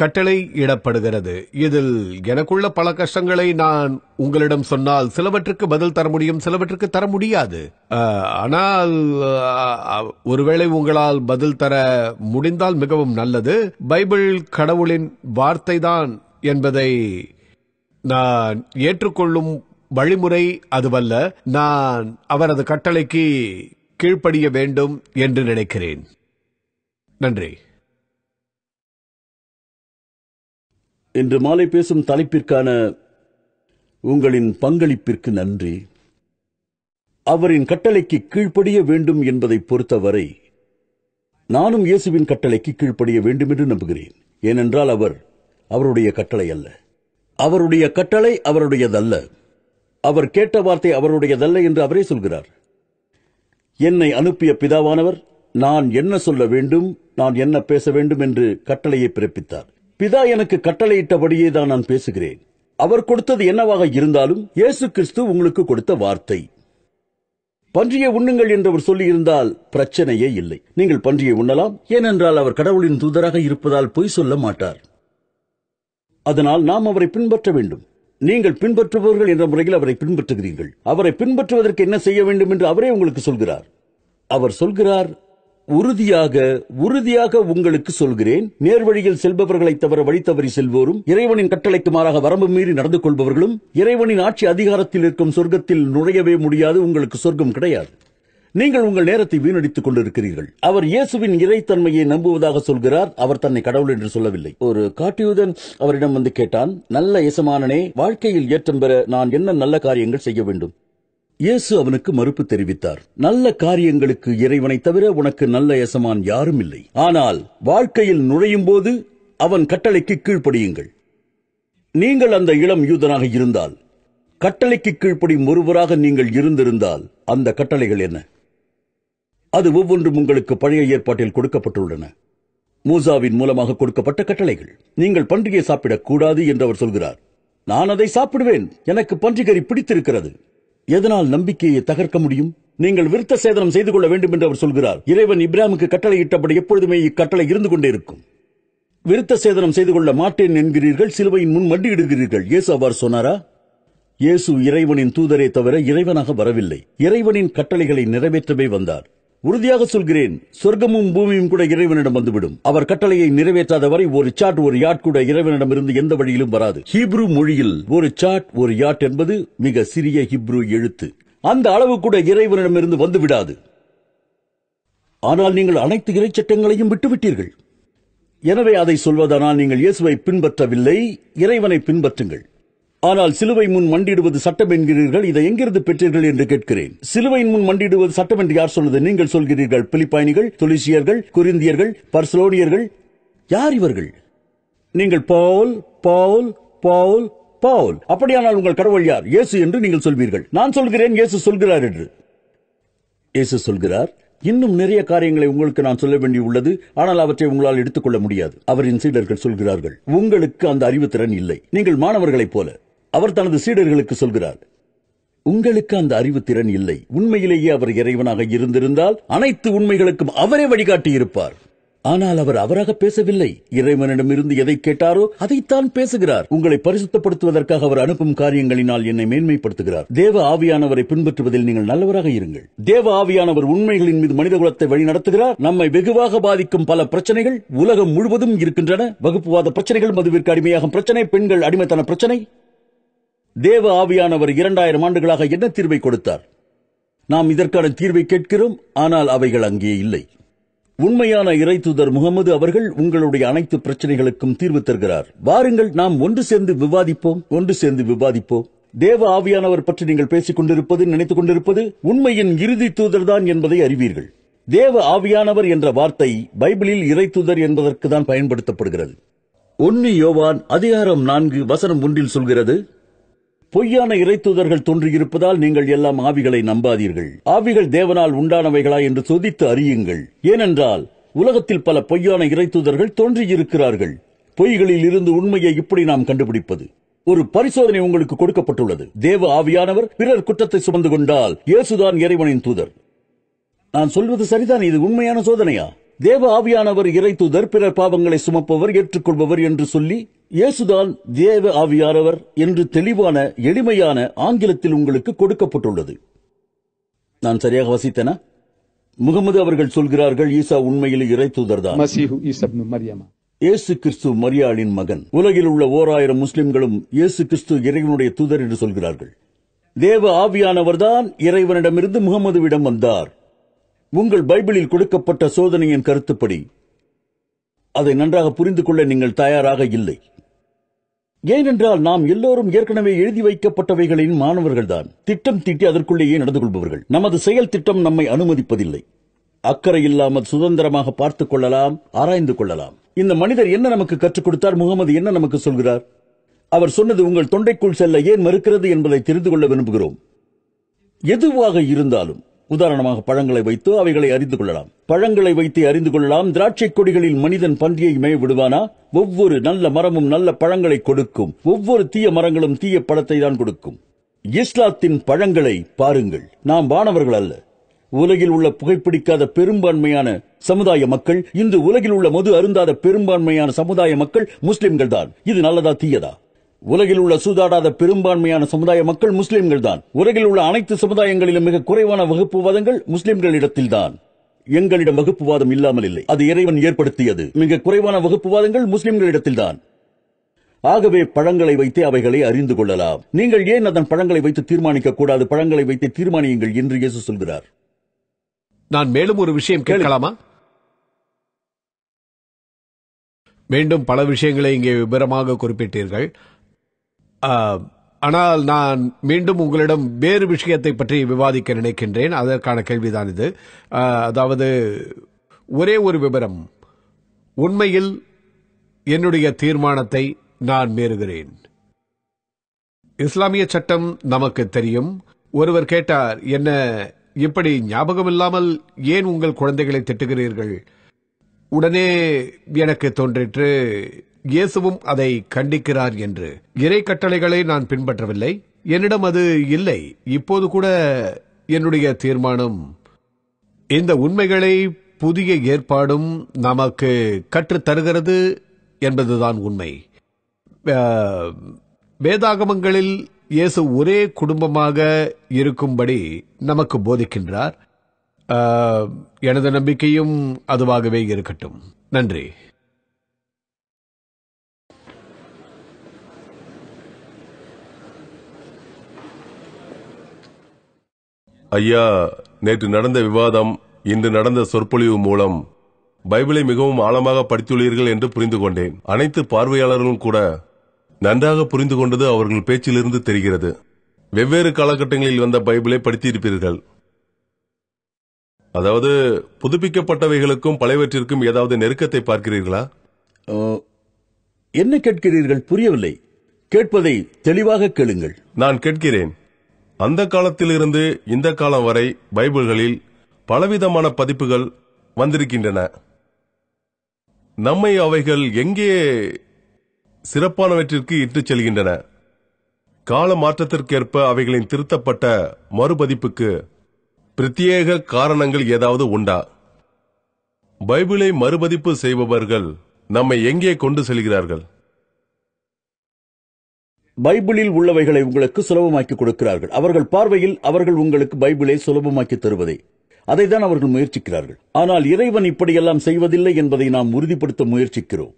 H: கட்டளை இடப்படுகிறது இதில் எனக்குள்ள பல கஷ்டங்களை நான் உங்களிடம் சொன்னால் சிலவற்றுக்கு பதில் தர முடியும் சிலவற்றுக்கு தர முடியாது ஆனால் ஒருவேளை உங்களால் பதில் தர முடிந்தால் மிகவும் நல்லது பைபிள் கடவுளின் வார்த்தை தான் என்பதை நான் ஏற்றுக்கொள்ளும் வழிமுறை அதுவல்ல நான் அவரது கட்டளைக்கு கீழ்ப்படிய வேண்டும் என்று நினைக்கிறேன் நன்றி இன்று மாலை பேசும்
D: தலைப்பிற்கான உங்களின் பங்களிப்பிற்கு நன்றி அவரின் கட்டளைக்கு கீழ்ப்படிய வேண்டும் என்பதை பொறுத்தவரை நானும் இயேசுவின் கட்டளைக்கு கீழ்ப்படிய வேண்டும் என்று நம்புகிறேன் ஏனென்றால் அவர் அவருடைய கட்டளை அல்ல அவருடைய கட்டளை அவருடையதல்ல அவர் கேட்ட வார்த்தை அவருடையதல்ல என்று அவரே சொல்கிறார் என்னை அனுப்பிய பிதாவானவர் நான் என்ன சொல்ல வேண்டும் நான் என்ன பேச வேண்டும் என்று கட்டளையை பிறப்பித்தார் பிதா எனக்கு கட்டளையிட்டபடியே தான் நான் பேசுகிறேன் அவர் கொடுத்தது என்னவாக இருந்தாலும் இயேசு கிறிஸ்து உங்களுக்கு கொடுத்த வார்த்தை பன்றியை உண்ணுங்கள் என்று அவர் சொல்லியிருந்தால் பிரச்சனையே இல்லை நீங்கள் பன்றியை உண்ணலாம் ஏனென்றால் அவர் கடவுளின் தூதராக இருப்பதால் பொய் சொல்ல மாட்டார் அதனால் நாம் அவரை பின்பற்ற வேண்டும் நீங்கள் பின்பற்றுபவர்கள் என்ற முறையில் அவரை பின்பற்றுகிறீர்கள் அவரை பின்பற்றுவதற்கு என்ன செய்ய வேண்டும் என்று அவரே உங்களுக்கு சொல்கிறார் அவர் சொல்கிறார் உறுதியாக உறுதியாக உங்களுக்கு சொல்கிறேன் நேர்வழியில் செல்பவர்களை தவிர வழித்தவறி செல்வோரும் இறைவனின் கட்டளைக்கு மாறாக வரம்பு மீறி நடந்து கொள்பவர்களும் இறைவனின் ஆட்சி அதிகாரத்தில் இருக்கும் சொர்க்கத்தில் நுழையவே முடியாது உங்களுக்கு சொர்க்கம் கிடையாது நீங்கள் உங்கள் நேரத்தை வீணடித்துக் கொண்டிருக்கிறீர்கள் அவர் இயேசுவின் இறைத்தன்மையை நம்புவதாக சொல்கிறார் அவர் தன்னை கடவுள் என்று சொல்லவில்லை ஒரு காட்டியூதன் அவரிடம் வந்து கேட்டான் நல்ல இசமானனே வாழ்க்கையில் ஏற்றம் பெற நான் என்ன நல்ல காரியங்கள் செய்ய வேண்டும் இயேசு அவனுக்கு மறுப்பு தெரிவித்தார் நல்ல காரியங்களுக்கு இறைவனை தவிர உனக்கு நல்ல எசமான் யாரும் இல்லை ஆனால் வாழ்க்கையில் நுழையும் போது அவன் கட்டளைக்கு கீழ்ப்படியுங்கள் நீங்கள் அந்த இளம் யூதனாக இருந்தால் கட்டளைக்கு கீழ்ப்படியும் ஒருவராக நீங்கள் இருந்திருந்தால் அந்த கட்டளைகள் என்ன அது ஒவ்வொன்றும் உங்களுக்கு பழைய ஏற்பாட்டில் கொடுக்கப்பட்டுள்ளன மூசாவின் மூலமாக கொடுக்கப்பட்ட கட்டளைகள் நீங்கள் பன்றியை சாப்பிடக்கூடாது என்று அவர் சொல்கிறார் நான் அதை சாப்பிடுவேன் எனக்கு பன்றிகறி பிடித்திருக்கிறது எதனால் நம்பிக்கையை தகர்க்க முடியும் நீங்கள் விருத்த சேதனம் செய்து கொள்ள வேண்டும் என்று அவர் சொல்கிறார் இறைவன் இப்ராமுக்கு கட்டளையிட்டபடி எப்பொழுதுமே இக்கட்டளை இருந்து கொண்டே இருக்கும் விருத்த சேதனம் செய்து கொள்ள மாட்டேன் என்கிறீர்கள் சிலுவையின் முன் மண்டியிடுகிறீர்கள் இயேசு அவ்வாறு சொன்னாரா இயேசு இறைவனின் தூதரை தவிர இறைவனாக வரவில்லை இறைவனின் கட்டளைகளை நிறைவேற்றவே வந்தார் உறுதியாக சொல்கிறேன் சொர்க்கமும் பூமியும் கூட இறைவனிடம் வந்துவிடும் அவர் கட்டளையை நிறைவேற்றாத வரை ஒரு சாட் ஒரு யாட் கூட இறைவனிடம் இருந்து எந்த வழியிலும் வராது ஹீப்ரூ மொழியில் ஒரு சாட் ஒரு யாட் என்பது மிக சிறிய ஹிப்ரு எழுத்து அந்த அளவு கூட இறைவனிடமிருந்து வந்துவிடாது ஆனால் நீங்கள் அனைத்து இறைச்சட்டங்களையும் விட்டுவிட்டீர்கள் எனவே அதை சொல்வதானால் நீங்கள் இயேசுவை பின்பற்றவில்லை இறைவனை பின்பற்றுங்கள் ஆனால் சிலுவை முன் மண்டிடுவது சட்டம் என்கிறீர்கள் இதை எங்கிருந்து பெற்றீர்கள் என்று கேட்கிறேன் சிலுவையின் முன் மண்டிடுவது சட்டம் என்று யார் சொல்வது நீங்கள் சொல்கிறீர்கள் பிலிப்பாயினிகள் துளிசியர்கள் குருந்தியர்கள் பர்சலோனியர்கள் யார் இவர்கள் நீங்கள் பவுல் பவுல் பவுல் பவுல் அப்படியானால் உங்கள் கடவுள் யார் இயேசு என்று நீங்கள் சொல்வீர்கள் நான் சொல்கிறேன் இயேசு சொல்கிறார் என்று இயேசு சொல்கிறார் இன்னும் நிறைய காரியங்களை உங்களுக்கு நான் சொல்ல உள்ளது ஆனால் அவற்றை உங்களால் எடுத்துக்கொள்ள முடியாது அவரின் சீடர்கள் சொல்கிறார்கள் உங்களுக்கு அந்த அறிவுத்திறன் இல்லை நீங்கள் மாணவர்களைப் போல அவர் தனது சீடர்களுக்கு சொல்கிறார் உங்களுக்கு அந்த அறிவு திறன் இல்லை உண்மையிலேயே அவர் இறைவனாக இருந்திருந்தால் அனைத்து உண்மைகளுக்கும் அவரே வழிகாட்டி இருப்பார் ஆனால் அவர் அவராக பேசவில்லை இறைவனிடம் இருந்து எதை கேட்டாரோ அதைத்தான் பேசுகிறார் உங்களை பரிசுத்தப்படுத்துவதற்காக அவர் அனுப்பும் காரியங்களினால் என்னை மேன்மைப்படுத்துகிறார் தேவ ஆவியானவரை பின்பற்றுவதில் நீங்கள் நல்லவராக இருங்கள் தேவ ஆவியானவர் உண்மைகளின் மீது மனித குலத்தை வழி நடத்துகிறார் நம்மை வெகுவாக பாதிக்கும் பல பிரச்சனைகள் உலகம் முழுவதும் இருக்கின்றன வகுப்புவாத பிரச்சனைகள் மதுவிற்கு அடிமையாகும் பிரச்சனை பெண்கள் அடிமைத்தன பிரச்சனை தேவ ஆவியானவர் இரண்டாயிரம் ஆண்டுகளாக என்ன தீர்வை கொடுத்தார் நாம் இதற்கான தீர்வை கேட்கிறோம் ஆனால் அவைகள் அங்கே இல்லை உண்மையான இறைத்துதர் முகமது அவர்கள் உங்களுடைய அனைத்து பிரச்சனைகளுக்கும் தீர்வு தருகிறார் வாருங்கள் நாம் ஒன்று சேர்ந்து விவாதிப்போம் ஒன்று சேர்ந்து விவாதிப்போம் தேவ ஆவியானவர் பற்றி நீங்கள் பேசிக் கொண்டிருப்பது நினைத்துக் கொண்டிருப்பது உண்மையின் இறுதி தூதர்தான் என்பதை அறிவீர்கள் தேவ ஆவியானவர் என்ற வார்த்தை பைபிளில் இறைத்துதர் என்பதற்கு தான் பயன்படுத்தப்படுகிறது ஒன்னு யோவான் அதிகாரம் நான்கு வசனம் ஒன்றில் சொல்கிறது பொய்யான இறைத்துதர்கள் தோன்றியிருப்பதால் நீங்கள் எல்லாம் ஆவிகளை நம்பாதீர்கள் ஆவிகள் தேவனால் உண்டானவைகளா என்று சொதித்து அறியுங்கள் ஏனென்றால் உலகத்தில் பல பொய்யான இறைத்துதர்கள் தோன்றியிருக்கிறார்கள் பொய்களில் இருந்து உண்மையை இப்படி நாம் கண்டுபிடிப்பது ஒரு பரிசோதனை உங்களுக்கு கொடுக்கப்பட்டுள்ளது தேவ ஆவியானவர் பிறர் குற்றத்தை சுமந்து கொண்டால் இயேசுதான் இறைவனின் தூதர் நான் சொல்வது சரிதான் இது உண்மையான சோதனையா தேவ ஆவியானவர் இறை தூதர் பிறர் பாவங்களை சுமப்பவர் ஏற்றுக்கொள்பவர் என்று சொல்லி இயேசுதான் தேவ ஆவியானவர் என்று தெளிவான எளிமையான ஆங்கிலத்தில் உங்களுக்கு கொடுக்கப்பட்டுள்ளது நான் சரியாக வசித்தன முகமது அவர்கள் சொல்கிறார்கள் ஈசா உண்மையில் இறை தூதர் தான் இயேசு கிறிஸ்து மரியாளின் மகன் உலகில் உள்ள ஓர் ஆயிரம் முஸ்லிம்களும் இயேசு கிறிஸ்து இறைவனுடைய தூதர் என்று சொல்கிறார்கள் தேவ ஆவியானவர் தான் இறைவனிடமிருந்து முகமதுவிடம் வந்தார் உங்கள் பைபிளில் கொடுக்கப்பட்ட சோதனையின் கருத்துப்படி அதை நன்றாக புரிந்து கொள்ள நீங்கள் தயாராக இல்லை ஏனென்றால் நாம் எல்லோரும் ஏற்கனவே எழுதி வைக்கப்பட்டவைகளின் மாணவர்கள்தான் திட்டம் தீட்டி அதற்குள்ளேயே நடந்து கொள்பவர்கள் நமது செயல் திட்டம் நம்மை அனுமதிப்பதில்லை அக்கறை இல்லாமல் சுதந்திரமாக பார்த்துக் கொள்ளலாம் ஆராய்ந்து கொள்ளலாம் இந்த மனிதர் என்ன நமக்கு கற்றுக் கொடுத்தார் முகமது என்ன நமக்கு சொல்கிறார் அவர் சொன்னது உங்கள் தொண்டைக்குள் செல்ல ஏன் மறுக்கிறது என்பதை தெரிந்து கொள்ள விரும்புகிறோம் எதுவாக இருந்தாலும் உதாரணமாக பழங்களை வைத்து அவைகளை அறிந்து கொள்ளலாம் பழங்களை வைத்து அறிந்து கொள்ளலாம் திராட்சை கொடிகளில் மனிதன் பந்தியை மேய விடுவானா ஒவ்வொரு நல்ல மரமும் நல்ல பழங்களை கொடுக்கும் ஒவ்வொரு தீய மரங்களும் தீய பழத்தை தான் கொடுக்கும் இஸ்லாத்தின் பழங்களை பாருங்கள் நாம் வானவர்கள் அல்ல உலகில் உள்ள புகைப்பிடிக்காத பெரும்பான்மையான சமுதாய மக்கள் இன்று உலகில் உள்ள மது அருந்தாத பெரும்பான்மையான சமுதாய மக்கள் முஸ்லிம்கள் தான் இது நல்லதா தீயதா உலகில் உள்ள சூதாடாத பெரும்பான்மையான சமுதாய மக்கள் முஸ்லிம்கள் தான் உலகில் உள்ள அனைத்து சமுதாயங்களிலும் மிக குறைவான வகுப்புவாதங்கள் முஸ்லிம்களிடத்தில்தான் எங்களிடம் வகுப்புவாதம் இல்லாமல் இல்லை அது இறைவன் ஏற்படுத்தியது மிக குறைவான வகுப்புவாதங்கள் முஸ்லிம்களிடத்தில்தான் ஆகவே பழங்களை வைத்து அவைகளை அறிந்து கொள்ளலாம் நீங்கள் ஏன் அதன் பழங்களை வைத்து தீர்மானிக்க கூடாது பழங்களை வைத்து தீர்மானியுங்கள் என்று இயேசு சொல்கிறார்
H: நான் மேலும் ஒரு விஷயம் கேட்கலாமா மீண்டும் பல விஷயங்களை இங்கே விபரமாக குறிப்பிட்டீர்கள் ஆனால் நான் மீண்டும் உங்களிடம் வேறு விஷயத்தை பற்றி விவாதிக்க நினைக்கின்றேன் அதற்கான கேள்விதான் இது அதாவது ஒரே ஒரு விவரம் உண்மையில் என்னுடைய தீர்மானத்தை நான் மேறுகிறேன் இஸ்லாமிய சட்டம் நமக்கு தெரியும் ஒருவர் கேட்டார் என்ன இப்படி ஞாபகம் இல்லாமல் ஏன் உங்கள் குழந்தைகளை திட்டுகிறீர்கள் உடனே எனக்கு தோன்றிற்று இயேசுவும் அதை கண்டிக்கிறார் என்று இறை கட்டளைகளை நான் பின்பற்றவில்லை என்னிடம் அது இல்லை இப்போது கூட என்னுடைய தீர்மானம் இந்த உண்மைகளை புதிய ஏற்பாடும் நமக்கு கற்றுத்தருகிறது என்பதுதான் உண்மை வேதாகமங்களில் இயேசு ஒரே குடும்பமாக இருக்கும்படி நமக்கு போதிக்கின்றார் எனது நம்பிக்கையும் அதுவாகவே இருக்கட்டும் நன்றி
D: ஐயா நேற்று நடந்த விவாதம் இன்று நடந்த சொற்பொழிவு மூலம் பைபிளை மிகவும் ஆழமாக படித்துள்ளீர்கள் என்று புரிந்து கொண்டேன் அனைத்து பார்வையாளர்களும் கூட நன்றாக புரிந்து
F: கொண்டது அவர்கள் பேச்சிலிருந்து தெரிகிறது வெவ்வேறு காலகட்டங்களில் வந்த பைபிளை படித்திருப்பீர்கள்
D: அதாவது புதுப்பிக்கப்பட்டவைகளுக்கும் பழையவற்றிற்கும் ஏதாவது நெருக்கத்தை பார்க்கிறீர்களா என்ன கேட்கிறீர்கள் புரியவில்லை கேட்பதை தெளிவாக கேளுங்கள் நான் கேட்கிறேன் அந்த காலத்திலிருந்து இந்த காலம் வரை பைபிள்களில் பலவிதமான பதிப்புகள் வந்திருக்கின்றன
F: நம்மை அவைகள் எங்கே சிறப்பானவற்றிற்கு இட்டுச் செல்கின்றன
D: கால மாற்றத்திற்கேற்ப அவைகளின் திருத்தப்பட்ட மறுபதிப்புக்கு பிரத்யேக காரணங்கள் ஏதாவது உண்டா பைபிளை மறுபதிப்பு செய்பவர்கள் நம்மை எங்கே கொண்டு செல்கிறார்கள் பைபிளில் உள்ளவைகளை உங்களுக்கு சுலபமாக்கி கொடுக்கிறார்கள் அவர்கள் பார்வையில் அவர்கள் உங்களுக்கு பைபிளை சுலபமாக்கி தருவதை அதைதான் அவர்கள் முயற்சிக்கிறார்கள் ஆனால் இறைவன் இப்படியெல்லாம் செய்வதில்லை என்பதை நாம் உறுதிப்படுத்த முயற்சிக்கிறோம்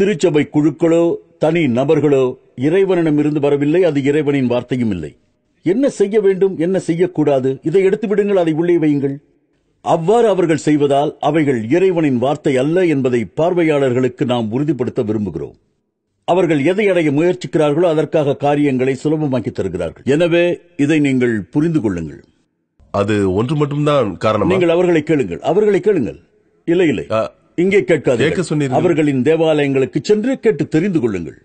D: திருச்சபை குழுக்களோ தனி நபர்களோ இறைவனிடமிருந்து வரவில்லை அது இறைவனின் வார்த்தையும் இல்லை என்ன செய்ய வேண்டும் என்ன செய்யக்கூடாது இதை எடுத்து விடுங்கள் அதை உள்ளே வையுங்கள் அவ்வாறு அவர்கள் செய்வதால் அவைகள் இறைவனின் வார்த்தை அல்ல என்பதை பார்வையாளர்களுக்கு நாம் உறுதிப்படுத்த விரும்புகிறோம் அவர்கள் எதை அடைய முயற்சிக்கிறார்களோ அதற்காக காரியங்களை சுலபமாக்கி தருகிறார்கள் எனவே இதை நீங்கள் புரிந்து கொள்ளுங்கள் அது ஒன்று மட்டும்தான் காரணம் நீங்கள் அவர்களை கேளுங்கள் அவர்களை கேளுங்கள் இல்லை இல்லை இங்கே கேட்காது அவர்களின் தேவாலயங்களுக்கு சென்று கேட்டு தெரிந்து கொள்ளுங்கள்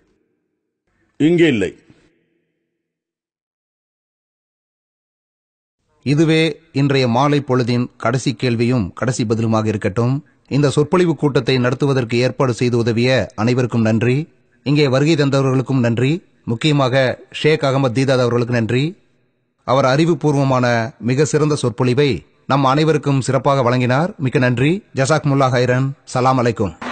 E: இங்கே இல்லை
C: இதுவே இன்றைய மாலை பொழுதின் கடைசி கேள்வியும் கடைசி பதிலுமாக இருக்கட்டும் இந்த சொற்பொழிவு கூட்டத்தை நடத்துவதற்கு ஏற்பாடு செய்து உதவிய அனைவருக்கும் நன்றி இங்கே வருகை தந்தவர்களுக்கும் நன்றி முக்கியமாக ஷேக் அகமது தீதாத் அவர்களுக்கு நன்றி அவர் அறிவுபூர்வமான மிக சிறந்த சொற்பொழிவை நம் அனைவருக்கும் சிறப்பாக வழங்கினார் மிக்க நன்றி ஜசாக் முல்லா ஹைரன் சலாம் அலைக்கும்